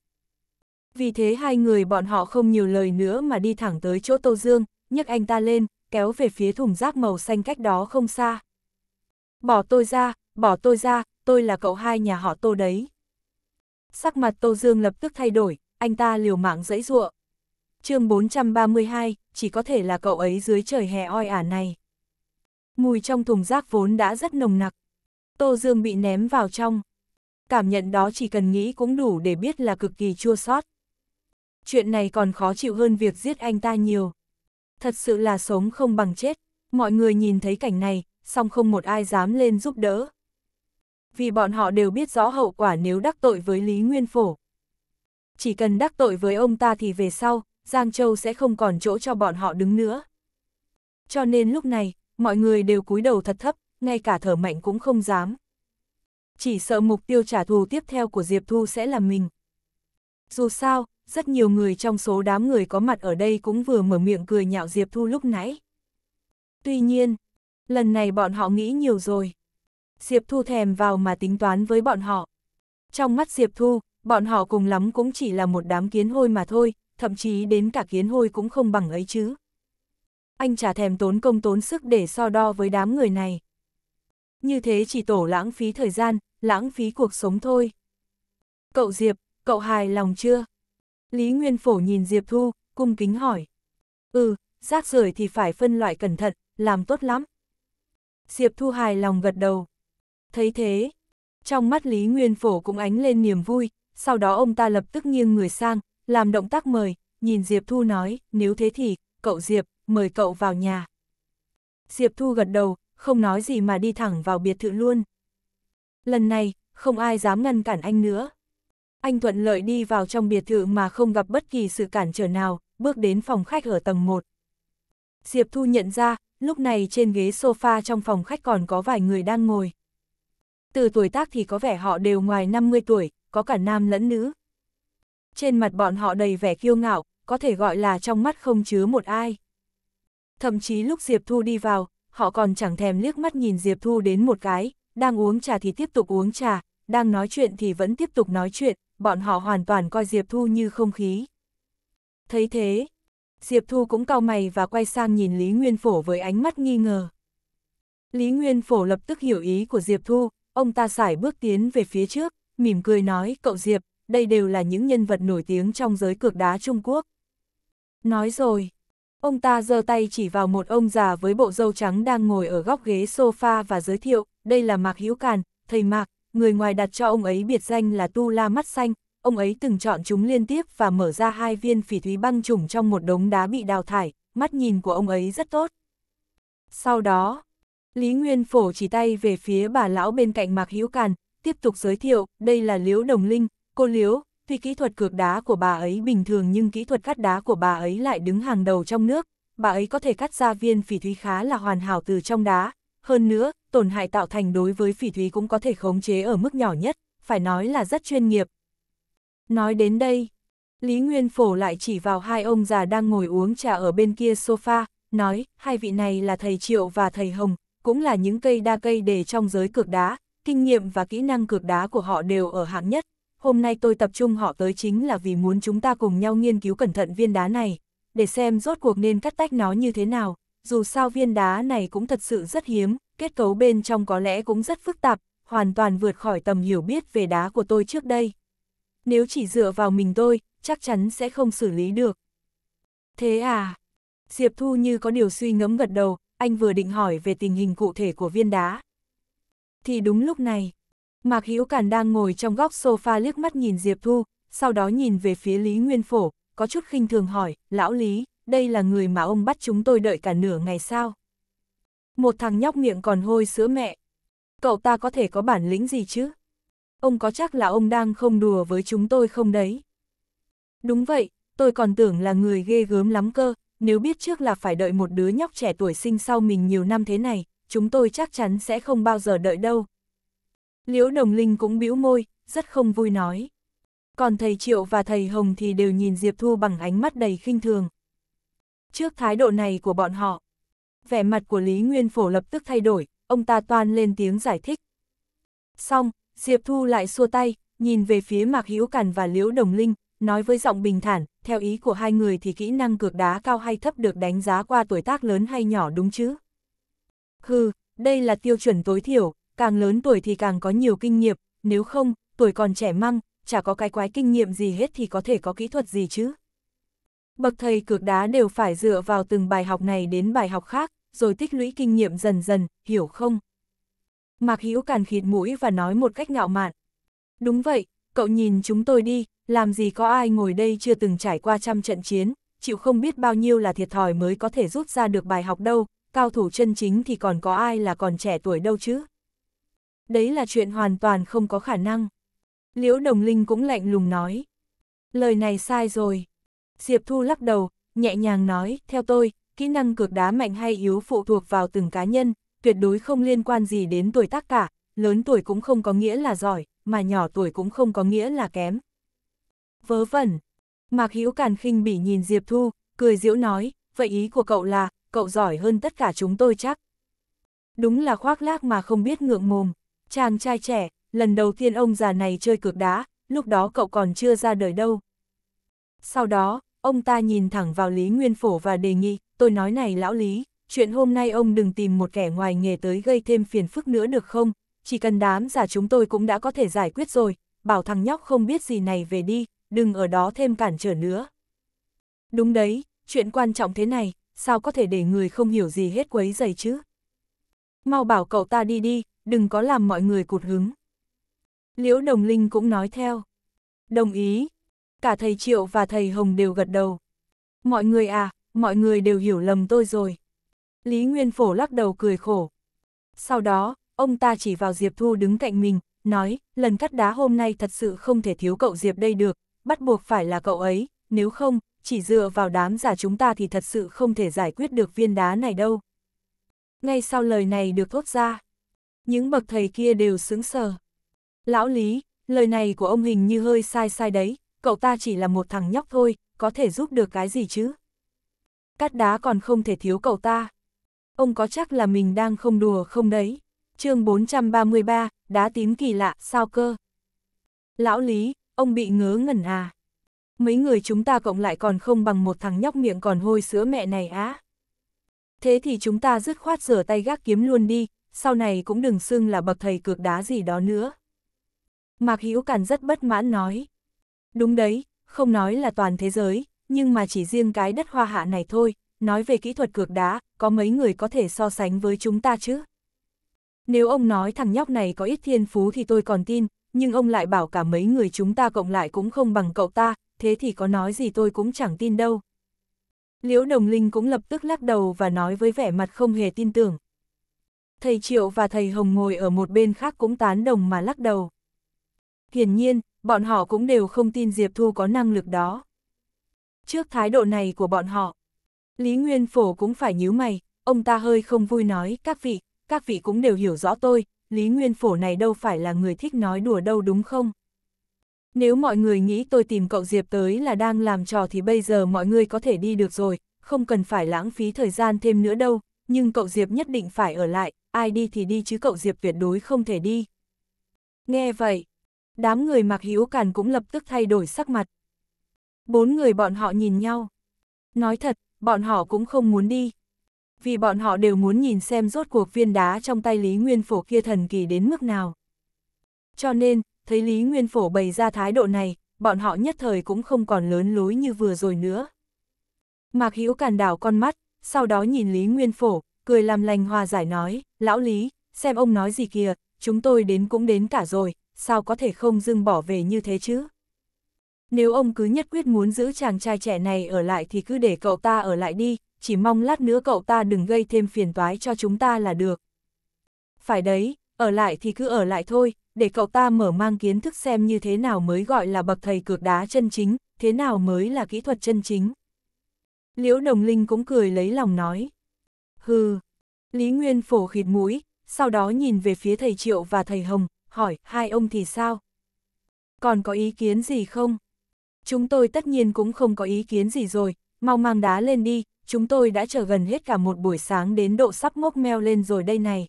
[SPEAKER 1] Vì thế hai người bọn họ không nhiều lời nữa mà đi thẳng tới chỗ Tô Dương, nhấc anh ta lên, kéo về phía thùng rác màu xanh cách đó không xa. Bỏ tôi ra, bỏ tôi ra, tôi là cậu hai nhà họ Tô đấy sắc mặt Tô Dương lập tức thay đổi, anh ta liều mạng dẫy dụa. chương 432, chỉ có thể là cậu ấy dưới trời hè oi ả này. Mùi trong thùng rác vốn đã rất nồng nặc. Tô Dương bị ném vào trong. Cảm nhận đó chỉ cần nghĩ cũng đủ để biết là cực kỳ chua sót. Chuyện này còn khó chịu hơn việc giết anh ta nhiều. Thật sự là sống không bằng chết. Mọi người nhìn thấy cảnh này, song không một ai dám lên giúp đỡ vì bọn họ đều biết rõ hậu quả nếu đắc tội với Lý Nguyên Phổ. Chỉ cần đắc tội với ông ta thì về sau, Giang Châu sẽ không còn chỗ cho bọn họ đứng nữa. Cho nên lúc này, mọi người đều cúi đầu thật thấp, ngay cả thở mạnh cũng không dám. Chỉ sợ mục tiêu trả thù tiếp theo của Diệp Thu sẽ là mình. Dù sao, rất nhiều người trong số đám người có mặt ở đây cũng vừa mở miệng cười nhạo Diệp Thu lúc nãy. Tuy nhiên, lần này bọn họ nghĩ nhiều rồi. Diệp Thu thèm vào mà tính toán với bọn họ. Trong mắt Diệp Thu, bọn họ cùng lắm cũng chỉ là một đám kiến hôi mà thôi, thậm chí đến cả kiến hôi cũng không bằng ấy chứ. Anh chả thèm tốn công tốn sức để so đo với đám người này. Như thế chỉ tổ lãng phí thời gian, lãng phí cuộc sống thôi. Cậu Diệp, cậu hài lòng chưa? Lý Nguyên Phổ nhìn Diệp Thu, cung kính hỏi. Ừ, rác rưởi thì phải phân loại cẩn thận, làm tốt lắm. Diệp Thu hài lòng gật đầu thấy thế. Trong mắt Lý Nguyên Phổ cũng ánh lên niềm vui, sau đó ông ta lập tức nghiêng người sang, làm động tác mời, nhìn Diệp Thu nói, nếu thế thì, cậu Diệp, mời cậu vào nhà. Diệp Thu gật đầu, không nói gì mà đi thẳng vào biệt thự luôn. Lần này, không ai dám ngăn cản anh nữa. Anh thuận lợi đi vào trong biệt thự mà không gặp bất kỳ sự cản trở nào, bước đến phòng khách ở tầng 1. Diệp Thu nhận ra, lúc này trên ghế sofa trong phòng khách còn có vài người đang ngồi từ tuổi tác thì có vẻ họ đều ngoài 50 tuổi, có cả nam lẫn nữ. Trên mặt bọn họ đầy vẻ kiêu ngạo, có thể gọi là trong mắt không chứa một ai. Thậm chí lúc Diệp Thu đi vào, họ còn chẳng thèm liếc mắt nhìn Diệp Thu đến một cái, đang uống trà thì tiếp tục uống trà, đang nói chuyện thì vẫn tiếp tục nói chuyện, bọn họ hoàn toàn coi Diệp Thu như không khí. Thấy thế, Diệp Thu cũng cau mày và quay sang nhìn Lý Nguyên Phổ với ánh mắt nghi ngờ. Lý Nguyên Phổ lập tức hiểu ý của Diệp Thu, ông ta sải bước tiến về phía trước, mỉm cười nói, cậu Diệp, đây đều là những nhân vật nổi tiếng trong giới cược đá Trung Quốc. Nói rồi, ông ta giơ tay chỉ vào một ông già với bộ râu trắng đang ngồi ở góc ghế sofa và giới thiệu, đây là Mạc Hữu Càn, thầy Mạc, người ngoài đặt cho ông ấy biệt danh là Tu La Mắt Xanh, ông ấy từng chọn chúng liên tiếp và mở ra hai viên phỉ thúy băng trùng trong một đống đá bị đào thải, mắt nhìn của ông ấy rất tốt. Sau đó, Lý Nguyên Phổ chỉ tay về phía bà lão bên cạnh Mạc Hữu Càn, tiếp tục giới thiệu, đây là Liễu Đồng Linh, cô Liễu, tuy kỹ thuật cược đá của bà ấy bình thường nhưng kỹ thuật cắt đá của bà ấy lại đứng hàng đầu trong nước, bà ấy có thể cắt ra viên phỉ thúy khá là hoàn hảo từ trong đá, hơn nữa, tổn hại tạo thành đối với phỉ thúy cũng có thể khống chế ở mức nhỏ nhất, phải nói là rất chuyên nghiệp. Nói đến đây, Lý Nguyên Phổ lại chỉ vào hai ông già đang ngồi uống trà ở bên kia sofa, nói, hai vị này là thầy Triệu và thầy Hồng, cũng là những cây đa cây để trong giới cược đá, kinh nghiệm và kỹ năng cược đá của họ đều ở hạng nhất. Hôm nay tôi tập trung họ tới chính là vì muốn chúng ta cùng nhau nghiên cứu cẩn thận viên đá này, để xem rốt cuộc nên cắt tách nó như thế nào. Dù sao viên đá này cũng thật sự rất hiếm, kết cấu bên trong có lẽ cũng rất phức tạp, hoàn toàn vượt khỏi tầm hiểu biết về đá của tôi trước đây. Nếu chỉ dựa vào mình tôi, chắc chắn sẽ không xử lý được. Thế à? Diệp Thu như có điều suy ngẫm gật đầu, anh vừa định hỏi về tình hình cụ thể của viên đá. Thì đúng lúc này, Mạc Hữu Cản đang ngồi trong góc sofa liếc mắt nhìn Diệp Thu, sau đó nhìn về phía Lý Nguyên Phổ, có chút khinh thường hỏi, lão Lý, đây là người mà ông bắt chúng tôi đợi cả nửa ngày sao? Một thằng nhóc miệng còn hôi sữa mẹ. Cậu ta có thể có bản lĩnh gì chứ? Ông có chắc là ông đang không đùa với chúng tôi không đấy? Đúng vậy, tôi còn tưởng là người ghê gớm lắm cơ, nếu biết trước là phải đợi một đứa nhóc trẻ tuổi sinh sau mình nhiều năm thế này, chúng tôi chắc chắn sẽ không bao giờ đợi đâu. Liễu Đồng Linh cũng bĩu môi, rất không vui nói. Còn thầy Triệu và thầy Hồng thì đều nhìn Diệp Thu bằng ánh mắt đầy khinh thường. Trước thái độ này của bọn họ, vẻ mặt của Lý Nguyên Phổ lập tức thay đổi, ông ta toan lên tiếng giải thích. Xong, Diệp Thu lại xua tay, nhìn về phía Mạc Hữu Cản và Liễu Đồng Linh, nói với giọng bình thản, theo ý của hai người thì kỹ năng cược đá cao hay thấp được đánh giá qua tuổi tác lớn hay nhỏ đúng chứ? Hừ, đây là tiêu chuẩn tối thiểu, càng lớn tuổi thì càng có nhiều kinh nghiệm, nếu không, tuổi còn trẻ măng, chả có cái quái kinh nghiệm gì hết thì có thể có kỹ thuật gì chứ? Bậc thầy cược đá đều phải dựa vào từng bài học này đến bài học khác, rồi tích lũy kinh nghiệm dần dần, hiểu không? Mạc Hữu càn khịt mũi và nói một cách ngạo mạn. Đúng vậy, cậu nhìn chúng tôi đi, làm gì có ai ngồi đây chưa từng trải qua trăm trận chiến, chịu không biết bao nhiêu là thiệt thòi mới có thể rút ra được bài học đâu, cao thủ chân chính thì còn có ai là còn trẻ tuổi đâu chứ. Đấy là chuyện hoàn toàn không có khả năng. Liễu Đồng Linh cũng lạnh lùng nói. Lời này sai rồi. Diệp Thu lắc đầu, nhẹ nhàng nói, theo tôi, kỹ năng cược đá mạnh hay yếu phụ thuộc vào từng cá nhân, tuyệt đối không liên quan gì đến tuổi tác cả, lớn tuổi cũng không có nghĩa là giỏi, mà nhỏ tuổi cũng không có nghĩa là kém. Vớ vẩn, Mạc Hữu Càn khinh bỉ nhìn Diệp Thu, cười giễu nói, vậy ý của cậu là, cậu giỏi hơn tất cả chúng tôi chắc. Đúng là khoác lác mà không biết ngượng mồm, chàng trai trẻ, lần đầu tiên ông già này chơi cược đá, lúc đó cậu còn chưa ra đời đâu. Sau đó, ông ta nhìn thẳng vào Lý Nguyên Phổ và đề nghị, tôi nói này lão Lý, chuyện hôm nay ông đừng tìm một kẻ ngoài nghề tới gây thêm phiền phức nữa được không, chỉ cần đám giả chúng tôi cũng đã có thể giải quyết rồi, bảo thằng nhóc không biết gì này về đi, đừng ở đó thêm cản trở nữa. Đúng đấy, chuyện quan trọng thế này, sao có thể để người không hiểu gì hết quấy giày chứ? Mau bảo cậu ta đi đi, đừng có làm mọi người cụt hứng. Liễu Đồng Linh cũng nói theo. Đồng ý. Cả thầy Triệu và thầy Hồng đều gật đầu. Mọi người à, mọi người đều hiểu lầm tôi rồi. Lý Nguyên Phổ lắc đầu cười khổ. Sau đó, ông ta chỉ vào Diệp Thu đứng cạnh mình, nói, lần cắt đá hôm nay thật sự không thể thiếu cậu Diệp đây được, bắt buộc phải là cậu ấy, nếu không, chỉ dựa vào đám giả chúng ta thì thật sự không thể giải quyết được viên đá này đâu. Ngay sau lời này được thốt ra, những bậc thầy kia đều sững sờ. Lão Lý, lời này của ông hình như hơi sai sai đấy, cậu ta chỉ là một thằng nhóc thôi, có thể giúp được cái gì chứ? Cắt đá còn không thể thiếu cậu ta. Ông có chắc là mình đang không đùa không đấy? chương 433, đá tím kỳ lạ, sao cơ? Lão Lý, ông bị ngớ ngẩn à? Mấy người chúng ta cộng lại còn không bằng một thằng nhóc miệng còn hôi sữa mẹ này á. Thế thì chúng ta dứt khoát rửa tay gác kiếm luôn đi, sau này cũng đừng xưng là bậc thầy cược đá gì đó nữa. Mạc Hữu Càn rất bất mãn nói. Đúng đấy, không nói là toàn thế giới, nhưng mà chỉ riêng cái đất hoa hạ này thôi, nói về kỹ thuật cược đá, có mấy người có thể so sánh với chúng ta chứ. Nếu ông nói thằng nhóc này có ít thiên phú thì tôi còn tin, nhưng ông lại bảo cả mấy người chúng ta cộng lại cũng không bằng cậu ta, thế thì có nói gì tôi cũng chẳng tin đâu. Liễu Đồng Linh cũng lập tức lắc đầu và nói với vẻ mặt không hề tin tưởng. Thầy Triệu và thầy Hồng ngồi ở một bên khác cũng tán đồng mà lắc đầu. Hiển nhiên, bọn họ cũng đều không tin Diệp Thu có năng lực đó. Trước thái độ này của bọn họ, Lý Nguyên Phổ cũng phải nhíu mày, ông ta hơi không vui nói, các vị, các vị cũng đều hiểu rõ tôi, Lý Nguyên Phổ này đâu phải là người thích nói đùa đâu đúng không? Nếu mọi người nghĩ tôi tìm cậu Diệp tới là đang làm trò thì bây giờ mọi người có thể đi được rồi, không cần phải lãng phí thời gian thêm nữa đâu, nhưng cậu Diệp nhất định phải ở lại, ai đi thì đi chứ cậu Diệp tuyệt đối không thể đi. Nghe vậy, đám người mặc hiếu càn cũng lập tức thay đổi sắc mặt. Bốn người bọn họ nhìn nhau. Nói thật, bọn họ cũng không muốn đi, vì bọn họ đều muốn nhìn xem rốt cuộc viên đá trong tay Lý Nguyên Phổ kia thần kỳ đến mức nào. Cho nên, thấy Lý Nguyên Phổ bày ra thái độ này, bọn họ nhất thời cũng không còn lớn lối như vừa rồi nữa. Mạc Hữu càn đảo con mắt, sau đó nhìn Lý Nguyên Phổ, cười làm lành hòa giải nói, lão Lý, xem ông nói gì kìa, chúng tôi đến cũng đến cả rồi, sao có thể không dưng bỏ về như thế chứ? Nếu ông cứ nhất quyết muốn giữ chàng trai trẻ này ở lại thì cứ để cậu ta ở lại đi, chỉ mong lát nữa cậu ta đừng gây thêm phiền toái cho chúng ta là được. Phải đấy, ở lại thì cứ ở lại thôi, để cậu ta mở mang kiến thức xem như thế nào mới gọi là bậc thầy cược đá chân chính, thế nào mới là kỹ thuật chân chính. Liễu Đồng Linh cũng cười lấy lòng nói. Hừ, Lý Nguyên phổ khịt mũi, sau đó nhìn về phía thầy Triệu và thầy Hồng, hỏi hai ông thì sao? Còn có ý kiến gì không? Chúng tôi tất nhiên cũng không có ý kiến gì rồi, mau mang đá lên đi, chúng tôi đã chờ gần hết cả một buổi sáng đến độ sắp ngốc meo lên rồi đây này.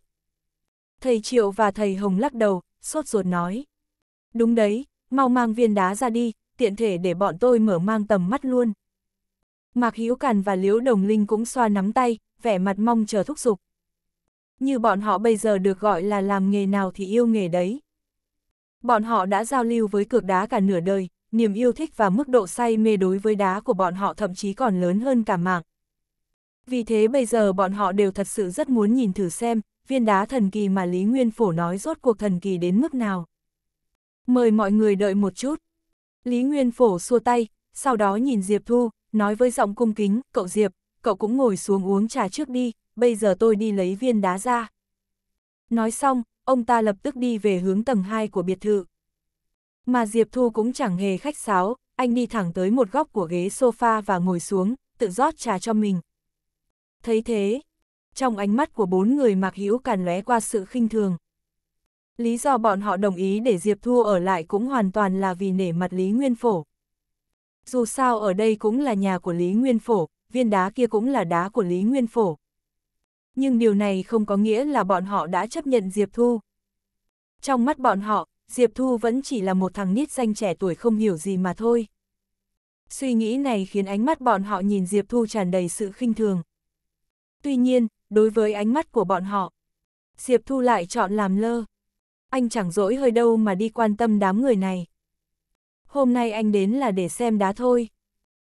[SPEAKER 1] Thầy Triệu và thầy Hồng lắc đầu, sốt ruột nói. Đúng đấy, mau mang viên đá ra đi, tiện thể để bọn tôi mở mang tầm mắt luôn. Mạc hiếu Càn và Liễu Đồng Linh cũng xoa nắm tay, vẻ mặt mong chờ thúc giục. Như bọn họ bây giờ được gọi là làm nghề nào thì yêu nghề đấy. Bọn họ đã giao lưu với cược đá cả nửa đời, niềm yêu thích và mức độ say mê đối với đá của bọn họ thậm chí còn lớn hơn cả mạng. Vì thế bây giờ bọn họ đều thật sự rất muốn nhìn thử xem, viên đá thần kỳ mà Lý Nguyên Phổ nói rốt cuộc thần kỳ đến mức nào. Mời mọi người đợi một chút. Lý Nguyên Phổ xua tay, sau đó nhìn Diệp Thu, nói với giọng cung kính, cậu Diệp, cậu cũng ngồi xuống uống trà trước đi, bây giờ tôi đi lấy viên đá ra. Nói xong, ông ta lập tức đi về hướng tầng 2 của biệt thự. Mà Diệp Thu cũng chẳng hề khách sáo, anh đi thẳng tới một góc của ghế sofa và ngồi xuống, tự rót trà cho mình, thấy thế, trong ánh mắt của bốn người Mạc Hữu càn lóe qua sự khinh thường. Lý do bọn họ đồng ý để Diệp Thu ở lại cũng hoàn toàn là vì nể mặt Lý Nguyên Phổ. Dù sao ở đây cũng là nhà của Lý Nguyên Phổ, viên đá kia cũng là đá của Lý Nguyên Phổ. Nhưng điều này không có nghĩa là bọn họ đã chấp nhận Diệp Thu. Trong mắt bọn họ, Diệp Thu vẫn chỉ là một thằng nít danh trẻ tuổi không hiểu gì mà thôi. Suy nghĩ này khiến ánh mắt bọn họ nhìn Diệp Thu tràn đầy sự khinh thường. Tuy nhiên, đối với ánh mắt của bọn họ, Diệp Thu lại chọn làm lơ. Anh chẳng dỗi hơi đâu mà đi quan tâm đám người này. Hôm nay anh đến là để xem đá thôi.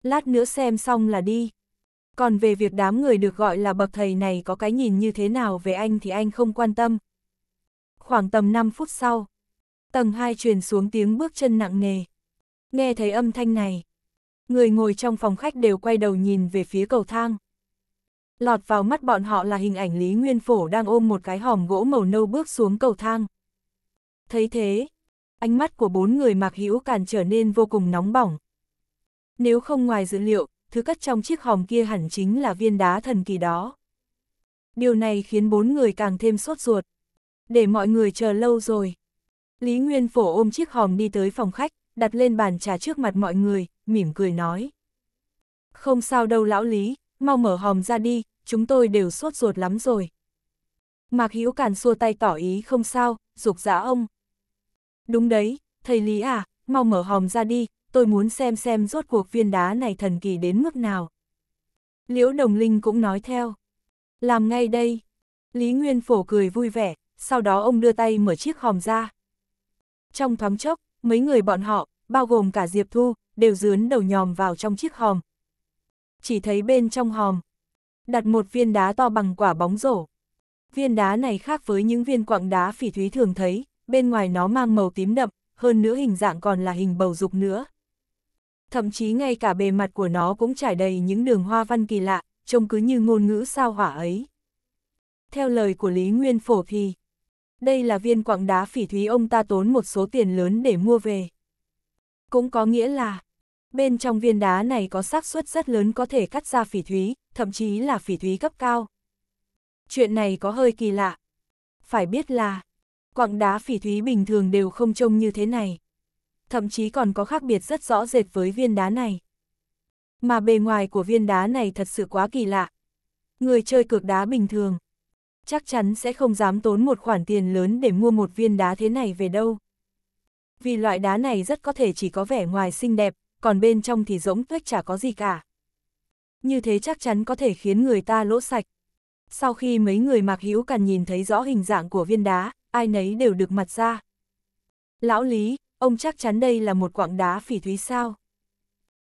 [SPEAKER 1] Lát nữa xem xong là đi. Còn về việc đám người được gọi là bậc thầy này có cái nhìn như thế nào về anh thì anh không quan tâm. Khoảng tầm 5 phút sau, tầng 2 truyền xuống tiếng bước chân nặng nề. Nghe thấy âm thanh này, người ngồi trong phòng khách đều quay đầu nhìn về phía cầu thang. Lọt vào mắt bọn họ là hình ảnh Lý Nguyên Phổ đang ôm một cái hòm gỗ màu nâu bước xuống cầu thang. Thấy thế, ánh mắt của bốn người mạc hữu càng trở nên vô cùng nóng bỏng. Nếu không ngoài dữ liệu, thứ cất trong chiếc hòm kia hẳn chính là viên đá thần kỳ đó. Điều này khiến bốn người càng thêm sốt ruột. Để mọi người chờ lâu rồi. Lý Nguyên Phổ ôm chiếc hòm đi tới phòng khách, đặt lên bàn trà trước mặt mọi người, mỉm cười nói. Không sao đâu lão Lý, mau mở hòm ra đi, chúng tôi đều sốt ruột lắm rồi. Mạc Hữu càn xua tay tỏ ý không sao, dục giá ông. Đúng đấy, thầy Lý à, mau mở hòm ra đi, tôi muốn xem xem rốt cuộc viên đá này thần kỳ đến mức nào. Liễu Đồng Linh cũng nói theo. Làm ngay đây. Lý Nguyên Phổ cười vui vẻ, sau đó ông đưa tay mở chiếc hòm ra. Trong thoáng chốc, mấy người bọn họ, bao gồm cả Diệp Thu, đều dướn đầu nhòm vào trong chiếc hòm. Chỉ thấy bên trong hòm, đặt một viên đá to bằng quả bóng rổ. Viên đá này khác với những viên quặng đá phỉ thúy thường thấy, bên ngoài nó mang màu tím đậm, hơn nữa hình dạng còn là hình bầu dục nữa. Thậm chí ngay cả bề mặt của nó cũng trải đầy những đường hoa văn kỳ lạ, trông cứ như ngôn ngữ sao hỏa ấy. Theo lời của Lý Nguyên Phổ thì, đây là viên quặng đá phỉ thúy ông ta tốn một số tiền lớn để mua về. Cũng có nghĩa là, bên trong viên đá này có xác suất rất lớn có thể cắt ra phỉ thúy, thậm chí là phỉ thúy cấp cao. Chuyện này có hơi kỳ lạ. Phải biết là, quặng đá phỉ thúy bình thường đều không trông như thế này. Thậm chí còn có khác biệt rất rõ rệt với viên đá này. Mà bề ngoài của viên đá này thật sự quá kỳ lạ. Người chơi cược đá bình thường, chắc chắn sẽ không dám tốn một khoản tiền lớn để mua một viên đá thế này về đâu. Vì loại đá này rất có thể chỉ có vẻ ngoài xinh đẹp, còn bên trong thì rỗng tuếch chả có gì cả như thế chắc chắn có thể khiến người ta lỗ sạch. Sau khi mấy người Mạc Hữu Càn nhìn thấy rõ hình dạng của viên đá, ai nấy đều được mặt ra. Lão Lý, ông chắc chắn đây là một quặng đá phỉ thúy sao?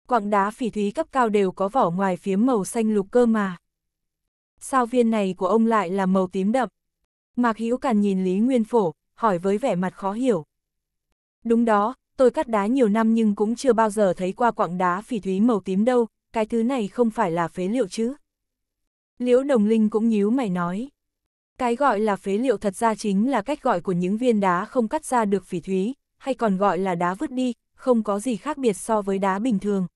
[SPEAKER 1] Quặng đá phỉ thúy cấp cao đều có vỏ ngoài phía màu xanh lục cơ mà. Sao viên này của ông lại là màu tím đậm? Mạc Hữu Càn nhìn Lý Nguyên Phổ, hỏi với vẻ mặt khó hiểu. Đúng đó, tôi cắt đá nhiều năm nhưng cũng chưa bao giờ thấy qua quặng đá phỉ thúy màu tím đâu, cái thứ này không phải là phế liệu chứ? Liễu Đồng Linh cũng nhíu mày nói. Cái gọi là phế liệu thật ra chính là cách gọi của những viên đá không cắt ra được phỉ thúy, hay còn gọi là đá vứt đi, không có gì khác biệt so với đá bình thường.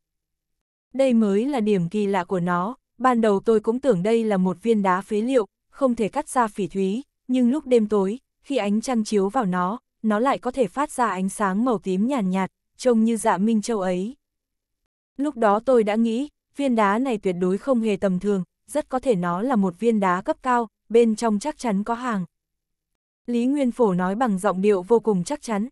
[SPEAKER 1] Đây mới là điểm kỳ lạ của nó, ban đầu tôi cũng tưởng đây là một viên đá phế liệu, không thể cắt ra phỉ thúy, nhưng lúc đêm tối, khi ánh trăng chiếu vào nó, nó lại có thể phát ra ánh sáng màu tím nhàn nhạt, nhạt, trông như dạ minh châu ấy. Lúc đó tôi đã nghĩ, viên đá này tuyệt đối không hề tầm thường, rất có thể nó là một viên đá cấp cao, bên trong chắc chắn có hàng. Lý Nguyên Phổ nói bằng giọng điệu vô cùng chắc chắn.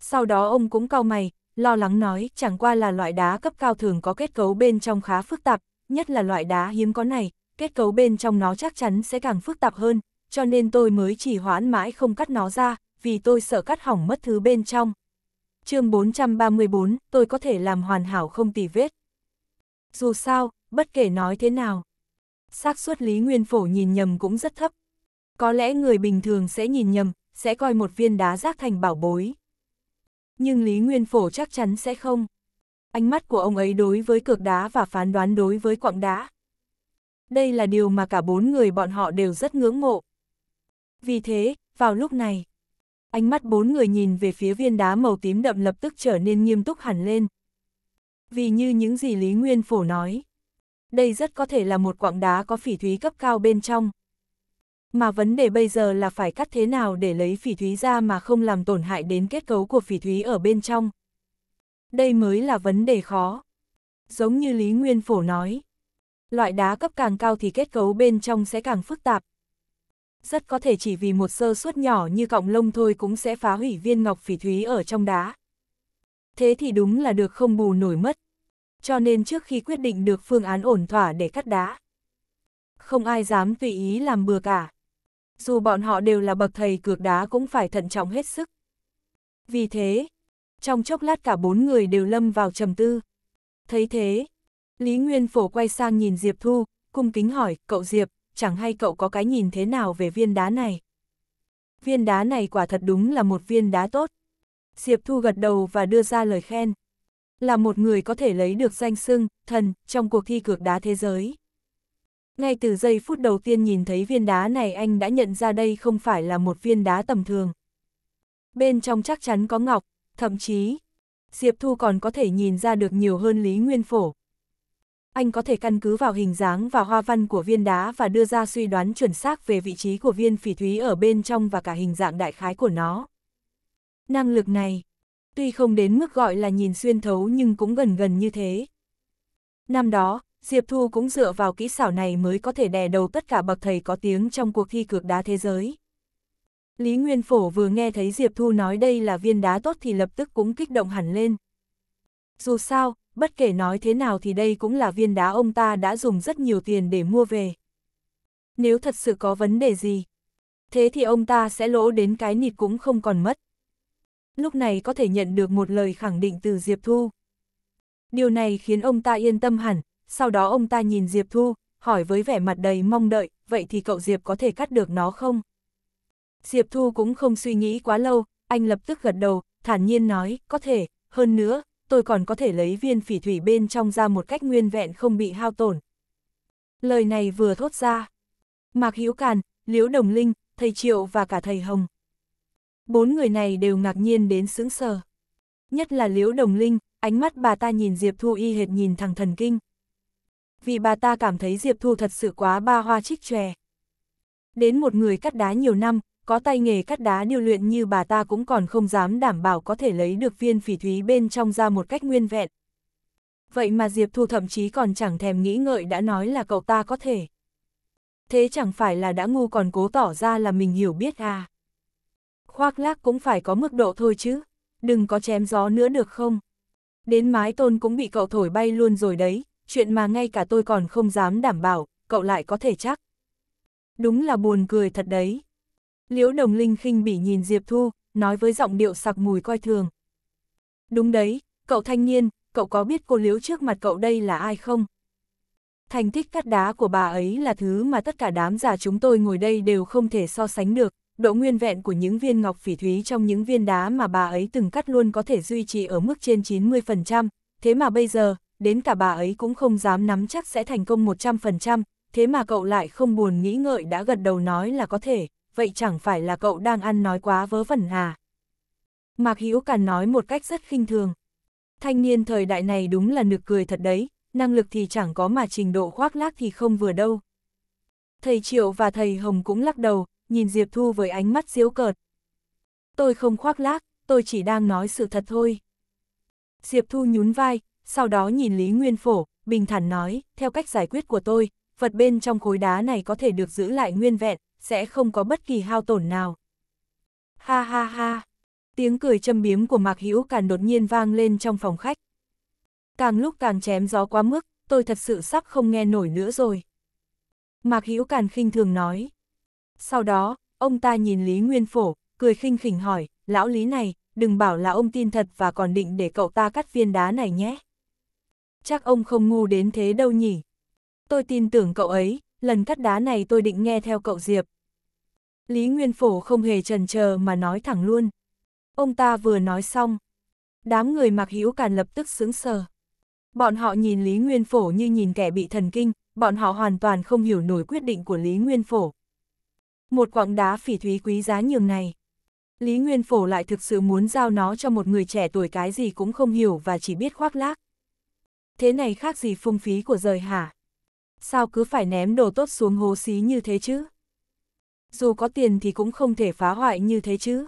[SPEAKER 1] Sau đó ông cũng cau mày, lo lắng nói chẳng qua là loại đá cấp cao thường có kết cấu bên trong khá phức tạp, nhất là loại đá hiếm có này, kết cấu bên trong nó chắc chắn sẽ càng phức tạp hơn, cho nên tôi mới chỉ hoãn mãi không cắt nó ra, vì tôi sợ cắt hỏng mất thứ bên trong chương 434, tôi có thể làm hoàn hảo không tì vết. Dù sao, bất kể nói thế nào, xác suất Lý Nguyên Phổ nhìn nhầm cũng rất thấp. Có lẽ người bình thường sẽ nhìn nhầm, sẽ coi một viên đá rác thành bảo bối. Nhưng Lý Nguyên Phổ chắc chắn sẽ không. Ánh mắt của ông ấy đối với cược đá và phán đoán đối với quặng đá. Đây là điều mà cả bốn người bọn họ đều rất ngưỡng mộ. Vì thế, vào lúc này, ánh mắt bốn người nhìn về phía viên đá màu tím đậm lập tức trở nên nghiêm túc hẳn lên. Vì như những gì Lý Nguyên Phổ nói, đây rất có thể là một quặng đá có phỉ thúy cấp cao bên trong. Mà vấn đề bây giờ là phải cắt thế nào để lấy phỉ thúy ra mà không làm tổn hại đến kết cấu của phỉ thúy ở bên trong. Đây mới là vấn đề khó. Giống như Lý Nguyên Phổ nói, loại đá cấp càng cao thì kết cấu bên trong sẽ càng phức tạp, rất có thể chỉ vì một sơ suất nhỏ như cọng lông thôi cũng sẽ phá hủy viên ngọc phỉ thúy ở trong đá. Thế thì đúng là được không bù nổi mất. Cho nên trước khi quyết định được phương án ổn thỏa để cắt đá, không ai dám tùy ý làm bừa cả. Dù bọn họ đều là bậc thầy cược đá cũng phải thận trọng hết sức. Vì thế, trong chốc lát cả bốn người đều lâm vào trầm tư. Thấy thế, Lý Nguyên Phổ quay sang nhìn Diệp Thu, cung kính hỏi, cậu Diệp, chẳng hay cậu có cái nhìn thế nào về viên đá này? Viên đá này quả thật đúng là một viên đá tốt. Diệp Thu gật đầu và đưa ra lời khen. Là một người có thể lấy được danh sưng thần, trong cuộc thi cược đá thế giới. Ngay từ giây phút đầu tiên nhìn thấy viên đá này anh đã nhận ra đây không phải là một viên đá tầm thường. Bên trong chắc chắn có ngọc, thậm chí, Diệp Thu còn có thể nhìn ra được nhiều hơn Lý Nguyên Phổ, anh có thể căn cứ vào hình dáng và hoa văn của viên đá và đưa ra suy đoán chuẩn xác về vị trí của viên phỉ thúy ở bên trong và cả hình dạng đại khái của nó. Năng lực này, tuy không đến mức gọi là nhìn xuyên thấu nhưng cũng gần gần như thế. Năm đó, Diệp Thu cũng dựa vào kỹ xảo này mới có thể đè đầu tất cả bậc thầy có tiếng trong cuộc thi cược đá thế giới. Lý Nguyên Phổ vừa nghe thấy Diệp Thu nói đây là viên đá tốt thì lập tức cũng kích động hẳn lên. Dù sao, bất kể nói thế nào thì đây cũng là viên đá ông ta đã dùng rất nhiều tiền để mua về. Nếu thật sự có vấn đề gì, thế thì ông ta sẽ lỗ đến cái nịt cũng không còn mất. Lúc này có thể nhận được một lời khẳng định từ Diệp Thu. Điều này khiến ông ta yên tâm hẳn, sau đó ông ta nhìn Diệp Thu, hỏi với vẻ mặt đầy mong đợi, vậy thì cậu Diệp có thể cắt được nó không? Diệp Thu cũng không suy nghĩ quá lâu, anh lập tức gật đầu, thản nhiên nói, có thể, hơn nữa, tôi còn có thể lấy viên phỉ thủy bên trong ra một cách nguyên vẹn không bị hao tổn. Lời này vừa thốt ra. Mạc Hữu Càn, Liễu Đồng Linh, thầy Triệu và cả thầy Hồng. Bốn người này đều ngạc nhiên đến sững sờ. Nhất là Liễu Đồng Linh, ánh mắt bà ta nhìn Diệp Thu y hệt nhìn thằng thần kinh. Vì bà ta cảm thấy Diệp Thu thật sự quá ba hoa trích tròe. Đến một người cắt đá nhiều năm, có tay nghề cắt đá điêu luyện như bà ta cũng còn không dám đảm bảo có thể lấy được viên phỉ thúy bên trong ra một cách nguyên vẹn. Vậy mà Diệp Thu thậm chí còn chẳng thèm nghĩ ngợi đã nói là cậu ta có thể. Thế chẳng phải là đã ngu còn cố tỏ ra là mình hiểu biết à. Khoác lác cũng phải có mức độ thôi chứ, đừng có chém gió nữa được không? Đến mái tôn cũng bị cậu thổi bay luôn rồi đấy, chuyện mà ngay cả tôi còn không dám đảm bảo, cậu lại có thể chắc. Đúng là buồn cười thật đấy. Liễu Đồng Linh khinh bỉ nhìn Diệp Thu, nói với giọng điệu sặc mùi coi thường. Đúng đấy, cậu thanh niên, cậu có biết cô Liễu trước mặt cậu đây là ai không? Thành tích cắt đá của bà ấy là thứ mà tất cả đám già chúng tôi ngồi đây đều không thể so sánh được, độ nguyên vẹn của những viên ngọc phỉ thúy trong những viên đá mà bà ấy từng cắt luôn có thể duy trì ở mức trên 90%, thế mà bây giờ, đến cả bà ấy cũng không dám nắm chắc sẽ thành công 100%, thế mà cậu lại không buồn nghĩ ngợi đã gật đầu nói là có thể vậy chẳng phải là cậu đang ăn nói quá vớ vẩn à? Mạc Hữu Càn nói một cách rất khinh thường. Thanh niên thời đại này đúng là nực cười thật đấy, năng lực thì chẳng có mà trình độ khoác lác thì không vừa đâu. Thầy Triệu và thầy Hồng cũng lắc đầu, nhìn Diệp Thu với ánh mắt diễu cợt. Tôi không khoác lác, tôi chỉ đang nói sự thật thôi. Diệp Thu nhún vai, sau đó nhìn Lý Nguyên Phổ, bình thản nói, theo cách giải quyết của tôi, vật bên trong khối đá này có thể được giữ lại nguyên vẹn, sẽ không có bất kỳ hao tổn nào. Ha ha ha, tiếng cười châm biếm của Mạc Hữu càng đột nhiên vang lên trong phòng khách. Càng lúc càng chém gió quá mức, tôi thật sự sắp không nghe nổi nữa rồi. Mạc Hữu càng khinh thường nói. Sau đó, ông ta nhìn Lý Nguyên Phổ, cười khinh khỉnh hỏi, lão Lý này, đừng bảo là ông tin thật và còn định để cậu ta cắt viên đá này nhé. Chắc ông không ngu đến thế đâu nhỉ. Tôi tin tưởng cậu ấy, lần cắt đá này tôi định nghe theo cậu Diệp. Lý Nguyên Phổ không hề trần chờ mà nói thẳng luôn. Ông ta vừa nói xong. Đám người mặc hữu càn lập tức sướng sờ. Bọn họ nhìn Lý Nguyên Phổ như nhìn kẻ bị thần kinh, bọn họ hoàn toàn không hiểu nổi quyết định của Lý Nguyên Phổ. Một quặng đá phỉ thúy quý giá nhường này. Lý Nguyên Phổ lại thực sự muốn giao nó cho một người trẻ tuổi cái gì cũng không hiểu và chỉ biết khoác lác. Thế này khác gì phung phí của rời hả? Sao cứ phải ném đồ tốt xuống hố xí như thế chứ? dù có tiền thì cũng không thể phá hoại như thế chứ.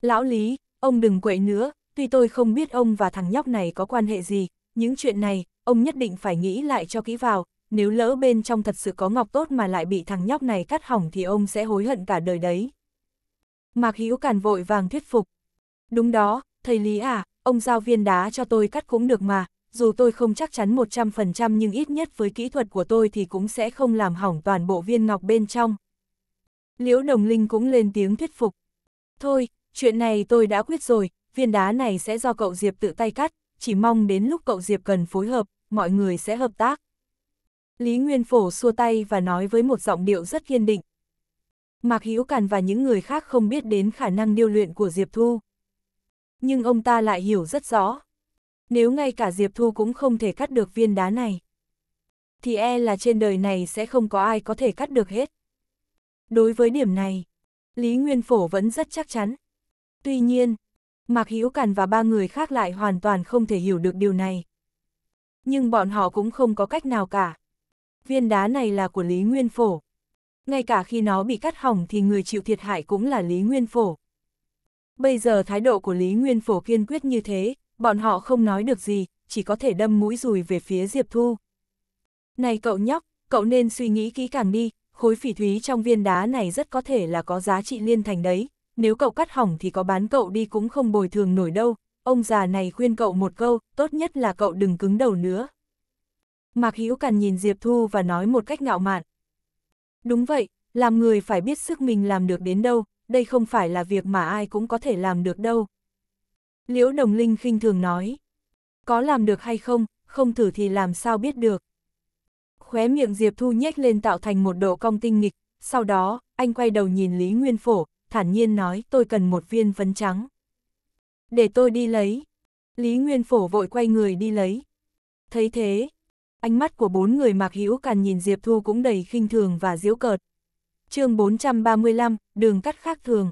[SPEAKER 1] Lão Lý, ông đừng quậy nữa, tuy tôi không biết ông và thằng nhóc này có quan hệ gì, những chuyện này, ông nhất định phải nghĩ lại cho kỹ vào, nếu lỡ bên trong thật sự có ngọc tốt mà lại bị thằng nhóc này cắt hỏng thì ông sẽ hối hận cả đời đấy. Mạc Hữu Càn vội vàng thuyết phục. Đúng đó, thầy Lý à, ông giao viên đá cho tôi cắt cũng được mà, dù tôi không chắc chắn 100% nhưng ít nhất với kỹ thuật của tôi thì cũng sẽ không làm hỏng toàn bộ viên ngọc bên trong. Liễu Đồng Linh cũng lên tiếng thuyết phục. Thôi, chuyện này tôi đã quyết rồi, viên đá này sẽ do cậu Diệp tự tay cắt, chỉ mong đến lúc cậu Diệp cần phối hợp, mọi người sẽ hợp tác. Lý Nguyên Phổ xua tay và nói với một giọng điệu rất kiên định. Mạc Hữu Cần và những người khác không biết đến khả năng điêu luyện của Diệp Thu. Nhưng ông ta lại hiểu rất rõ. Nếu ngay cả Diệp Thu cũng không thể cắt được viên đá này, thì e là trên đời này sẽ không có ai có thể cắt được hết. Đối với điểm này, Lý Nguyên Phổ vẫn rất chắc chắn. Tuy nhiên, Mạc hiếu Càn và ba người khác lại hoàn toàn không thể hiểu được điều này. Nhưng bọn họ cũng không có cách nào cả. Viên đá này là của Lý Nguyên Phổ. Ngay cả khi nó bị cắt hỏng thì người chịu thiệt hại cũng là Lý Nguyên Phổ. Bây giờ thái độ của Lý Nguyên Phổ kiên quyết như thế, bọn họ không nói được gì, chỉ có thể đâm mũi rùi về phía Diệp Thu. Này cậu nhóc, cậu nên suy nghĩ kỹ càng đi, khối phỉ thúy trong viên đá này rất có thể là có giá trị liên thành đấy, nếu cậu cắt hỏng thì có bán cậu đi cũng không bồi thường nổi đâu, ông già này khuyên cậu một câu, tốt nhất là cậu đừng cứng đầu nữa. Mạc Hữu Cằn nhìn Diệp Thu và nói một cách ngạo mạn. Đúng vậy, làm người phải biết sức mình làm được đến đâu, đây không phải là việc mà ai cũng có thể làm được đâu. Liễu Đồng Linh khinh thường nói, có làm được hay không, không thử thì làm sao biết được khóe miệng Diệp Thu nhếch lên tạo thành một độ cong tinh nghịch, sau đó, anh quay đầu nhìn Lý Nguyên Phổ, thản nhiên nói tôi cần một viên phấn trắng. Để tôi đi lấy. Lý Nguyên Phổ vội quay người đi lấy. Thấy thế, ánh mắt của bốn người mạc hữu càn nhìn Diệp Thu cũng đầy khinh thường và diễu cợt. chương 435, đường cắt khác thường.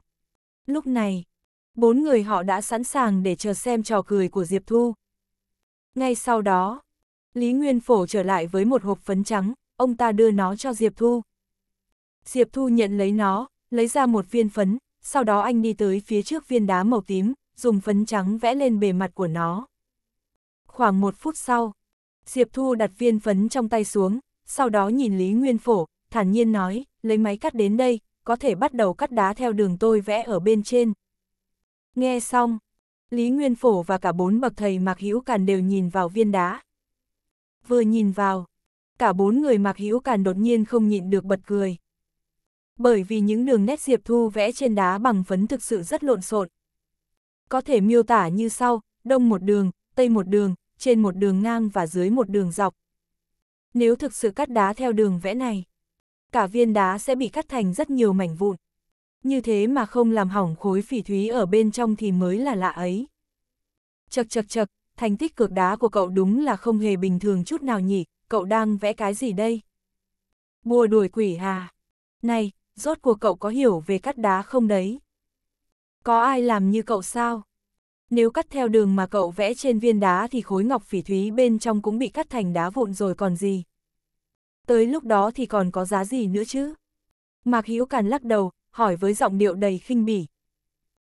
[SPEAKER 1] Lúc này, bốn người họ đã sẵn sàng để chờ xem trò cười của Diệp Thu. Ngay sau đó, Lý Nguyên Phổ trở lại với một hộp phấn trắng, ông ta đưa nó cho Diệp Thu. Diệp Thu nhận lấy nó, lấy ra một viên phấn, sau đó anh đi tới phía trước viên đá màu tím, dùng phấn trắng vẽ lên bề mặt của nó. Khoảng một phút sau, Diệp Thu đặt viên phấn trong tay xuống, sau đó nhìn Lý Nguyên Phổ, thản nhiên nói, lấy máy cắt đến đây, có thể bắt đầu cắt đá theo đường tôi vẽ ở bên trên. Nghe xong, Lý Nguyên Phổ và cả bốn bậc thầy Mạc Hữu Càn đều nhìn vào viên đá, vừa nhìn vào. Cả bốn người mặc hữu càn đột nhiên không nhịn được bật cười. Bởi vì những đường nét Diệp Thu vẽ trên đá bằng phấn thực sự rất lộn xộn. Có thể miêu tả như sau, đông một đường, tây một đường, trên một đường ngang và dưới một đường dọc. Nếu thực sự cắt đá theo đường vẽ này, cả viên đá sẽ bị cắt thành rất nhiều mảnh vụn. Như thế mà không làm hỏng khối phỉ thúy ở bên trong thì mới là lạ ấy. Chật chật chật, thành tích cược đá của cậu đúng là không hề bình thường chút nào nhỉ, cậu đang vẽ cái gì đây? Bùa đuổi quỷ à? Này, rốt cuộc cậu có hiểu về cắt đá không đấy? Có ai làm như cậu sao? Nếu cắt theo đường mà cậu vẽ trên viên đá thì khối ngọc phỉ thúy bên trong cũng bị cắt thành đá vụn rồi còn gì. Tới lúc đó thì còn có giá gì nữa chứ? Mạc Hữu Càn lắc đầu, hỏi với giọng điệu đầy khinh bỉ.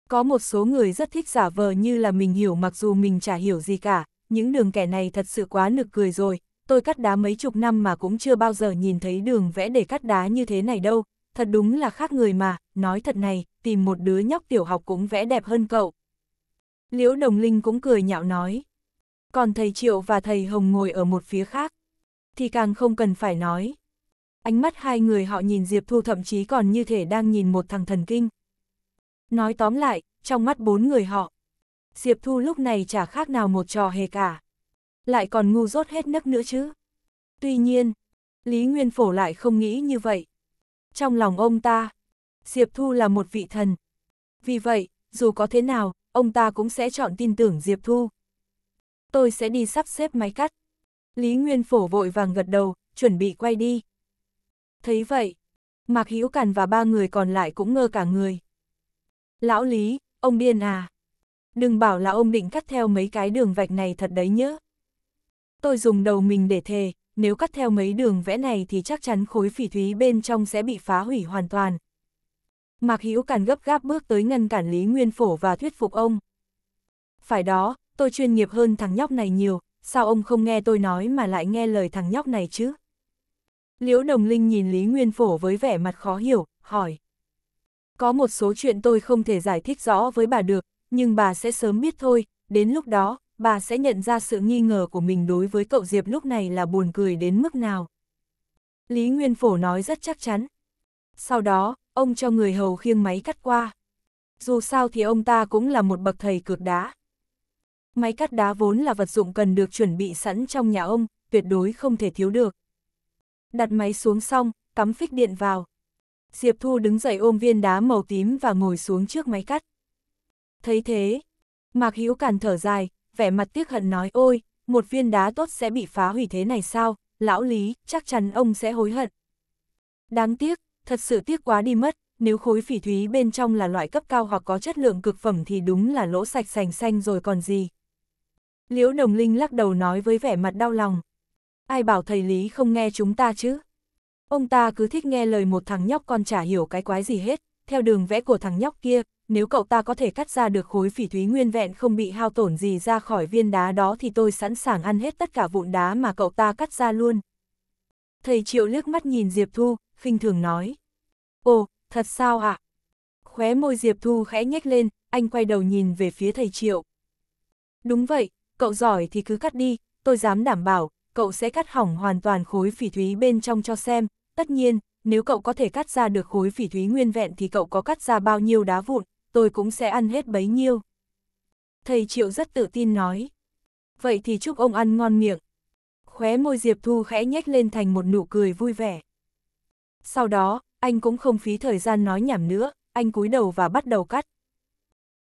[SPEAKER 1] Có một số người rất thích giả vờ như là mình hiểu mặc dù mình chả hiểu gì cả, những đường kẻ này thật sự quá nực cười rồi, tôi cắt đá mấy chục năm mà cũng chưa bao giờ nhìn thấy đường vẽ để cắt đá như thế này đâu, thật đúng là khác người mà, nói thật này, tìm một đứa nhóc tiểu học cũng vẽ đẹp hơn cậu. Liễu Đồng Linh cũng cười nhạo nói. Còn thầy Triệu và thầy Hồng ngồi ở một phía khác, thì càng không cần phải nói. Ánh mắt hai người họ nhìn Diệp Thu thậm chí còn như thể đang nhìn một thằng thần kinh. Nói tóm lại, trong mắt bốn người họ, Diệp Thu lúc này chả khác nào một trò hề cả. Lại còn ngu dốt hết nấc nữa chứ. Tuy nhiên, Lý Nguyên Phổ lại không nghĩ như vậy. Trong lòng ông ta, Diệp Thu là một vị thần. Vì vậy, dù có thế nào, ông ta cũng sẽ chọn tin tưởng Diệp Thu. Tôi sẽ đi sắp xếp máy cắt. Lý Nguyên Phổ vội vàng gật đầu, chuẩn bị quay đi. Thấy vậy, Mạc Hữu Càn và ba người còn lại cũng ngơ cả người. Lão Lý, ông điên à? Đừng bảo là ông định cắt theo mấy cái đường vạch này thật đấy nhớ. Tôi dùng đầu mình để thề, nếu cắt theo mấy đường vẽ này thì chắc chắn khối phỉ thúy bên trong sẽ bị phá hủy hoàn toàn. Mạc Hữu Càn gấp gáp bước tới ngăn cản Lý Nguyên Phổ và thuyết phục ông. Phải đó, tôi chuyên nghiệp hơn thằng nhóc này nhiều, sao ông không nghe tôi nói mà lại nghe lời thằng nhóc này chứ? Liễu Đồng Linh nhìn Lý Nguyên Phổ với vẻ mặt khó hiểu, hỏi. Có một số chuyện tôi không thể giải thích rõ với bà được, nhưng bà sẽ sớm biết thôi, đến lúc đó, bà sẽ nhận ra sự nghi ngờ của mình đối với cậu Diệp lúc này là buồn cười đến mức nào. Lý Nguyên Phổ nói rất chắc chắn. Sau đó, ông cho người hầu khiêng máy cắt qua. Dù sao thì ông ta cũng là một bậc thầy cược đá. Máy cắt đá vốn là vật dụng cần được chuẩn bị sẵn trong nhà ông, tuyệt đối không thể thiếu được. Đặt máy xuống xong, cắm phích điện vào, Diệp Thu đứng dậy ôm viên đá màu tím và ngồi xuống trước máy cắt. Thấy thế, Mạc Hữu Càn thở dài, vẻ mặt tiếc hận nói ôi, một viên đá tốt sẽ bị phá hủy thế này sao, lão Lý, chắc chắn ông sẽ hối hận. Đáng tiếc, thật sự tiếc quá đi mất, nếu khối phỉ thúy bên trong là loại cấp cao hoặc có chất lượng cực phẩm thì đúng là lỗ sạch sành xanh rồi còn gì. Liễu Đồng Linh lắc đầu nói với vẻ mặt đau lòng. Ai bảo thầy Lý không nghe chúng ta chứ? Ông ta cứ thích nghe lời một thằng nhóc con chả hiểu cái quái gì hết, theo đường vẽ của thằng nhóc kia, nếu cậu ta có thể cắt ra được khối phỉ thúy nguyên vẹn không bị hao tổn gì ra khỏi viên đá đó thì tôi sẵn sàng ăn hết tất cả vụn đá mà cậu ta cắt ra luôn. Thầy Triệu liếc mắt nhìn Diệp Thu, khinh thường nói. Ồ, thật sao ạ? À? Khóe môi Diệp Thu khẽ nhếch lên, anh quay đầu nhìn về phía thầy Triệu. Đúng vậy, cậu giỏi thì cứ cắt đi, tôi dám đảm bảo, cậu sẽ cắt hỏng hoàn toàn khối phỉ thúy bên trong cho xem, Tất nhiên, nếu cậu có thể cắt ra được khối phỉ thúy nguyên vẹn thì cậu có cắt ra bao nhiêu đá vụn, tôi cũng sẽ ăn hết bấy nhiêu. Thầy Triệu rất tự tin nói. Vậy thì chúc ông ăn ngon miệng. Khóe môi Diệp Thu khẽ nhếch lên thành một nụ cười vui vẻ. Sau đó, anh cũng không phí thời gian nói nhảm nữa, anh cúi đầu và bắt đầu cắt.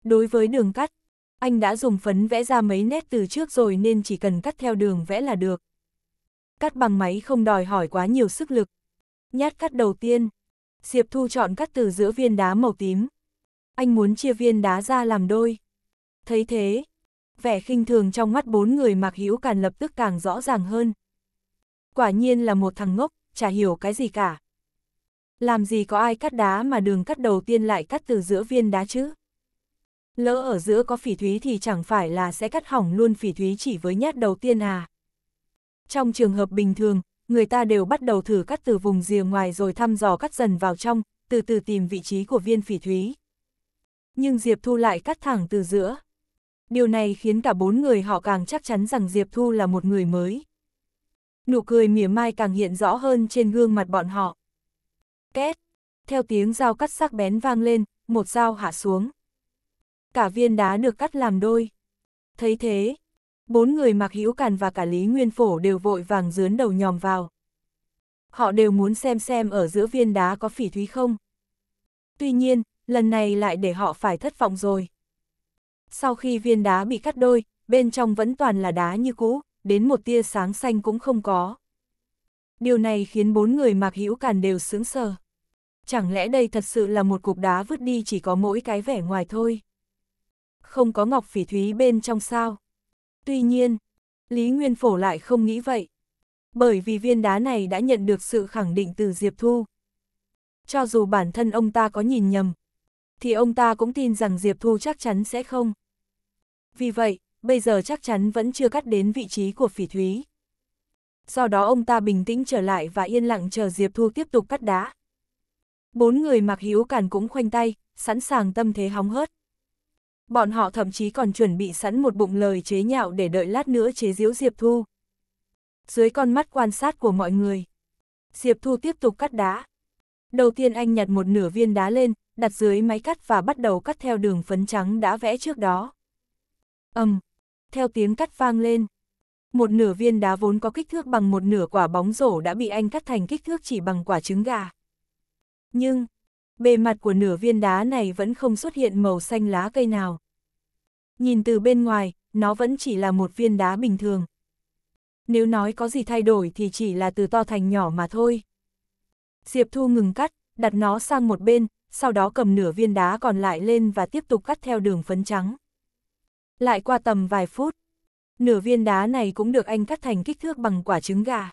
[SPEAKER 1] Đối với đường cắt, anh đã dùng phấn vẽ ra mấy nét từ trước rồi nên chỉ cần cắt theo đường vẽ là được. Cắt bằng máy không đòi hỏi quá nhiều sức lực, Nhát cắt đầu tiên. Diệp Thu chọn cắt từ giữa viên đá màu tím. Anh muốn chia viên đá ra làm đôi. Thấy thế, vẻ khinh thường trong mắt bốn người mặc Hữu càng lập tức càng rõ ràng hơn. Quả nhiên là một thằng ngốc, chả hiểu cái gì cả. Làm gì có ai cắt đá mà đường cắt đầu tiên lại cắt từ giữa viên đá chứ? Lỡ ở giữa có phỉ thúy thì chẳng phải là sẽ cắt hỏng luôn phỉ thúy chỉ với nhát đầu tiên à? Trong trường hợp bình thường, người ta đều bắt đầu thử cắt từ vùng rìa ngoài rồi thăm dò cắt dần vào trong, từ từ tìm vị trí của viên phỉ thúy. Nhưng Diệp Thu lại cắt thẳng từ giữa. Điều này khiến cả bốn người họ càng chắc chắn rằng Diệp Thu là một người mới. Nụ cười mỉa mai càng hiện rõ hơn trên gương mặt bọn họ. Két! Theo tiếng dao cắt sắc bén vang lên, một dao hạ xuống. Cả viên đá được cắt làm đôi. Thấy thế, Bốn người mặc hữu càn và cả Lý Nguyên Phổ đều vội vàng dướn đầu nhòm vào. Họ đều muốn xem xem ở giữa viên đá có phỉ thúy không. Tuy nhiên, lần này lại để họ phải thất vọng rồi. Sau khi viên đá bị cắt đôi, bên trong vẫn toàn là đá như cũ, đến một tia sáng xanh cũng không có. Điều này khiến bốn người mặc hữu càn đều sướng sờ. Chẳng lẽ đây thật sự là một cục đá vứt đi chỉ có mỗi cái vẻ ngoài thôi? Không có ngọc phỉ thúy bên trong sao? Tuy nhiên, Lý Nguyên Phổ lại không nghĩ vậy. Bởi vì viên đá này đã nhận được sự khẳng định từ Diệp Thu. Cho dù bản thân ông ta có nhìn nhầm, thì ông ta cũng tin rằng Diệp Thu chắc chắn sẽ không. Vì vậy, bây giờ chắc chắn vẫn chưa cắt đến vị trí của phỉ thúy. do đó ông ta bình tĩnh trở lại và yên lặng chờ Diệp Thu tiếp tục cắt đá. Bốn người mặc hữu càn cũng khoanh tay, sẵn sàng tâm thế hóng hớt. Bọn họ thậm chí còn chuẩn bị sẵn một bụng lời chế nhạo để đợi lát nữa chế giễu Diệp Thu. Dưới con mắt quan sát của mọi người, Diệp Thu tiếp tục cắt đá. Đầu tiên anh nhặt một nửa viên đá lên, đặt dưới máy cắt và bắt đầu cắt theo đường phấn trắng đã vẽ trước đó. ầm, um, theo tiếng cắt vang lên. Một nửa viên đá vốn có kích thước bằng một nửa quả bóng rổ đã bị anh cắt thành kích thước chỉ bằng quả trứng gà. Nhưng, Bề mặt của nửa viên đá này vẫn không xuất hiện màu xanh lá cây nào. Nhìn từ bên ngoài, nó vẫn chỉ là một viên đá bình thường. Nếu nói có gì thay đổi thì chỉ là từ to thành nhỏ mà thôi. Diệp Thu ngừng cắt, đặt nó sang một bên, sau đó cầm nửa viên đá còn lại lên và tiếp tục cắt theo đường phấn trắng. Lại qua tầm vài phút, nửa viên đá này cũng được anh cắt thành kích thước bằng quả trứng gà.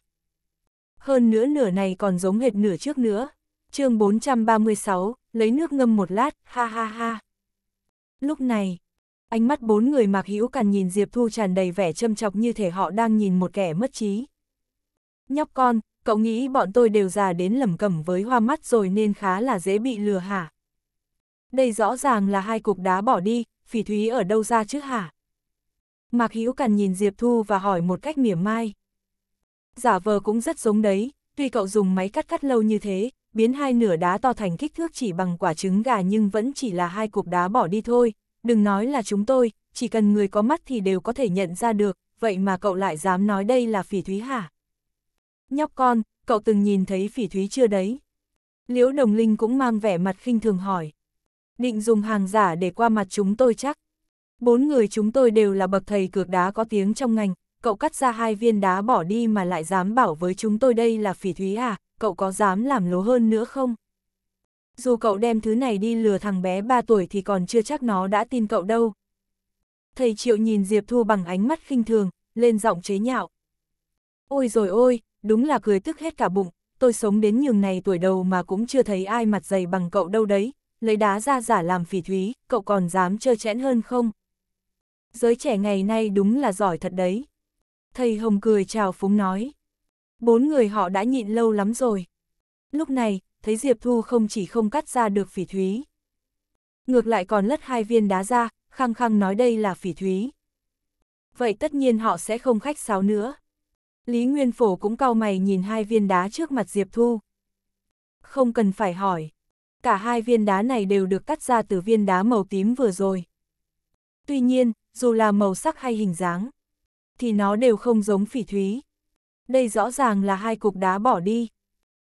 [SPEAKER 1] Hơn nữa nửa này còn giống hệt nửa trước nữa chương 436, lấy nước ngâm một lát, ha ha ha. Lúc này, ánh mắt bốn người mạc hữu cằn nhìn Diệp Thu tràn đầy vẻ châm chọc như thể họ đang nhìn một kẻ mất trí. Nhóc con, cậu nghĩ bọn tôi đều già đến lẩm cẩm với hoa mắt rồi nên khá là dễ bị lừa hả? Đây rõ ràng là hai cục đá bỏ đi, phỉ thúy ở đâu ra chứ hả? Mạc Hữu Cằn nhìn Diệp Thu và hỏi một cách mỉa mai. Giả vờ cũng rất giống đấy, tuy cậu dùng máy cắt cắt lâu như thế, biến hai nửa đá to thành kích thước chỉ bằng quả trứng gà nhưng vẫn chỉ là hai cục đá bỏ đi thôi, đừng nói là chúng tôi, chỉ cần người có mắt thì đều có thể nhận ra được, vậy mà cậu lại dám nói đây là phỉ thúy hả? Nhóc con, cậu từng nhìn thấy phỉ thúy chưa đấy? Liễu Đồng Linh cũng mang vẻ mặt khinh thường hỏi. Định dùng hàng giả để qua mặt chúng tôi chắc. Bốn người chúng tôi đều là bậc thầy cược đá có tiếng trong ngành, cậu cắt ra hai viên đá bỏ đi mà lại dám bảo với chúng tôi đây là phỉ thúy à, cậu có dám làm lố hơn nữa không? Dù cậu đem thứ này đi lừa thằng bé 3 tuổi thì còn chưa chắc nó đã tin cậu đâu. Thầy Triệu nhìn Diệp Thu bằng ánh mắt khinh thường, lên giọng chế nhạo. Ôi rồi ôi, đúng là cười tức hết cả bụng, tôi sống đến nhường này tuổi đầu mà cũng chưa thấy ai mặt dày bằng cậu đâu đấy, lấy đá ra giả làm phỉ thúy, cậu còn dám chơi chẽn hơn không? Giới trẻ ngày nay đúng là giỏi thật đấy. Thầy Hồng cười chào phúng nói. Bốn người họ đã nhịn lâu lắm rồi. Lúc này, thấy Diệp Thu không chỉ không cắt ra được phỉ thúy. Ngược lại còn lất hai viên đá ra, khăng khăng nói đây là phỉ thúy. Vậy tất nhiên họ sẽ không khách sáo nữa. Lý Nguyên Phổ cũng cau mày nhìn hai viên đá trước mặt Diệp Thu. Không cần phải hỏi. Cả hai viên đá này đều được cắt ra từ viên đá màu tím vừa rồi. Tuy nhiên, dù là màu sắc hay hình dáng, thì nó đều không giống phỉ thúy. Đây rõ ràng là hai cục đá bỏ đi.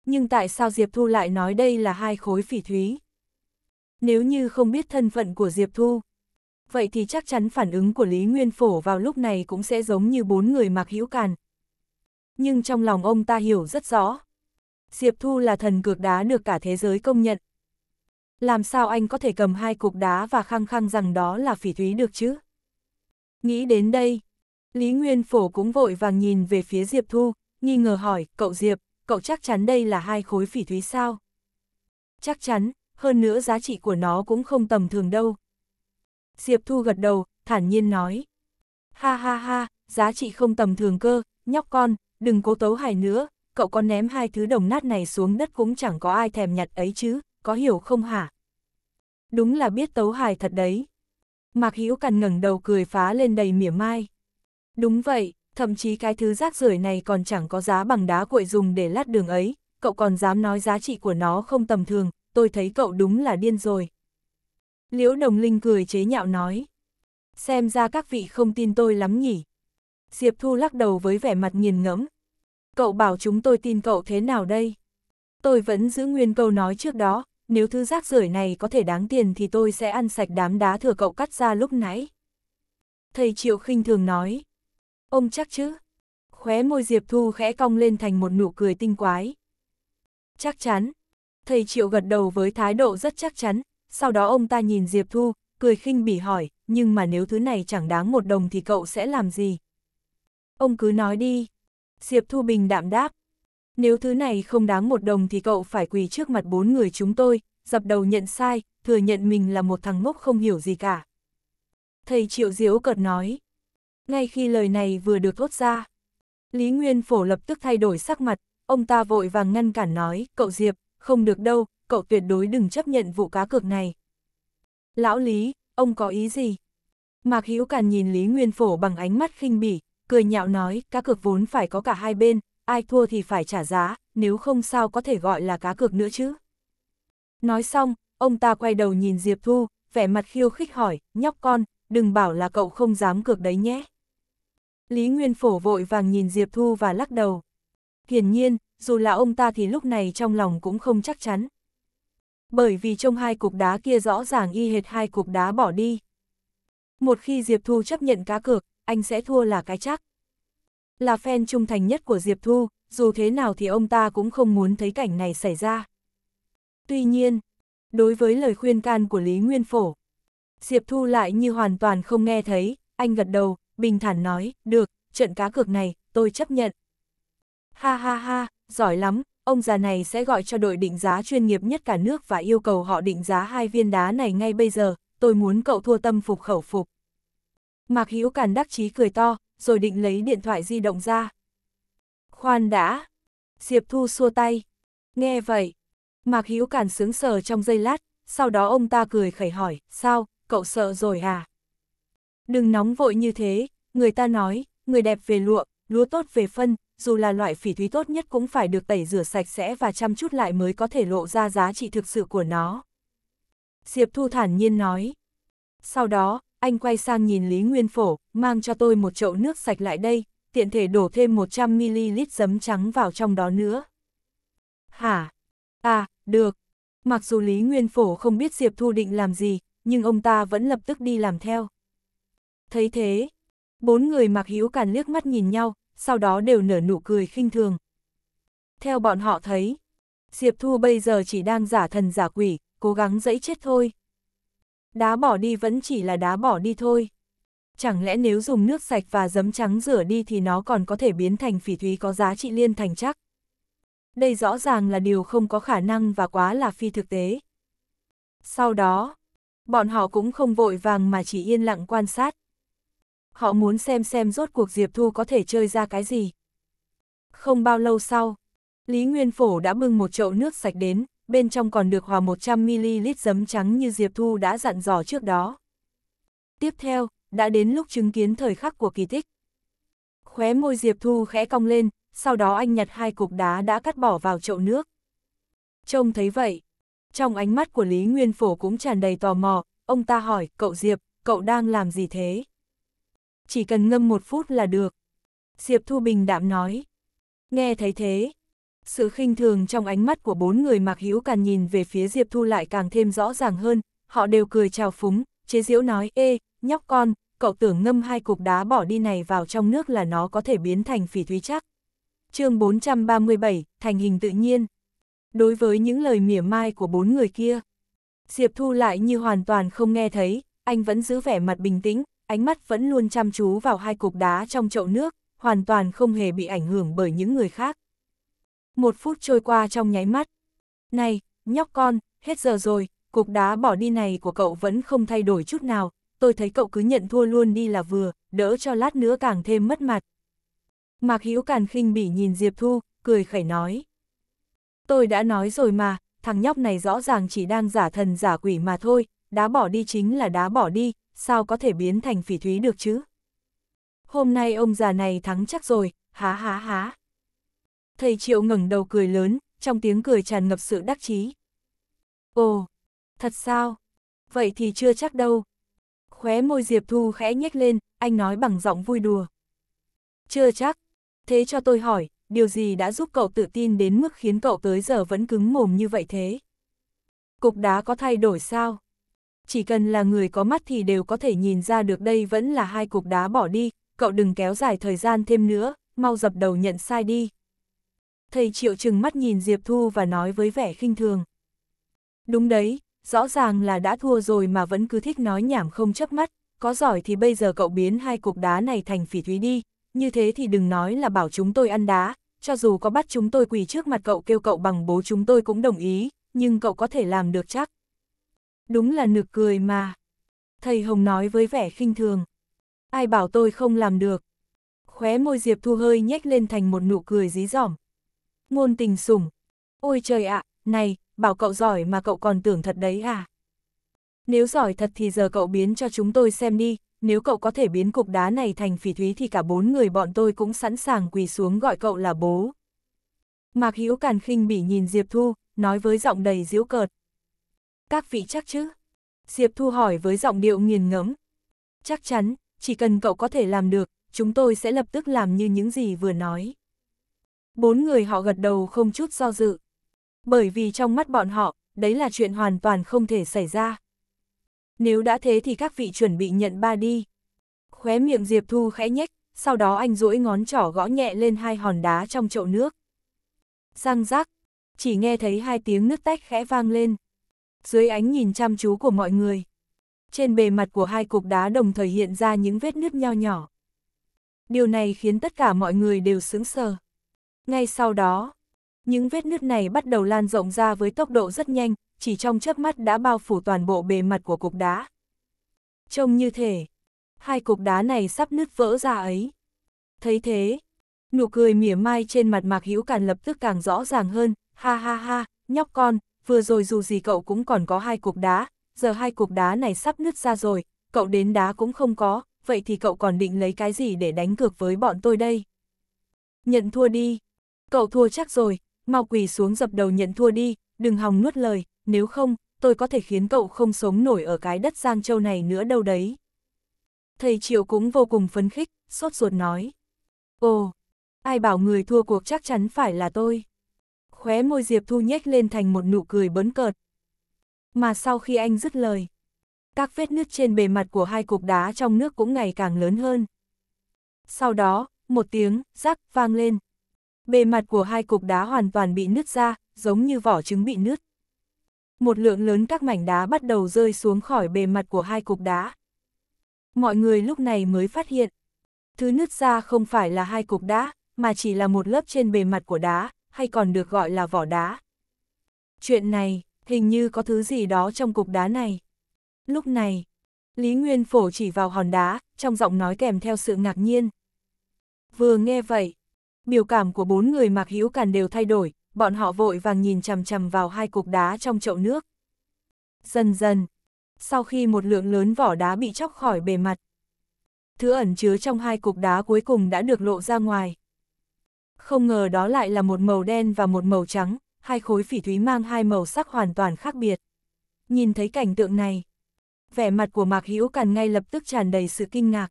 [SPEAKER 1] Nhưng tại sao Diệp Thu lại nói đây là hai khối phỉ thúy? Nếu như không biết thân phận của Diệp Thu, vậy thì chắc chắn phản ứng của Lý Nguyên Phổ vào lúc này cũng sẽ giống như bốn người mặc hữu càn. Nhưng trong lòng ông ta hiểu rất rõ. Diệp Thu là thần cược đá được cả thế giới công nhận. Làm sao anh có thể cầm hai cục đá và khăng khăng rằng đó là phỉ thúy được chứ? Nghĩ đến đây, Lý Nguyên Phổ cũng vội vàng nhìn về phía Diệp Thu, nghi ngờ hỏi, cậu Diệp, cậu chắc chắn đây là hai khối phỉ thúy sao? Chắc chắn, hơn nữa giá trị của nó cũng không tầm thường đâu. Diệp Thu gật đầu, thản nhiên nói. Ha ha ha, giá trị không tầm thường cơ, nhóc con, đừng cố tấu hài nữa, cậu có ném hai thứ đồng nát này xuống đất cũng chẳng có ai thèm nhặt ấy chứ, có hiểu không hả? Đúng là biết tấu hài thật đấy. Mạc Hữu Cằn ngẩng đầu cười phá lên đầy mỉa mai. Đúng vậy, thậm chí cái thứ rác rưởi này còn chẳng có giá bằng đá cuội dùng để lát đường ấy, cậu còn dám nói giá trị của nó không tầm thường, tôi thấy cậu đúng là điên rồi. Liễu Đồng Linh cười chế nhạo nói, xem ra các vị không tin tôi lắm nhỉ. Diệp Thu lắc đầu với vẻ mặt nghiền ngẫm. Cậu bảo chúng tôi tin cậu thế nào đây? Tôi vẫn giữ nguyên câu nói trước đó, nếu thứ rác rưởi này có thể đáng tiền thì tôi sẽ ăn sạch đám đá thừa cậu cắt ra lúc nãy. Thầy Triệu khinh thường nói, Ông chắc chứ? Khóe môi Diệp Thu khẽ cong lên thành một nụ cười tinh quái. Chắc chắn. Thầy Triệu gật đầu với thái độ rất chắc chắn, sau đó ông ta nhìn Diệp Thu, cười khinh bỉ hỏi, nhưng mà nếu thứ này chẳng đáng một đồng thì cậu sẽ làm gì? Ông cứ nói đi. Diệp Thu Bình đạm đáp. Nếu thứ này không đáng một đồng thì cậu phải quỳ trước mặt bốn người chúng tôi, dập đầu nhận sai, thừa nhận mình là một thằng ngốc không hiểu gì cả. Thầy Triệu Diếu cợt nói. Ngay khi lời này vừa được thốt ra, Lý Nguyên Phổ lập tức thay đổi sắc mặt, ông ta vội vàng ngăn cản nói, cậu Diệp, không được đâu, cậu tuyệt đối đừng chấp nhận vụ cá cược này. Lão Lý, ông có ý gì? Mạc Hữu Càn nhìn Lý Nguyên Phổ bằng ánh mắt khinh bỉ, cười nhạo nói, cá cược vốn phải có cả hai bên, ai thua thì phải trả giá, nếu không sao có thể gọi là cá cược nữa chứ. Nói xong, ông ta quay đầu nhìn Diệp Thu, vẻ mặt khiêu khích hỏi, nhóc con, đừng bảo là cậu không dám cược đấy nhé. Lý Nguyên Phổ vội vàng nhìn Diệp Thu và lắc đầu. Hiển nhiên, dù là ông ta thì lúc này trong lòng cũng không chắc chắn. Bởi vì trong hai cục đá kia rõ ràng y hệt hai cục đá bỏ đi. Một khi Diệp Thu chấp nhận cá cược, anh sẽ thua là cái chắc. Là fan trung thành nhất của Diệp Thu, dù thế nào thì ông ta cũng không muốn thấy cảnh này xảy ra. Tuy nhiên, đối với lời khuyên can của Lý Nguyên Phổ, Diệp Thu lại như hoàn toàn không nghe thấy, anh gật đầu, bình thản nói, được, trận cá cược này, tôi chấp nhận. Ha ha ha, giỏi lắm, ông già này sẽ gọi cho đội định giá chuyên nghiệp nhất cả nước và yêu cầu họ định giá hai viên đá này ngay bây giờ, tôi muốn cậu thua tâm phục khẩu phục. Mạc Hữu Càn đắc chí cười to, rồi định lấy điện thoại di động ra. Khoan đã. Diệp Thu xua tay. Nghe vậy. Mạc Hữu Càn sướng sờ trong giây lát, sau đó ông ta cười khẩy hỏi, sao, cậu sợ rồi à? Đừng nóng vội như thế, Người ta nói, người đẹp về lụa, lúa tốt về phân, dù là loại phỉ thúy tốt nhất cũng phải được tẩy rửa sạch sẽ và chăm chút lại mới có thể lộ ra giá trị thực sự của nó. Diệp Thu thản nhiên nói. Sau đó, anh quay sang nhìn Lý Nguyên Phổ, mang cho tôi một chậu nước sạch lại đây, tiện thể đổ thêm 100ml giấm trắng vào trong đó nữa. Hả? À, được. Mặc dù Lý Nguyên Phổ không biết Diệp Thu định làm gì, nhưng ông ta vẫn lập tức đi làm theo. Thấy thế, Bốn người mặc hữu càn liếc mắt nhìn nhau, sau đó đều nở nụ cười khinh thường. Theo bọn họ thấy, Diệp Thu bây giờ chỉ đang giả thần giả quỷ, cố gắng dẫy chết thôi. Đá bỏ đi vẫn chỉ là đá bỏ đi thôi. Chẳng lẽ nếu dùng nước sạch và giấm trắng rửa đi thì nó còn có thể biến thành phỉ thúy có giá trị liên thành chắc? Đây rõ ràng là điều không có khả năng và quá là phi thực tế. Sau đó, bọn họ cũng không vội vàng mà chỉ yên lặng quan sát họ muốn xem xem rốt cuộc Diệp Thu có thể chơi ra cái gì. Không bao lâu sau, Lý Nguyên Phổ đã bưng một chậu nước sạch đến, bên trong còn được hòa 100ml giấm trắng như Diệp Thu đã dặn dò trước đó. Tiếp theo, đã đến lúc chứng kiến thời khắc của kỳ tích. Khóe môi Diệp Thu khẽ cong lên, sau đó anh nhặt hai cục đá đã cắt bỏ vào chậu nước. Trông thấy vậy, trong ánh mắt của Lý Nguyên Phổ cũng tràn đầy tò mò, ông ta hỏi, cậu Diệp, cậu đang làm gì thế? chỉ cần ngâm một phút là được. Diệp Thu Bình đạm nói. Nghe thấy thế, sự khinh thường trong ánh mắt của bốn người mặc hữu càng nhìn về phía Diệp Thu lại càng thêm rõ ràng hơn, họ đều cười chào phúng, chế diễu nói, ê, nhóc con, cậu tưởng ngâm hai cục đá bỏ đi này vào trong nước là nó có thể biến thành phỉ thúy chắc. chương 437, thành hình tự nhiên. Đối với những lời mỉa mai của bốn người kia, Diệp Thu lại như hoàn toàn không nghe thấy, anh vẫn giữ vẻ mặt bình tĩnh, ánh mắt vẫn luôn chăm chú vào hai cục đá trong chậu nước, hoàn toàn không hề bị ảnh hưởng bởi những người khác. Một phút trôi qua trong nháy mắt. Này, nhóc con, hết giờ rồi, cục đá bỏ đi này của cậu vẫn không thay đổi chút nào, tôi thấy cậu cứ nhận thua luôn đi là vừa, đỡ cho lát nữa càng thêm mất mặt. Mạc Hữu Càn khinh bỉ nhìn Diệp Thu, cười khẩy nói. Tôi đã nói rồi mà, thằng nhóc này rõ ràng chỉ đang giả thần giả quỷ mà thôi, đá bỏ đi chính là đá bỏ đi, sao có thể biến thành phỉ thúy được chứ? Hôm nay ông già này thắng chắc rồi, há há há. Thầy Triệu ngẩng đầu cười lớn, trong tiếng cười tràn ngập sự đắc chí. Ồ, thật sao? Vậy thì chưa chắc đâu. Khóe môi Diệp Thu khẽ nhếch lên, anh nói bằng giọng vui đùa. Chưa chắc. Thế cho tôi hỏi, điều gì đã giúp cậu tự tin đến mức khiến cậu tới giờ vẫn cứng mồm như vậy thế? Cục đá có thay đổi sao? chỉ cần là người có mắt thì đều có thể nhìn ra được đây vẫn là hai cục đá bỏ đi, cậu đừng kéo dài thời gian thêm nữa, mau dập đầu nhận sai đi. Thầy Triệu chừng mắt nhìn Diệp Thu và nói với vẻ khinh thường. Đúng đấy, rõ ràng là đã thua rồi mà vẫn cứ thích nói nhảm không chấp mắt, có giỏi thì bây giờ cậu biến hai cục đá này thành phỉ thúy đi, như thế thì đừng nói là bảo chúng tôi ăn đá, cho dù có bắt chúng tôi quỳ trước mặt cậu kêu cậu bằng bố chúng tôi cũng đồng ý, nhưng cậu có thể làm được chắc. Đúng là nực cười mà. Thầy Hồng nói với vẻ khinh thường. Ai bảo tôi không làm được. Khóe môi Diệp Thu hơi nhếch lên thành một nụ cười dí dỏm. Ngôn tình sủng. Ôi trời ạ, này, bảo cậu giỏi mà cậu còn tưởng thật đấy à. Nếu giỏi thật thì giờ cậu biến cho chúng tôi xem đi, nếu cậu có thể biến cục đá này thành phỉ thúy thì cả bốn người bọn tôi cũng sẵn sàng quỳ xuống gọi cậu là bố. Mạc Hữu Càn khinh bỉ nhìn Diệp Thu, nói với giọng đầy giễu cợt các vị chắc chứ? Diệp Thu hỏi với giọng điệu nghiền ngẫm. Chắc chắn, chỉ cần cậu có thể làm được, chúng tôi sẽ lập tức làm như những gì vừa nói. Bốn người họ gật đầu không chút do dự. Bởi vì trong mắt bọn họ, đấy là chuyện hoàn toàn không thể xảy ra. Nếu đã thế thì các vị chuẩn bị nhận ba đi. Khóe miệng Diệp Thu khẽ nhếch, sau đó anh duỗi ngón trỏ gõ nhẹ lên hai hòn đá trong chậu nước. Răng rác, chỉ nghe thấy hai tiếng nước tách khẽ vang lên dưới ánh nhìn chăm chú của mọi người. Trên bề mặt của hai cục đá đồng thời hiện ra những vết nứt nho nhỏ. Điều này khiến tất cả mọi người đều sững sờ. Ngay sau đó, những vết nứt này bắt đầu lan rộng ra với tốc độ rất nhanh, chỉ trong chớp mắt đã bao phủ toàn bộ bề mặt của cục đá. Trông như thể, hai cục đá này sắp nứt vỡ ra ấy. Thấy thế, nụ cười mỉa mai trên mặt Mạc Hữu càng lập tức càng rõ ràng hơn, ha ha ha, nhóc con, vừa rồi dù gì cậu cũng còn có hai cục đá, giờ hai cục đá này sắp nứt ra rồi, cậu đến đá cũng không có, vậy thì cậu còn định lấy cái gì để đánh cược với bọn tôi đây? Nhận thua đi. Cậu thua chắc rồi, mau quỳ xuống dập đầu nhận thua đi, đừng hòng nuốt lời, nếu không, tôi có thể khiến cậu không sống nổi ở cái đất Giang Châu này nữa đâu đấy. Thầy Triệu cũng vô cùng phấn khích, sốt ruột nói. Ồ, ai bảo người thua cuộc chắc chắn phải là tôi khóe môi Diệp Thu nhếch lên thành một nụ cười bấn cợt. Mà sau khi anh dứt lời, các vết nứt trên bề mặt của hai cục đá trong nước cũng ngày càng lớn hơn. Sau đó, một tiếng rắc vang lên. Bề mặt của hai cục đá hoàn toàn bị nứt ra, giống như vỏ trứng bị nứt. Một lượng lớn các mảnh đá bắt đầu rơi xuống khỏi bề mặt của hai cục đá. Mọi người lúc này mới phát hiện, thứ nứt ra không phải là hai cục đá, mà chỉ là một lớp trên bề mặt của đá, hay còn được gọi là vỏ đá. Chuyện này, hình như có thứ gì đó trong cục đá này. Lúc này, Lý Nguyên Phổ chỉ vào hòn đá, trong giọng nói kèm theo sự ngạc nhiên. Vừa nghe vậy, biểu cảm của bốn người mặc hữu càn đều thay đổi, bọn họ vội vàng nhìn chằm chằm vào hai cục đá trong chậu nước. Dần dần, sau khi một lượng lớn vỏ đá bị chóc khỏi bề mặt, thứ ẩn chứa trong hai cục đá cuối cùng đã được lộ ra ngoài. Không ngờ đó lại là một màu đen và một màu trắng, hai khối phỉ thúy mang hai màu sắc hoàn toàn khác biệt. Nhìn thấy cảnh tượng này, vẻ mặt của Mạc Hữu Càn ngay lập tức tràn đầy sự kinh ngạc.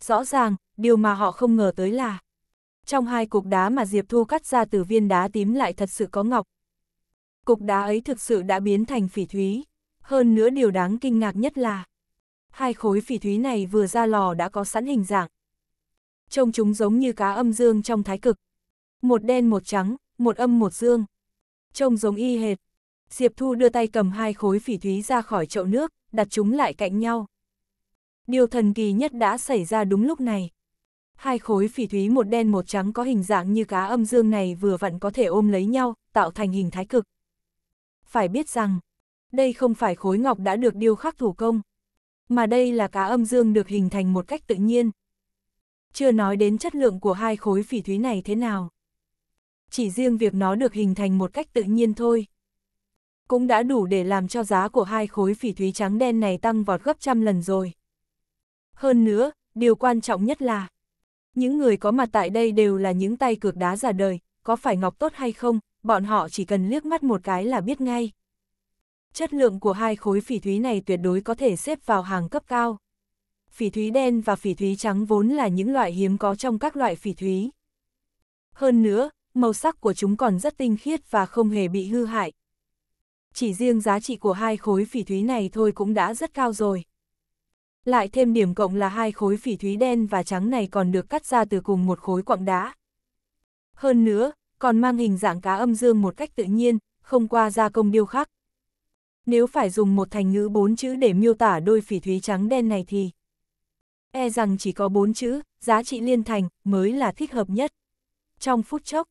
[SPEAKER 1] Rõ ràng, điều mà họ không ngờ tới là trong hai cục đá mà Diệp Thu cắt ra từ viên đá tím lại thật sự có ngọc. Cục đá ấy thực sự đã biến thành phỉ thúy. Hơn nữa điều đáng kinh ngạc nhất là hai khối phỉ thúy này vừa ra lò đã có sẵn hình dạng trông chúng giống như cá âm dương trong thái cực. Một đen một trắng, một âm một dương. Trông giống y hệt. Diệp Thu đưa tay cầm hai khối phỉ thúy ra khỏi chậu nước, đặt chúng lại cạnh nhau. Điều thần kỳ nhất đã xảy ra đúng lúc này. Hai khối phỉ thúy một đen một trắng có hình dạng như cá âm dương này vừa vặn có thể ôm lấy nhau, tạo thành hình thái cực. Phải biết rằng, đây không phải khối ngọc đã được điêu khắc thủ công, mà đây là cá âm dương được hình thành một cách tự nhiên, chưa nói đến chất lượng của hai khối phỉ thúy này thế nào. Chỉ riêng việc nó được hình thành một cách tự nhiên thôi. Cũng đã đủ để làm cho giá của hai khối phỉ thúy trắng đen này tăng vọt gấp trăm lần rồi. Hơn nữa, điều quan trọng nhất là, những người có mặt tại đây đều là những tay cược đá giả đời, có phải ngọc tốt hay không, bọn họ chỉ cần liếc mắt một cái là biết ngay. Chất lượng của hai khối phỉ thúy này tuyệt đối có thể xếp vào hàng cấp cao phỉ thúy đen và phỉ thúy trắng vốn là những loại hiếm có trong các loại phỉ thúy. Hơn nữa, màu sắc của chúng còn rất tinh khiết và không hề bị hư hại. Chỉ riêng giá trị của hai khối phỉ thúy này thôi cũng đã rất cao rồi. Lại thêm điểm cộng là hai khối phỉ thúy đen và trắng này còn được cắt ra từ cùng một khối quặng đá. Hơn nữa, còn mang hình dạng cá âm dương một cách tự nhiên, không qua gia công điêu khắc. Nếu phải dùng một thành ngữ bốn chữ để miêu tả đôi phỉ thúy trắng đen này thì e rằng chỉ có bốn chữ, giá trị liên thành, mới là thích hợp nhất. Trong phút chốc,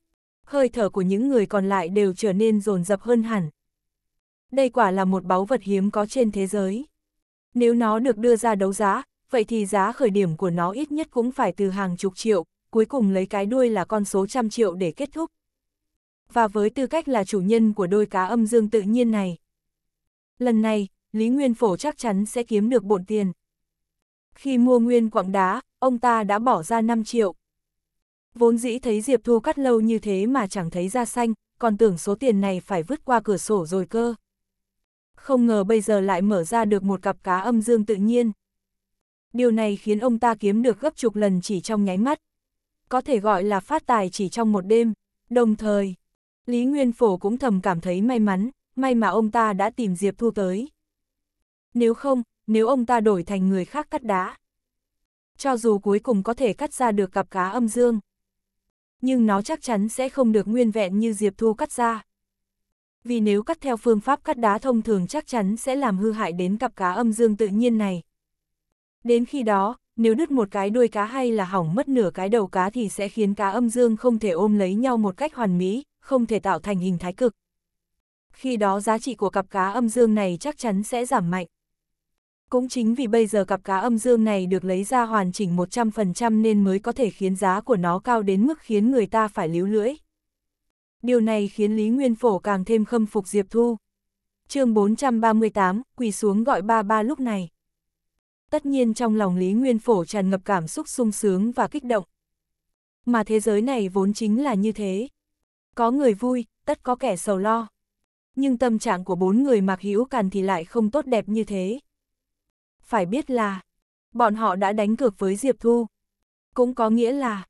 [SPEAKER 1] hơi thở của những người còn lại đều trở nên rồn rập hơn hẳn. Đây quả là một báu vật hiếm có trên thế giới. Nếu nó được đưa ra đấu giá, vậy thì giá khởi điểm của nó ít nhất cũng phải từ hàng chục triệu, cuối cùng lấy cái đuôi là con số trăm triệu để kết thúc. Và với tư cách là chủ nhân của đôi cá âm dương tự nhiên này. Lần này, Lý Nguyên Phổ chắc chắn sẽ kiếm được bộn tiền. Khi mua nguyên quặng đá, ông ta đã bỏ ra 5 triệu. Vốn dĩ thấy Diệp Thu cắt lâu như thế mà chẳng thấy ra xanh, còn tưởng số tiền này phải vứt qua cửa sổ rồi cơ. Không ngờ bây giờ lại mở ra được một cặp cá âm dương tự nhiên. Điều này khiến ông ta kiếm được gấp chục lần chỉ trong nháy mắt. Có thể gọi là phát tài chỉ trong một đêm. Đồng thời, Lý Nguyên Phổ cũng thầm cảm thấy may mắn, may mà ông ta đã tìm Diệp Thu tới. Nếu không, nếu ông ta đổi thành người khác cắt đá. Cho dù cuối cùng có thể cắt ra được cặp cá âm dương, nhưng nó chắc chắn sẽ không được nguyên vẹn như Diệp Thu cắt ra. Vì nếu cắt theo phương pháp cắt đá thông thường chắc chắn sẽ làm hư hại đến cặp cá âm dương tự nhiên này. Đến khi đó, nếu đứt một cái đuôi cá hay là hỏng mất nửa cái đầu cá thì sẽ khiến cá âm dương không thể ôm lấy nhau một cách hoàn mỹ, không thể tạo thành hình thái cực. Khi đó giá trị của cặp cá âm dương này chắc chắn sẽ giảm mạnh. Cũng chính vì bây giờ cặp cá âm dương này được lấy ra hoàn chỉnh 100% nên mới có thể khiến giá của nó cao đến mức khiến người ta phải líu lưỡi. Điều này khiến Lý Nguyên Phổ càng thêm khâm phục Diệp Thu. chương 438, quỳ xuống gọi ba ba lúc này. Tất nhiên trong lòng Lý Nguyên Phổ tràn ngập cảm xúc sung sướng và kích động. Mà thế giới này vốn chính là như thế. Có người vui, tất có kẻ sầu lo. Nhưng tâm trạng của bốn người mặc hữu càn thì lại không tốt đẹp như thế phải biết là, bọn họ đã đánh cược với Diệp Thu. Cũng có nghĩa là,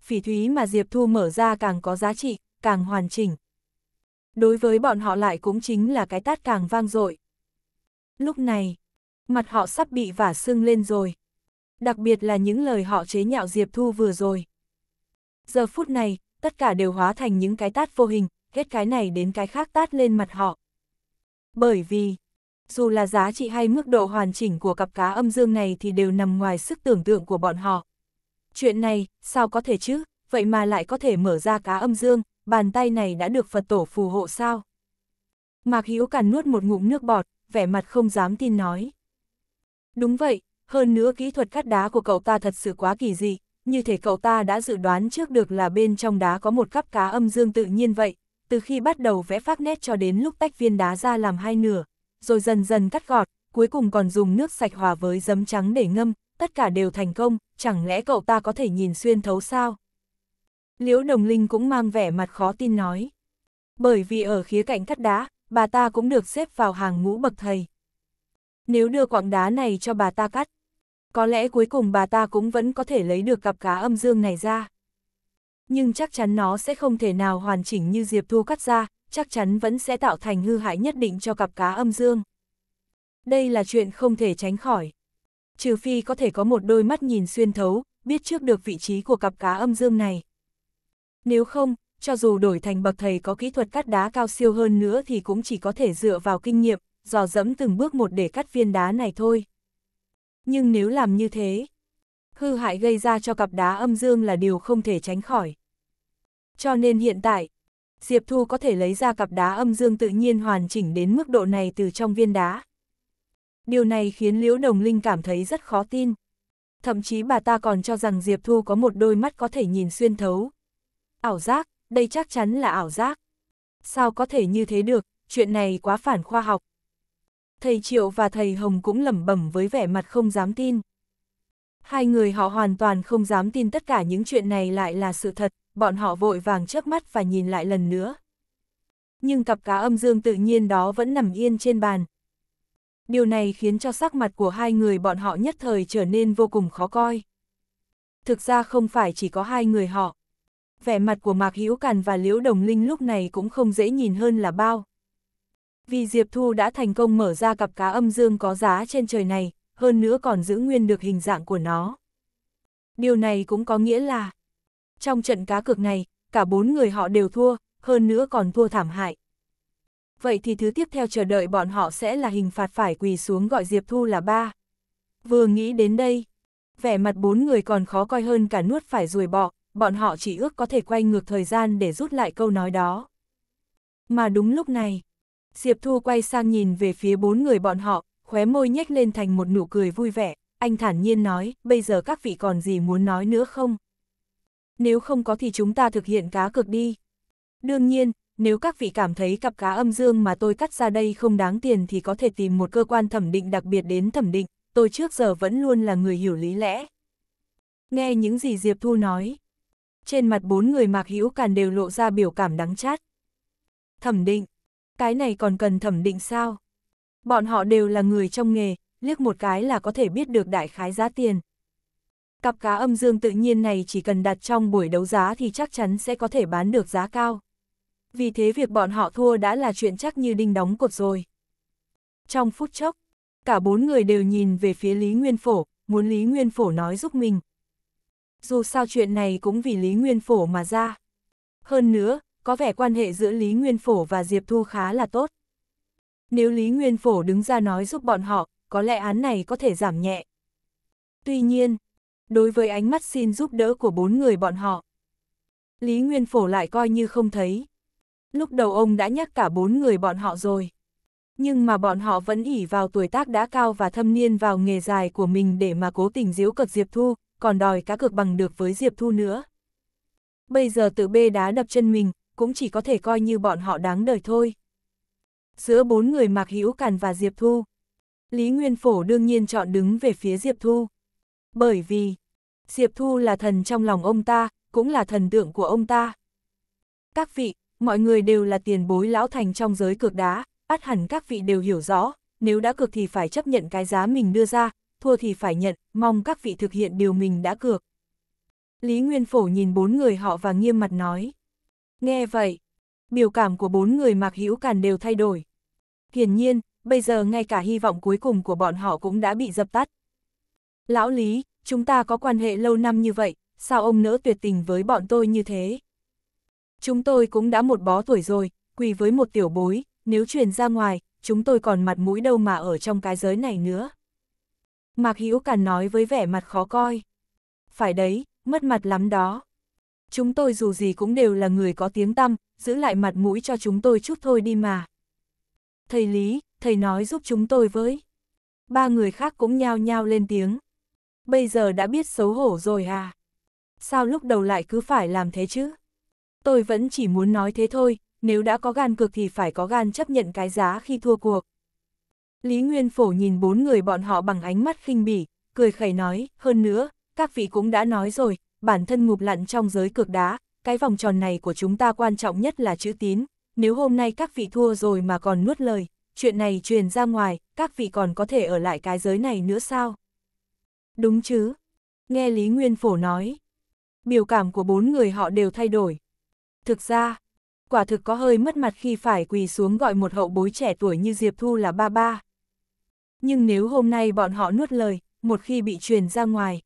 [SPEAKER 1] phỉ thúy mà Diệp Thu mở ra càng có giá trị, càng hoàn chỉnh. Đối với bọn họ lại cũng chính là cái tát càng vang dội. Lúc này, mặt họ sắp bị vả sưng lên rồi. Đặc biệt là những lời họ chế nhạo Diệp Thu vừa rồi. Giờ phút này, tất cả đều hóa thành những cái tát vô hình, kết cái này đến cái khác tát lên mặt họ. Bởi vì, dù là giá trị hay mức độ hoàn chỉnh của cặp cá âm dương này thì đều nằm ngoài sức tưởng tượng của bọn họ. Chuyện này, sao có thể chứ, vậy mà lại có thể mở ra cá âm dương, bàn tay này đã được Phật tổ phù hộ sao? Mạc Hiếu càn nuốt một ngụm nước bọt, vẻ mặt không dám tin nói. Đúng vậy, hơn nữa kỹ thuật cắt đá của cậu ta thật sự quá kỳ dị, như thể cậu ta đã dự đoán trước được là bên trong đá có một cắp cá âm dương tự nhiên vậy, từ khi bắt đầu vẽ phác nét cho đến lúc tách viên đá ra làm hai nửa, rồi dần dần cắt gọt, cuối cùng còn dùng nước sạch hòa với giấm trắng để ngâm, tất cả đều thành công, chẳng lẽ cậu ta có thể nhìn xuyên thấu sao? Liễu Đồng Linh cũng mang vẻ mặt khó tin nói. Bởi vì ở khía cạnh cắt đá, bà ta cũng được xếp vào hàng ngũ bậc thầy. Nếu đưa quặng đá này cho bà ta cắt, có lẽ cuối cùng bà ta cũng vẫn có thể lấy được cặp cá âm dương này ra. Nhưng chắc chắn nó sẽ không thể nào hoàn chỉnh như Diệp Thu cắt ra, chắc chắn vẫn sẽ tạo thành hư hại nhất định cho cặp cá âm dương. Đây là chuyện không thể tránh khỏi. Trừ phi có thể có một đôi mắt nhìn xuyên thấu, biết trước được vị trí của cặp cá âm dương này. Nếu không, cho dù đổi thành bậc thầy có kỹ thuật cắt đá cao siêu hơn nữa thì cũng chỉ có thể dựa vào kinh nghiệm, dò dẫm từng bước một để cắt viên đá này thôi. Nhưng nếu làm như thế, hư hại gây ra cho cặp đá âm dương là điều không thể tránh khỏi. Cho nên hiện tại, Diệp Thu có thể lấy ra cặp đá âm dương tự nhiên hoàn chỉnh đến mức độ này từ trong viên đá. Điều này khiến Liễu Đồng Linh cảm thấy rất khó tin. Thậm chí bà ta còn cho rằng Diệp Thu có một đôi mắt có thể nhìn xuyên thấu. Ảo giác, đây chắc chắn là ảo giác. Sao có thể như thế được, chuyện này quá phản khoa học. Thầy Triệu và thầy Hồng cũng lẩm bẩm với vẻ mặt không dám tin. Hai người họ hoàn toàn không dám tin tất cả những chuyện này lại là sự thật bọn họ vội vàng trước mắt và nhìn lại lần nữa. Nhưng cặp cá âm dương tự nhiên đó vẫn nằm yên trên bàn. Điều này khiến cho sắc mặt của hai người bọn họ nhất thời trở nên vô cùng khó coi. Thực ra không phải chỉ có hai người họ. Vẻ mặt của Mạc Hữu Càn và Liễu Đồng Linh lúc này cũng không dễ nhìn hơn là bao. Vì Diệp Thu đã thành công mở ra cặp cá âm dương có giá trên trời này, hơn nữa còn giữ nguyên được hình dạng của nó. Điều này cũng có nghĩa là, trong trận cá cược này, cả bốn người họ đều thua, hơn nữa còn thua thảm hại. Vậy thì thứ tiếp theo chờ đợi bọn họ sẽ là hình phạt phải quỳ xuống gọi Diệp Thu là ba. Vừa nghĩ đến đây, vẻ mặt bốn người còn khó coi hơn cả nuốt phải ruồi bọ, bọn họ chỉ ước có thể quay ngược thời gian để rút lại câu nói đó. Mà đúng lúc này, Diệp Thu quay sang nhìn về phía bốn người bọn họ, khóe môi nhếch lên thành một nụ cười vui vẻ, anh thản nhiên nói, bây giờ các vị còn gì muốn nói nữa không? nếu không có thì chúng ta thực hiện cá cược đi. Đương nhiên, nếu các vị cảm thấy cặp cá âm dương mà tôi cắt ra đây không đáng tiền thì có thể tìm một cơ quan thẩm định đặc biệt đến thẩm định, tôi trước giờ vẫn luôn là người hiểu lý lẽ. Nghe những gì Diệp Thu nói, trên mặt bốn người mạc hữu càn đều lộ ra biểu cảm đắng chát. Thẩm định, cái này còn cần thẩm định sao? Bọn họ đều là người trong nghề, liếc một cái là có thể biết được đại khái giá tiền. Cặp cá âm dương tự nhiên này chỉ cần đặt trong buổi đấu giá thì chắc chắn sẽ có thể bán được giá cao. Vì thế việc bọn họ thua đã là chuyện chắc như đinh đóng cột rồi. Trong phút chốc, cả bốn người đều nhìn về phía Lý Nguyên Phổ, muốn Lý Nguyên Phổ nói giúp mình. Dù sao chuyện này cũng vì Lý Nguyên Phổ mà ra. Hơn nữa, có vẻ quan hệ giữa Lý Nguyên Phổ và Diệp Thu khá là tốt. Nếu Lý Nguyên Phổ đứng ra nói giúp bọn họ, có lẽ án này có thể giảm nhẹ. Tuy nhiên, đối với ánh mắt xin giúp đỡ của bốn người bọn họ. Lý Nguyên Phổ lại coi như không thấy. Lúc đầu ông đã nhắc cả bốn người bọn họ rồi. Nhưng mà bọn họ vẫn ỉ vào tuổi tác đã cao và thâm niên vào nghề dài của mình để mà cố tình giễu cợt Diệp Thu, còn đòi cá cược bằng được với Diệp Thu nữa. Bây giờ tự bê đá đập chân mình, cũng chỉ có thể coi như bọn họ đáng đời thôi. Giữa bốn người Mạc Hữu Càn và Diệp Thu, Lý Nguyên Phổ đương nhiên chọn đứng về phía Diệp Thu. Bởi vì, Diệp Thu là thần trong lòng ông ta, cũng là thần tượng của ông ta. Các vị, mọi người đều là tiền bối lão thành trong giới cược đá, át hẳn các vị đều hiểu rõ, nếu đã cược thì phải chấp nhận cái giá mình đưa ra, thua thì phải nhận, mong các vị thực hiện điều mình đã cược. Lý Nguyên Phổ nhìn bốn người họ và nghiêm mặt nói. Nghe vậy, biểu cảm của bốn người Mặc Hữu Càn đều thay đổi. Hiển nhiên, bây giờ ngay cả hy vọng cuối cùng của bọn họ cũng đã bị dập tắt. Lão Lý, chúng ta có quan hệ lâu năm như vậy, sao ông nỡ tuyệt tình với bọn tôi như thế? Chúng tôi cũng đã một bó tuổi rồi, quỳ với một tiểu bối, nếu truyền ra ngoài, chúng tôi còn mặt mũi đâu mà ở trong cái giới này nữa. Mạc Hữu Càn nói với vẻ mặt khó coi. Phải đấy, mất mặt lắm đó. Chúng tôi dù gì cũng đều là người có tiếng tăm, giữ lại mặt mũi cho chúng tôi chút thôi đi mà. Thầy Lý, thầy nói giúp chúng tôi với. Ba người khác cũng nhao nhao lên tiếng bây giờ đã biết xấu hổ rồi à? Sao lúc đầu lại cứ phải làm thế chứ? Tôi vẫn chỉ muốn nói thế thôi, nếu đã có gan cược thì phải có gan chấp nhận cái giá khi thua cuộc. Lý Nguyên Phổ nhìn bốn người bọn họ bằng ánh mắt khinh bỉ, cười khẩy nói, hơn nữa, các vị cũng đã nói rồi, bản thân ngụp lặn trong giới cược đá, cái vòng tròn này của chúng ta quan trọng nhất là chữ tín, nếu hôm nay các vị thua rồi mà còn nuốt lời, chuyện này truyền ra ngoài, các vị còn có thể ở lại cái giới này nữa sao? Đúng chứ? Nghe Lý Nguyên Phổ nói. Biểu cảm của bốn người họ đều thay đổi. Thực ra, quả thực có hơi mất mặt khi phải quỳ xuống gọi một hậu bối trẻ tuổi như Diệp Thu là ba ba. Nhưng nếu hôm nay bọn họ nuốt lời, một khi bị truyền ra ngoài,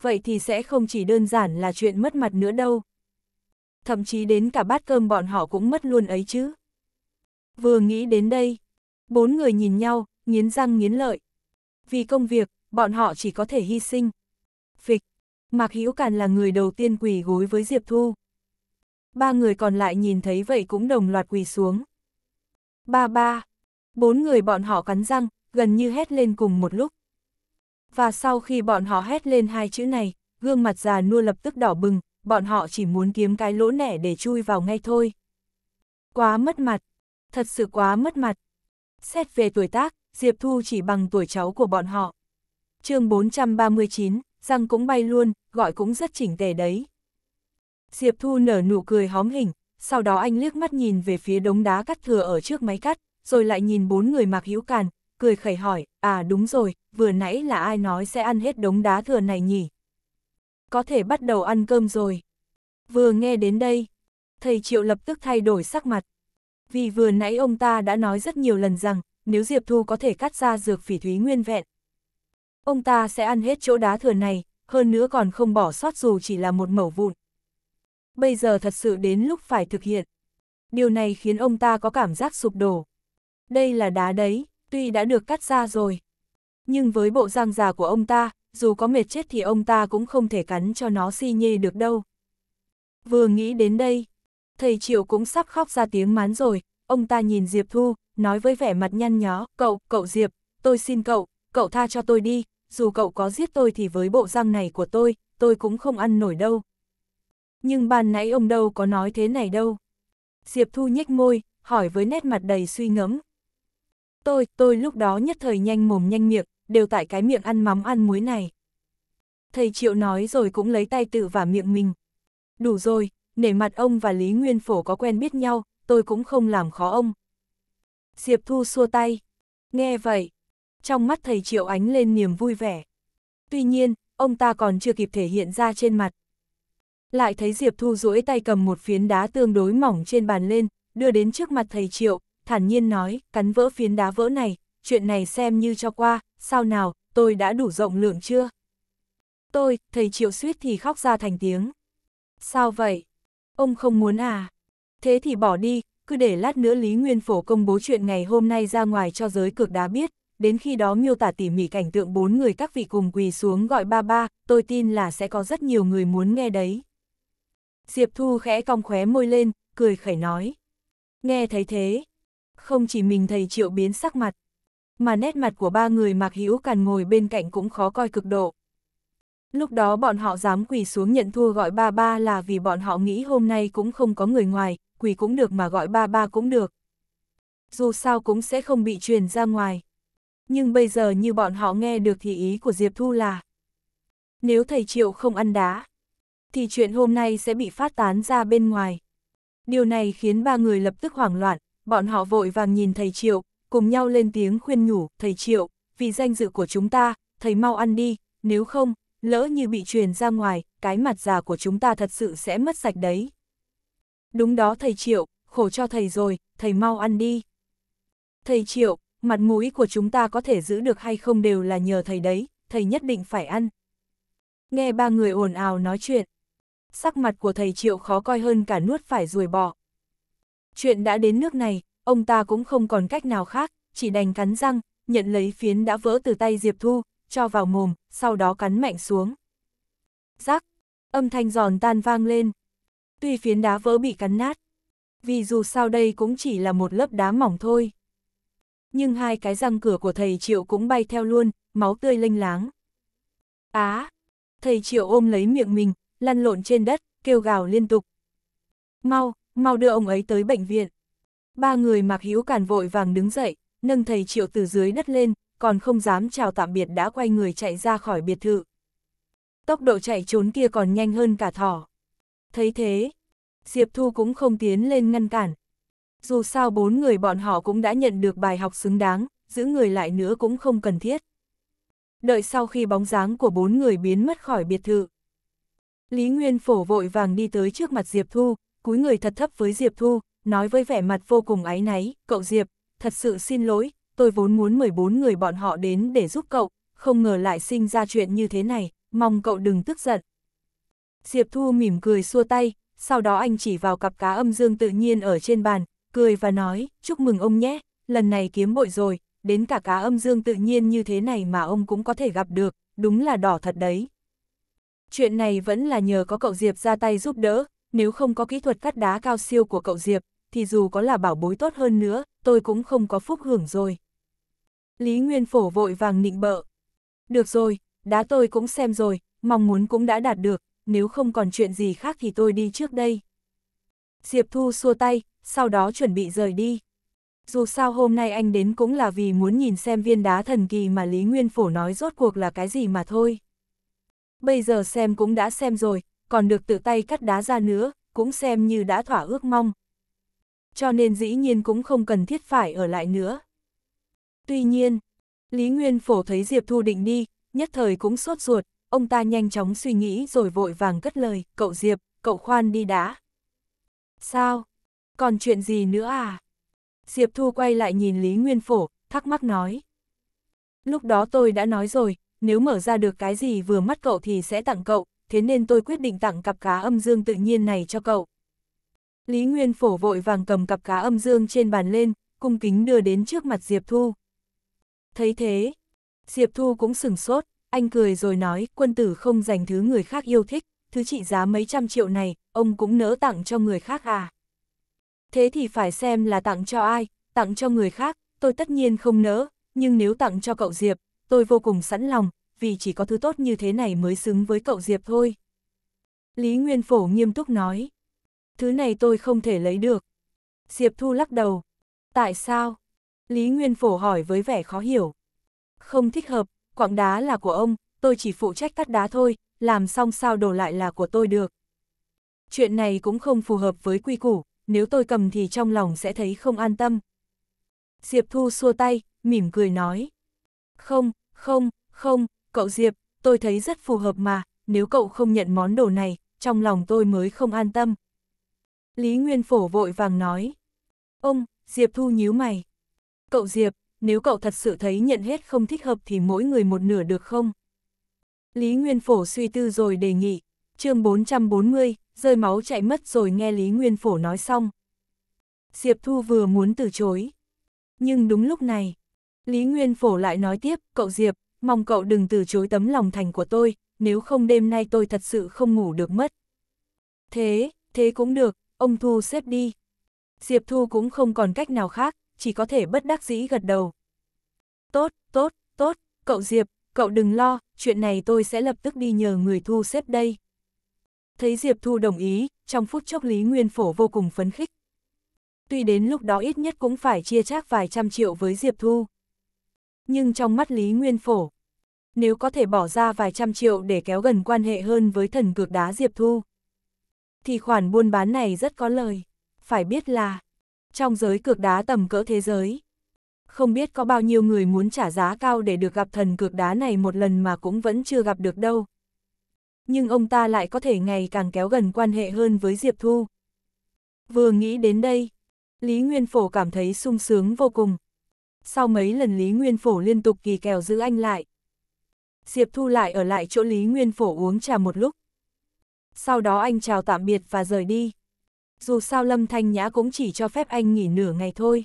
[SPEAKER 1] vậy thì sẽ không chỉ đơn giản là chuyện mất mặt nữa đâu. Thậm chí đến cả bát cơm bọn họ cũng mất luôn ấy chứ. Vừa nghĩ đến đây, bốn người nhìn nhau, nghiến răng nghiến lợi. Vì công việc, bọn họ chỉ có thể hy sinh. Phịch, Mạc Hữu Càn là người đầu tiên quỳ gối với Diệp Thu. Ba người còn lại nhìn thấy vậy cũng đồng loạt quỳ xuống. Ba ba, bốn người bọn họ cắn răng, gần như hét lên cùng một lúc. Và sau khi bọn họ hét lên hai chữ này, gương mặt già nua lập tức đỏ bừng, bọn họ chỉ muốn kiếm cái lỗ nẻ để chui vào ngay thôi. Quá mất mặt, thật sự quá mất mặt. Xét về tuổi tác, Diệp Thu chỉ bằng tuổi cháu của bọn họ chương 439, răng cũng bay luôn, gọi cũng rất chỉnh tề đấy. Diệp Thu nở nụ cười hóm hình, sau đó anh liếc mắt nhìn về phía đống đá cắt thừa ở trước máy cắt, rồi lại nhìn bốn người mặc hữu càn, cười khẩy hỏi, à đúng rồi, vừa nãy là ai nói sẽ ăn hết đống đá thừa này nhỉ? Có thể bắt đầu ăn cơm rồi. Vừa nghe đến đây, thầy Triệu lập tức thay đổi sắc mặt. Vì vừa nãy ông ta đã nói rất nhiều lần rằng, nếu Diệp Thu có thể cắt ra dược phỉ thúy nguyên vẹn, ông ta sẽ ăn hết chỗ đá thừa này, hơn nữa còn không bỏ sót dù chỉ là một mẩu vụn. Bây giờ thật sự đến lúc phải thực hiện. Điều này khiến ông ta có cảm giác sụp đổ. Đây là đá đấy, tuy đã được cắt ra rồi. Nhưng với bộ răng già của ông ta, dù có mệt chết thì ông ta cũng không thể cắn cho nó si nhê được đâu. Vừa nghĩ đến đây, thầy Triệu cũng sắp khóc ra tiếng mán rồi, ông ta nhìn Diệp Thu, nói với vẻ mặt nhăn nhó, cậu, cậu Diệp, tôi xin cậu, cậu tha cho tôi đi, dù cậu có giết tôi thì với bộ răng này của tôi, tôi cũng không ăn nổi đâu. Nhưng ban nãy ông đâu có nói thế này đâu. Diệp Thu nhếch môi, hỏi với nét mặt đầy suy ngẫm. Tôi, tôi lúc đó nhất thời nhanh mồm nhanh miệng, đều tại cái miệng ăn mắm ăn muối này. Thầy Triệu nói rồi cũng lấy tay tự vào miệng mình. Đủ rồi, nể mặt ông và Lý Nguyên Phổ có quen biết nhau, tôi cũng không làm khó ông. Diệp Thu xua tay. Nghe vậy, trong mắt thầy Triệu ánh lên niềm vui vẻ. Tuy nhiên, ông ta còn chưa kịp thể hiện ra trên mặt. Lại thấy Diệp Thu duỗi tay cầm một phiến đá tương đối mỏng trên bàn lên, đưa đến trước mặt thầy Triệu, thản nhiên nói, cắn vỡ phiến đá vỡ này, chuyện này xem như cho qua, sao nào, tôi đã đủ rộng lượng chưa? Tôi, thầy Triệu suýt thì khóc ra thành tiếng. Sao vậy? Ông không muốn à? Thế thì bỏ đi, cứ để lát nữa Lý Nguyên Phổ công bố chuyện ngày hôm nay ra ngoài cho giới cực đá biết, đến khi đó miêu tả tỉ mỉ cảnh tượng bốn người các vị cùng quỳ xuống gọi ba ba, tôi tin là sẽ có rất nhiều người muốn nghe đấy. Diệp Thu khẽ cong khóe môi lên, cười khẩy nói. Nghe thấy thế, không chỉ mình thầy triệu biến sắc mặt, mà nét mặt của ba người mặc hữu càn ngồi bên cạnh cũng khó coi cực độ. Lúc đó bọn họ dám quỳ xuống nhận thua gọi ba ba là vì bọn họ nghĩ hôm nay cũng không có người ngoài, quỳ cũng được mà gọi ba ba cũng được. Dù sao cũng sẽ không bị truyền ra ngoài nhưng bây giờ như bọn họ nghe được thì ý của Diệp Thu là Nếu thầy Triệu không ăn đá, thì chuyện hôm nay sẽ bị phát tán ra bên ngoài. Điều này khiến ba người lập tức hoảng loạn, bọn họ vội vàng nhìn thầy Triệu, cùng nhau lên tiếng khuyên nhủ, thầy Triệu, vì danh dự của chúng ta, thầy mau ăn đi, nếu không, lỡ như bị truyền ra ngoài, cái mặt già của chúng ta thật sự sẽ mất sạch đấy. Đúng đó thầy Triệu, khổ cho thầy rồi, thầy mau ăn đi. Thầy Triệu, mặt mũi của chúng ta có thể giữ được hay không đều là nhờ thầy đấy, thầy nhất định phải ăn. Nghe ba người ồn ào nói chuyện, sắc mặt của thầy triệu khó coi hơn cả nuốt phải ruồi bọ. Chuyện đã đến nước này, ông ta cũng không còn cách nào khác, chỉ đành cắn răng, nhận lấy phiến đã vỡ từ tay Diệp Thu, cho vào mồm, sau đó cắn mạnh xuống. Rắc, âm thanh giòn tan vang lên. Tuy phiến đá vỡ bị cắn nát, vì dù sao đây cũng chỉ là một lớp đá mỏng thôi nhưng hai cái răng cửa của thầy Triệu cũng bay theo luôn, máu tươi linh láng. Á! thầy Triệu ôm lấy miệng mình, lăn lộn trên đất, kêu gào liên tục. Mau, mau đưa ông ấy tới bệnh viện. Ba người mặc hữu cản vội vàng đứng dậy, nâng thầy Triệu từ dưới đất lên, còn không dám chào tạm biệt đã quay người chạy ra khỏi biệt thự. Tốc độ chạy trốn kia còn nhanh hơn cả thỏ. Thấy thế, Diệp Thu cũng không tiến lên ngăn cản, dù sao bốn người bọn họ cũng đã nhận được bài học xứng đáng, giữ người lại nữa cũng không cần thiết. Đợi sau khi bóng dáng của bốn người biến mất khỏi biệt thự. Lý Nguyên Phổ vội vàng đi tới trước mặt Diệp Thu, cúi người thật thấp với Diệp Thu, nói với vẻ mặt vô cùng áy náy, cậu Diệp, thật sự xin lỗi, tôi vốn muốn 14 người bọn họ đến để giúp cậu, không ngờ lại sinh ra chuyện như thế này, mong cậu đừng tức giận. Diệp Thu mỉm cười xua tay, sau đó anh chỉ vào cặp cá âm dương tự nhiên ở trên bàn, cười và nói, chúc mừng ông nhé, lần này kiếm bội rồi, đến cả cá âm dương tự nhiên như thế này mà ông cũng có thể gặp được, đúng là đỏ thật đấy. Chuyện này vẫn là nhờ có cậu Diệp ra tay giúp đỡ, nếu không có kỹ thuật cắt đá cao siêu của cậu Diệp, thì dù có là bảo bối tốt hơn nữa, tôi cũng không có phúc hưởng rồi. Lý Nguyên Phổ vội vàng nịnh bợ. Được rồi, đá tôi cũng xem rồi, mong muốn cũng đã đạt được, nếu không còn chuyện gì khác thì tôi đi trước đây. Diệp Thu xua tay, sau đó chuẩn bị rời đi. Dù sao hôm nay anh đến cũng là vì muốn nhìn xem viên đá thần kỳ mà Lý Nguyên Phổ nói rốt cuộc là cái gì mà thôi. Bây giờ xem cũng đã xem rồi, còn được tự tay cắt đá ra nữa, cũng xem như đã thỏa ước mong. Cho nên dĩ nhiên cũng không cần thiết phải ở lại nữa. Tuy nhiên, Lý Nguyên Phổ thấy Diệp Thu định đi, nhất thời cũng sốt ruột, ông ta nhanh chóng suy nghĩ rồi vội vàng cất lời, cậu Diệp, cậu khoan đi đã. Sao? Còn chuyện gì nữa à? Diệp Thu quay lại nhìn Lý Nguyên Phổ, thắc mắc nói. Lúc đó tôi đã nói rồi, nếu mở ra được cái gì vừa mắt cậu thì sẽ tặng cậu, thế nên tôi quyết định tặng cặp cá âm dương tự nhiên này cho cậu. Lý Nguyên Phổ vội vàng cầm cặp cá âm dương trên bàn lên, cung kính đưa đến trước mặt Diệp Thu. Thấy thế, Diệp Thu cũng sừng sốt, anh cười rồi nói quân tử không dành thứ người khác yêu thích, thứ trị giá mấy trăm triệu này, ông cũng nỡ tặng cho người khác à? Thế thì phải xem là tặng cho ai, tặng cho người khác, tôi tất nhiên không nỡ, nhưng nếu tặng cho cậu Diệp, tôi vô cùng sẵn lòng, vì chỉ có thứ tốt như thế này mới xứng với cậu Diệp thôi. Lý Nguyên Phổ nghiêm túc nói, thứ này tôi không thể lấy được. Diệp Thu lắc đầu, tại sao? Lý Nguyên Phổ hỏi với vẻ khó hiểu. Không thích hợp, quảng đá là của ông, tôi chỉ phụ trách cắt đá thôi, làm xong sao đổ lại là của tôi được chuyện này cũng không phù hợp với quy củ, nếu tôi cầm thì trong lòng sẽ thấy không an tâm. Diệp Thu xua tay, mỉm cười nói. Không, không, không, cậu Diệp, tôi thấy rất phù hợp mà, nếu cậu không nhận món đồ này, trong lòng tôi mới không an tâm. Lý Nguyên Phổ vội vàng nói. Ông, Diệp Thu nhíu mày. Cậu Diệp, nếu cậu thật sự thấy nhận hết không thích hợp thì mỗi người một nửa được không? Lý Nguyên Phổ suy tư rồi đề nghị. chương 440, rơi máu chạy mất rồi nghe Lý Nguyên Phổ nói xong. Diệp Thu vừa muốn từ chối. Nhưng đúng lúc này, Lý Nguyên Phổ lại nói tiếp, cậu Diệp, mong cậu đừng từ chối tấm lòng thành của tôi, nếu không đêm nay tôi thật sự không ngủ được mất. Thế, thế cũng được, ông Thu xếp đi. Diệp Thu cũng không còn cách nào khác, chỉ có thể bất đắc dĩ gật đầu. Tốt, tốt, tốt, cậu Diệp, cậu đừng lo, chuyện này tôi sẽ lập tức đi nhờ người thu xếp đây. Thấy Diệp Thu đồng ý, trong phút chốc Lý Nguyên Phổ vô cùng phấn khích. Tuy đến lúc đó ít nhất cũng phải chia chác vài trăm triệu với Diệp Thu. Nhưng trong mắt Lý Nguyên Phổ, nếu có thể bỏ ra vài trăm triệu để kéo gần quan hệ hơn với thần cược đá Diệp Thu, thì khoản buôn bán này rất có lời. Phải biết là, trong giới cược đá tầm cỡ thế giới, không biết có bao nhiêu người muốn trả giá cao để được gặp thần cược đá này một lần mà cũng vẫn chưa gặp được đâu nhưng ông ta lại có thể ngày càng kéo gần quan hệ hơn với Diệp Thu. Vừa nghĩ đến đây, Lý Nguyên Phổ cảm thấy sung sướng vô cùng. Sau mấy lần Lý Nguyên Phổ liên tục kỳ kèo giữ anh lại. Diệp Thu lại ở lại chỗ Lý Nguyên Phổ uống trà một lúc. Sau đó anh chào tạm biệt và rời đi. Dù sao Lâm Thanh Nhã cũng chỉ cho phép anh nghỉ nửa ngày thôi.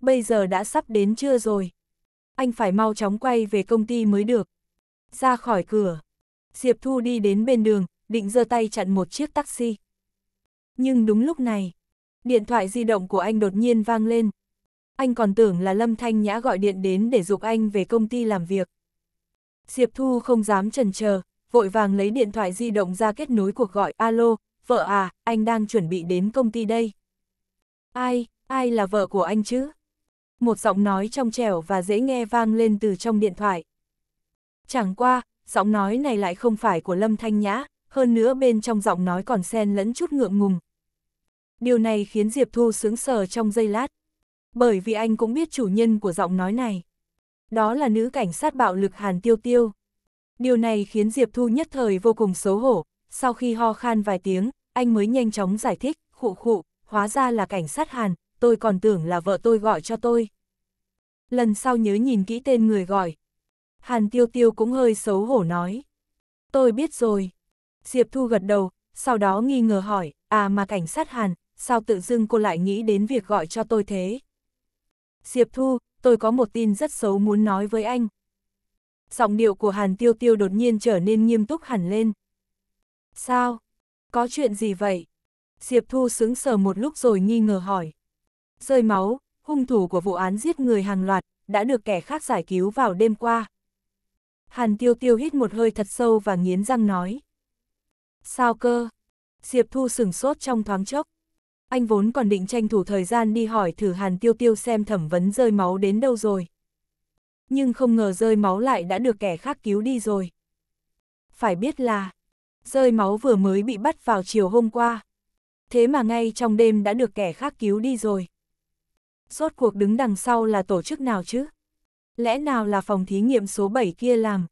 [SPEAKER 1] Bây giờ đã sắp đến trưa rồi. Anh phải mau chóng quay về công ty mới được. Ra khỏi cửa, Diệp Thu đi đến bên đường, định giơ tay chặn một chiếc taxi. Nhưng đúng lúc này, điện thoại di động của anh đột nhiên vang lên. Anh còn tưởng là Lâm Thanh Nhã gọi điện đến để dục anh về công ty làm việc. Diệp Thu không dám chần chờ, vội vàng lấy điện thoại di động ra kết nối cuộc gọi alo, vợ à, anh đang chuẩn bị đến công ty đây. Ai, ai là vợ của anh chứ? Một giọng nói trong trẻo và dễ nghe vang lên từ trong điện thoại. Chẳng qua, giọng nói này lại không phải của Lâm Thanh Nhã, hơn nữa bên trong giọng nói còn xen lẫn chút ngượng ngùng. Điều này khiến Diệp Thu sướng sờ trong giây lát, bởi vì anh cũng biết chủ nhân của giọng nói này. Đó là nữ cảnh sát bạo lực Hàn Tiêu Tiêu. Điều này khiến Diệp Thu nhất thời vô cùng xấu hổ, sau khi ho khan vài tiếng, anh mới nhanh chóng giải thích, khụ khụ, hóa ra là cảnh sát Hàn, tôi còn tưởng là vợ tôi gọi cho tôi. Lần sau nhớ nhìn kỹ tên người gọi. Hàn Tiêu Tiêu cũng hơi xấu hổ nói. Tôi biết rồi. Diệp Thu gật đầu, sau đó nghi ngờ hỏi, à mà cảnh sát Hàn, sao tự dưng cô lại nghĩ đến việc gọi cho tôi thế? Diệp Thu, tôi có một tin rất xấu muốn nói với anh. Giọng điệu của Hàn Tiêu Tiêu đột nhiên trở nên nghiêm túc hẳn lên. Sao? Có chuyện gì vậy? Diệp Thu sững sờ một lúc rồi nghi ngờ hỏi. Rơi máu, hung thủ của vụ án giết người hàng loạt, đã được kẻ khác giải cứu vào đêm qua. Hàn tiêu tiêu hít một hơi thật sâu và nghiến răng nói. Sao cơ? Diệp Thu sửng sốt trong thoáng chốc. Anh vốn còn định tranh thủ thời gian đi hỏi thử Hàn tiêu tiêu xem thẩm vấn rơi máu đến đâu rồi. Nhưng không ngờ rơi máu lại đã được kẻ khác cứu đi rồi. Phải biết là, rơi máu vừa mới bị bắt vào chiều hôm qua. Thế mà ngay trong đêm đã được kẻ khác cứu đi rồi. Rốt cuộc đứng đằng sau là tổ chức nào chứ? Lẽ nào là phòng thí nghiệm số 7 kia làm?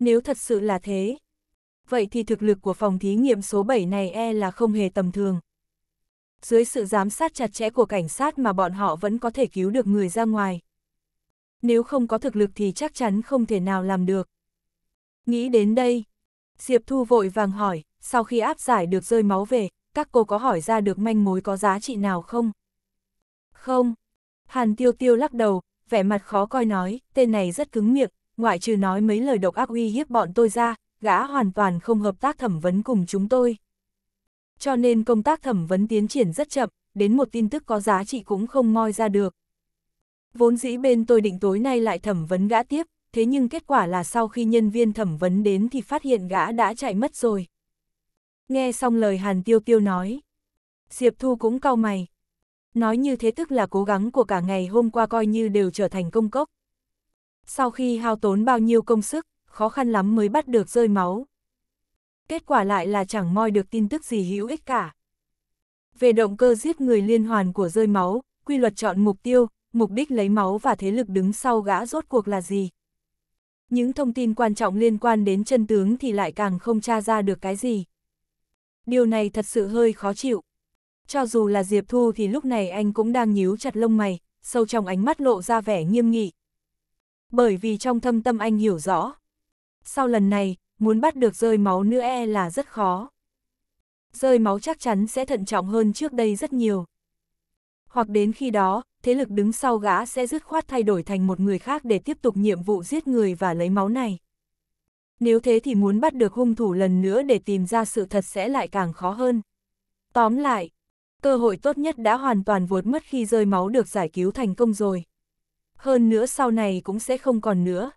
[SPEAKER 1] Nếu thật sự là thế, vậy thì thực lực của phòng thí nghiệm số 7 này e là không hề tầm thường. Dưới sự giám sát chặt chẽ của cảnh sát mà bọn họ vẫn có thể cứu được người ra ngoài. Nếu không có thực lực thì chắc chắn không thể nào làm được. Nghĩ đến đây, Diệp Thu vội vàng hỏi, sau khi áp giải được rơi máu về, các cô có hỏi ra được manh mối có giá trị nào không? Không. Hàn Tiêu Tiêu lắc đầu, vẻ mặt khó coi nói, tên này rất cứng miệng, ngoại trừ nói mấy lời độc ác uy hiếp bọn tôi ra, gã hoàn toàn không hợp tác thẩm vấn cùng chúng tôi. Cho nên công tác thẩm vấn tiến triển rất chậm, đến một tin tức có giá trị cũng không moi ra được. Vốn dĩ bên tôi định tối nay lại thẩm vấn gã tiếp, thế nhưng kết quả là sau khi nhân viên thẩm vấn đến thì phát hiện gã đã chạy mất rồi. Nghe xong lời Hàn Tiêu Tiêu nói, Diệp Thu cũng cau mày, Nói như thế tức là cố gắng của cả ngày hôm qua coi như đều trở thành công cốc. Sau khi hao tốn bao nhiêu công sức, khó khăn lắm mới bắt được rơi máu. Kết quả lại là chẳng moi được tin tức gì hữu ích cả. Về động cơ giết người liên hoàn của rơi máu, quy luật chọn mục tiêu, mục đích lấy máu và thế lực đứng sau gã rốt cuộc là gì. Những thông tin quan trọng liên quan đến chân tướng thì lại càng không tra ra được cái gì. Điều này thật sự hơi khó chịu cho dù là Diệp Thu thì lúc này anh cũng đang nhíu chặt lông mày, sâu trong ánh mắt lộ ra vẻ nghiêm nghị. Bởi vì trong thâm tâm anh hiểu rõ. Sau lần này, muốn bắt được rơi máu nữa e là rất khó. Rơi máu chắc chắn sẽ thận trọng hơn trước đây rất nhiều. Hoặc đến khi đó, thế lực đứng sau gã sẽ dứt khoát thay đổi thành một người khác để tiếp tục nhiệm vụ giết người và lấy máu này. Nếu thế thì muốn bắt được hung thủ lần nữa để tìm ra sự thật sẽ lại càng khó hơn. Tóm lại, Cơ hội tốt nhất đã hoàn toàn vuột mất khi rơi máu được giải cứu thành công rồi. Hơn nữa sau này cũng sẽ không còn nữa.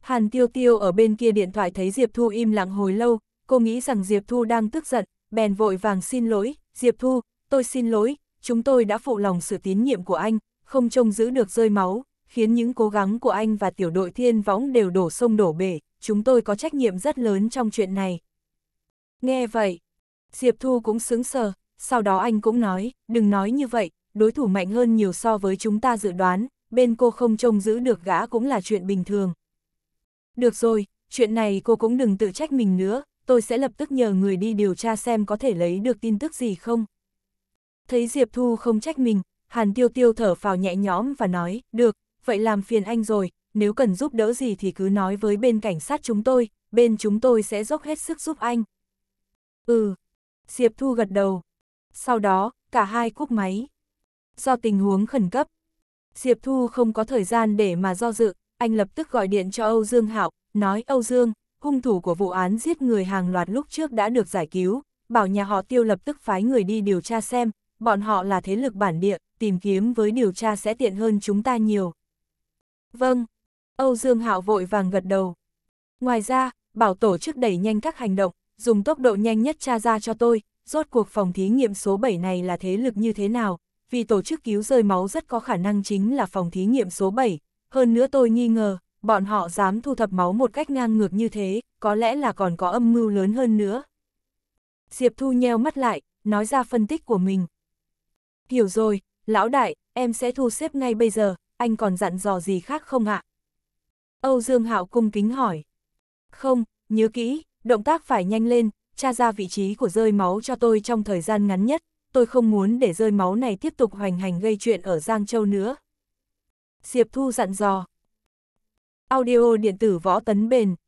[SPEAKER 1] Hàn Tiêu Tiêu ở bên kia điện thoại thấy Diệp Thu im lặng hồi lâu, cô nghĩ rằng Diệp Thu đang tức giận, bèn vội vàng xin lỗi, Diệp Thu, tôi xin lỗi, chúng tôi đã phụ lòng sự tín nhiệm của anh, không trông giữ được rơi máu, khiến những cố gắng của anh và tiểu đội thiên võng đều đổ sông đổ bể, chúng tôi có trách nhiệm rất lớn trong chuyện này. Nghe vậy, Diệp Thu cũng sướng sờ, sau đó anh cũng nói, đừng nói như vậy, đối thủ mạnh hơn nhiều so với chúng ta dự đoán, bên cô không trông giữ được gã cũng là chuyện bình thường. Được rồi, chuyện này cô cũng đừng tự trách mình nữa, tôi sẽ lập tức nhờ người đi điều tra xem có thể lấy được tin tức gì không. Thấy Diệp Thu không trách mình, Hàn Tiêu Tiêu thở phào nhẹ nhõm và nói, được, vậy làm phiền anh rồi, nếu cần giúp đỡ gì thì cứ nói với bên cảnh sát chúng tôi, bên chúng tôi sẽ dốc hết sức giúp anh. Ừ, Diệp Thu gật đầu, sau đó, cả hai cúp máy. Do tình huống khẩn cấp, Diệp Thu không có thời gian để mà do dự, anh lập tức gọi điện cho Âu Dương Hạo, nói Âu Dương, hung thủ của vụ án giết người hàng loạt lúc trước đã được giải cứu, bảo nhà họ tiêu lập tức phái người đi điều tra xem, bọn họ là thế lực bản địa, tìm kiếm với điều tra sẽ tiện hơn chúng ta nhiều. Vâng, Âu Dương Hạo vội vàng gật đầu. Ngoài ra, bảo tổ chức đẩy nhanh các hành động, dùng tốc độ nhanh nhất tra ra cho tôi, rốt cuộc phòng thí nghiệm số 7 này là thế lực như thế nào, vì tổ chức cứu rơi máu rất có khả năng chính là phòng thí nghiệm số 7, hơn nữa tôi nghi ngờ, bọn họ dám thu thập máu một cách ngang ngược như thế, có lẽ là còn có âm mưu lớn hơn nữa. Diệp Thu nheo mắt lại, nói ra phân tích của mình. Hiểu rồi, lão đại, em sẽ thu xếp ngay bây giờ, anh còn dặn dò gì khác không ạ? Âu Dương Hạo cung kính hỏi. Không, nhớ kỹ, động tác phải nhanh lên, tra ra vị trí của rơi máu cho tôi trong thời gian ngắn nhất, tôi không muốn để rơi máu này tiếp tục hoành hành gây chuyện ở Giang Châu nữa. Diệp Thu dặn dò. Audio điện tử võ tấn bền,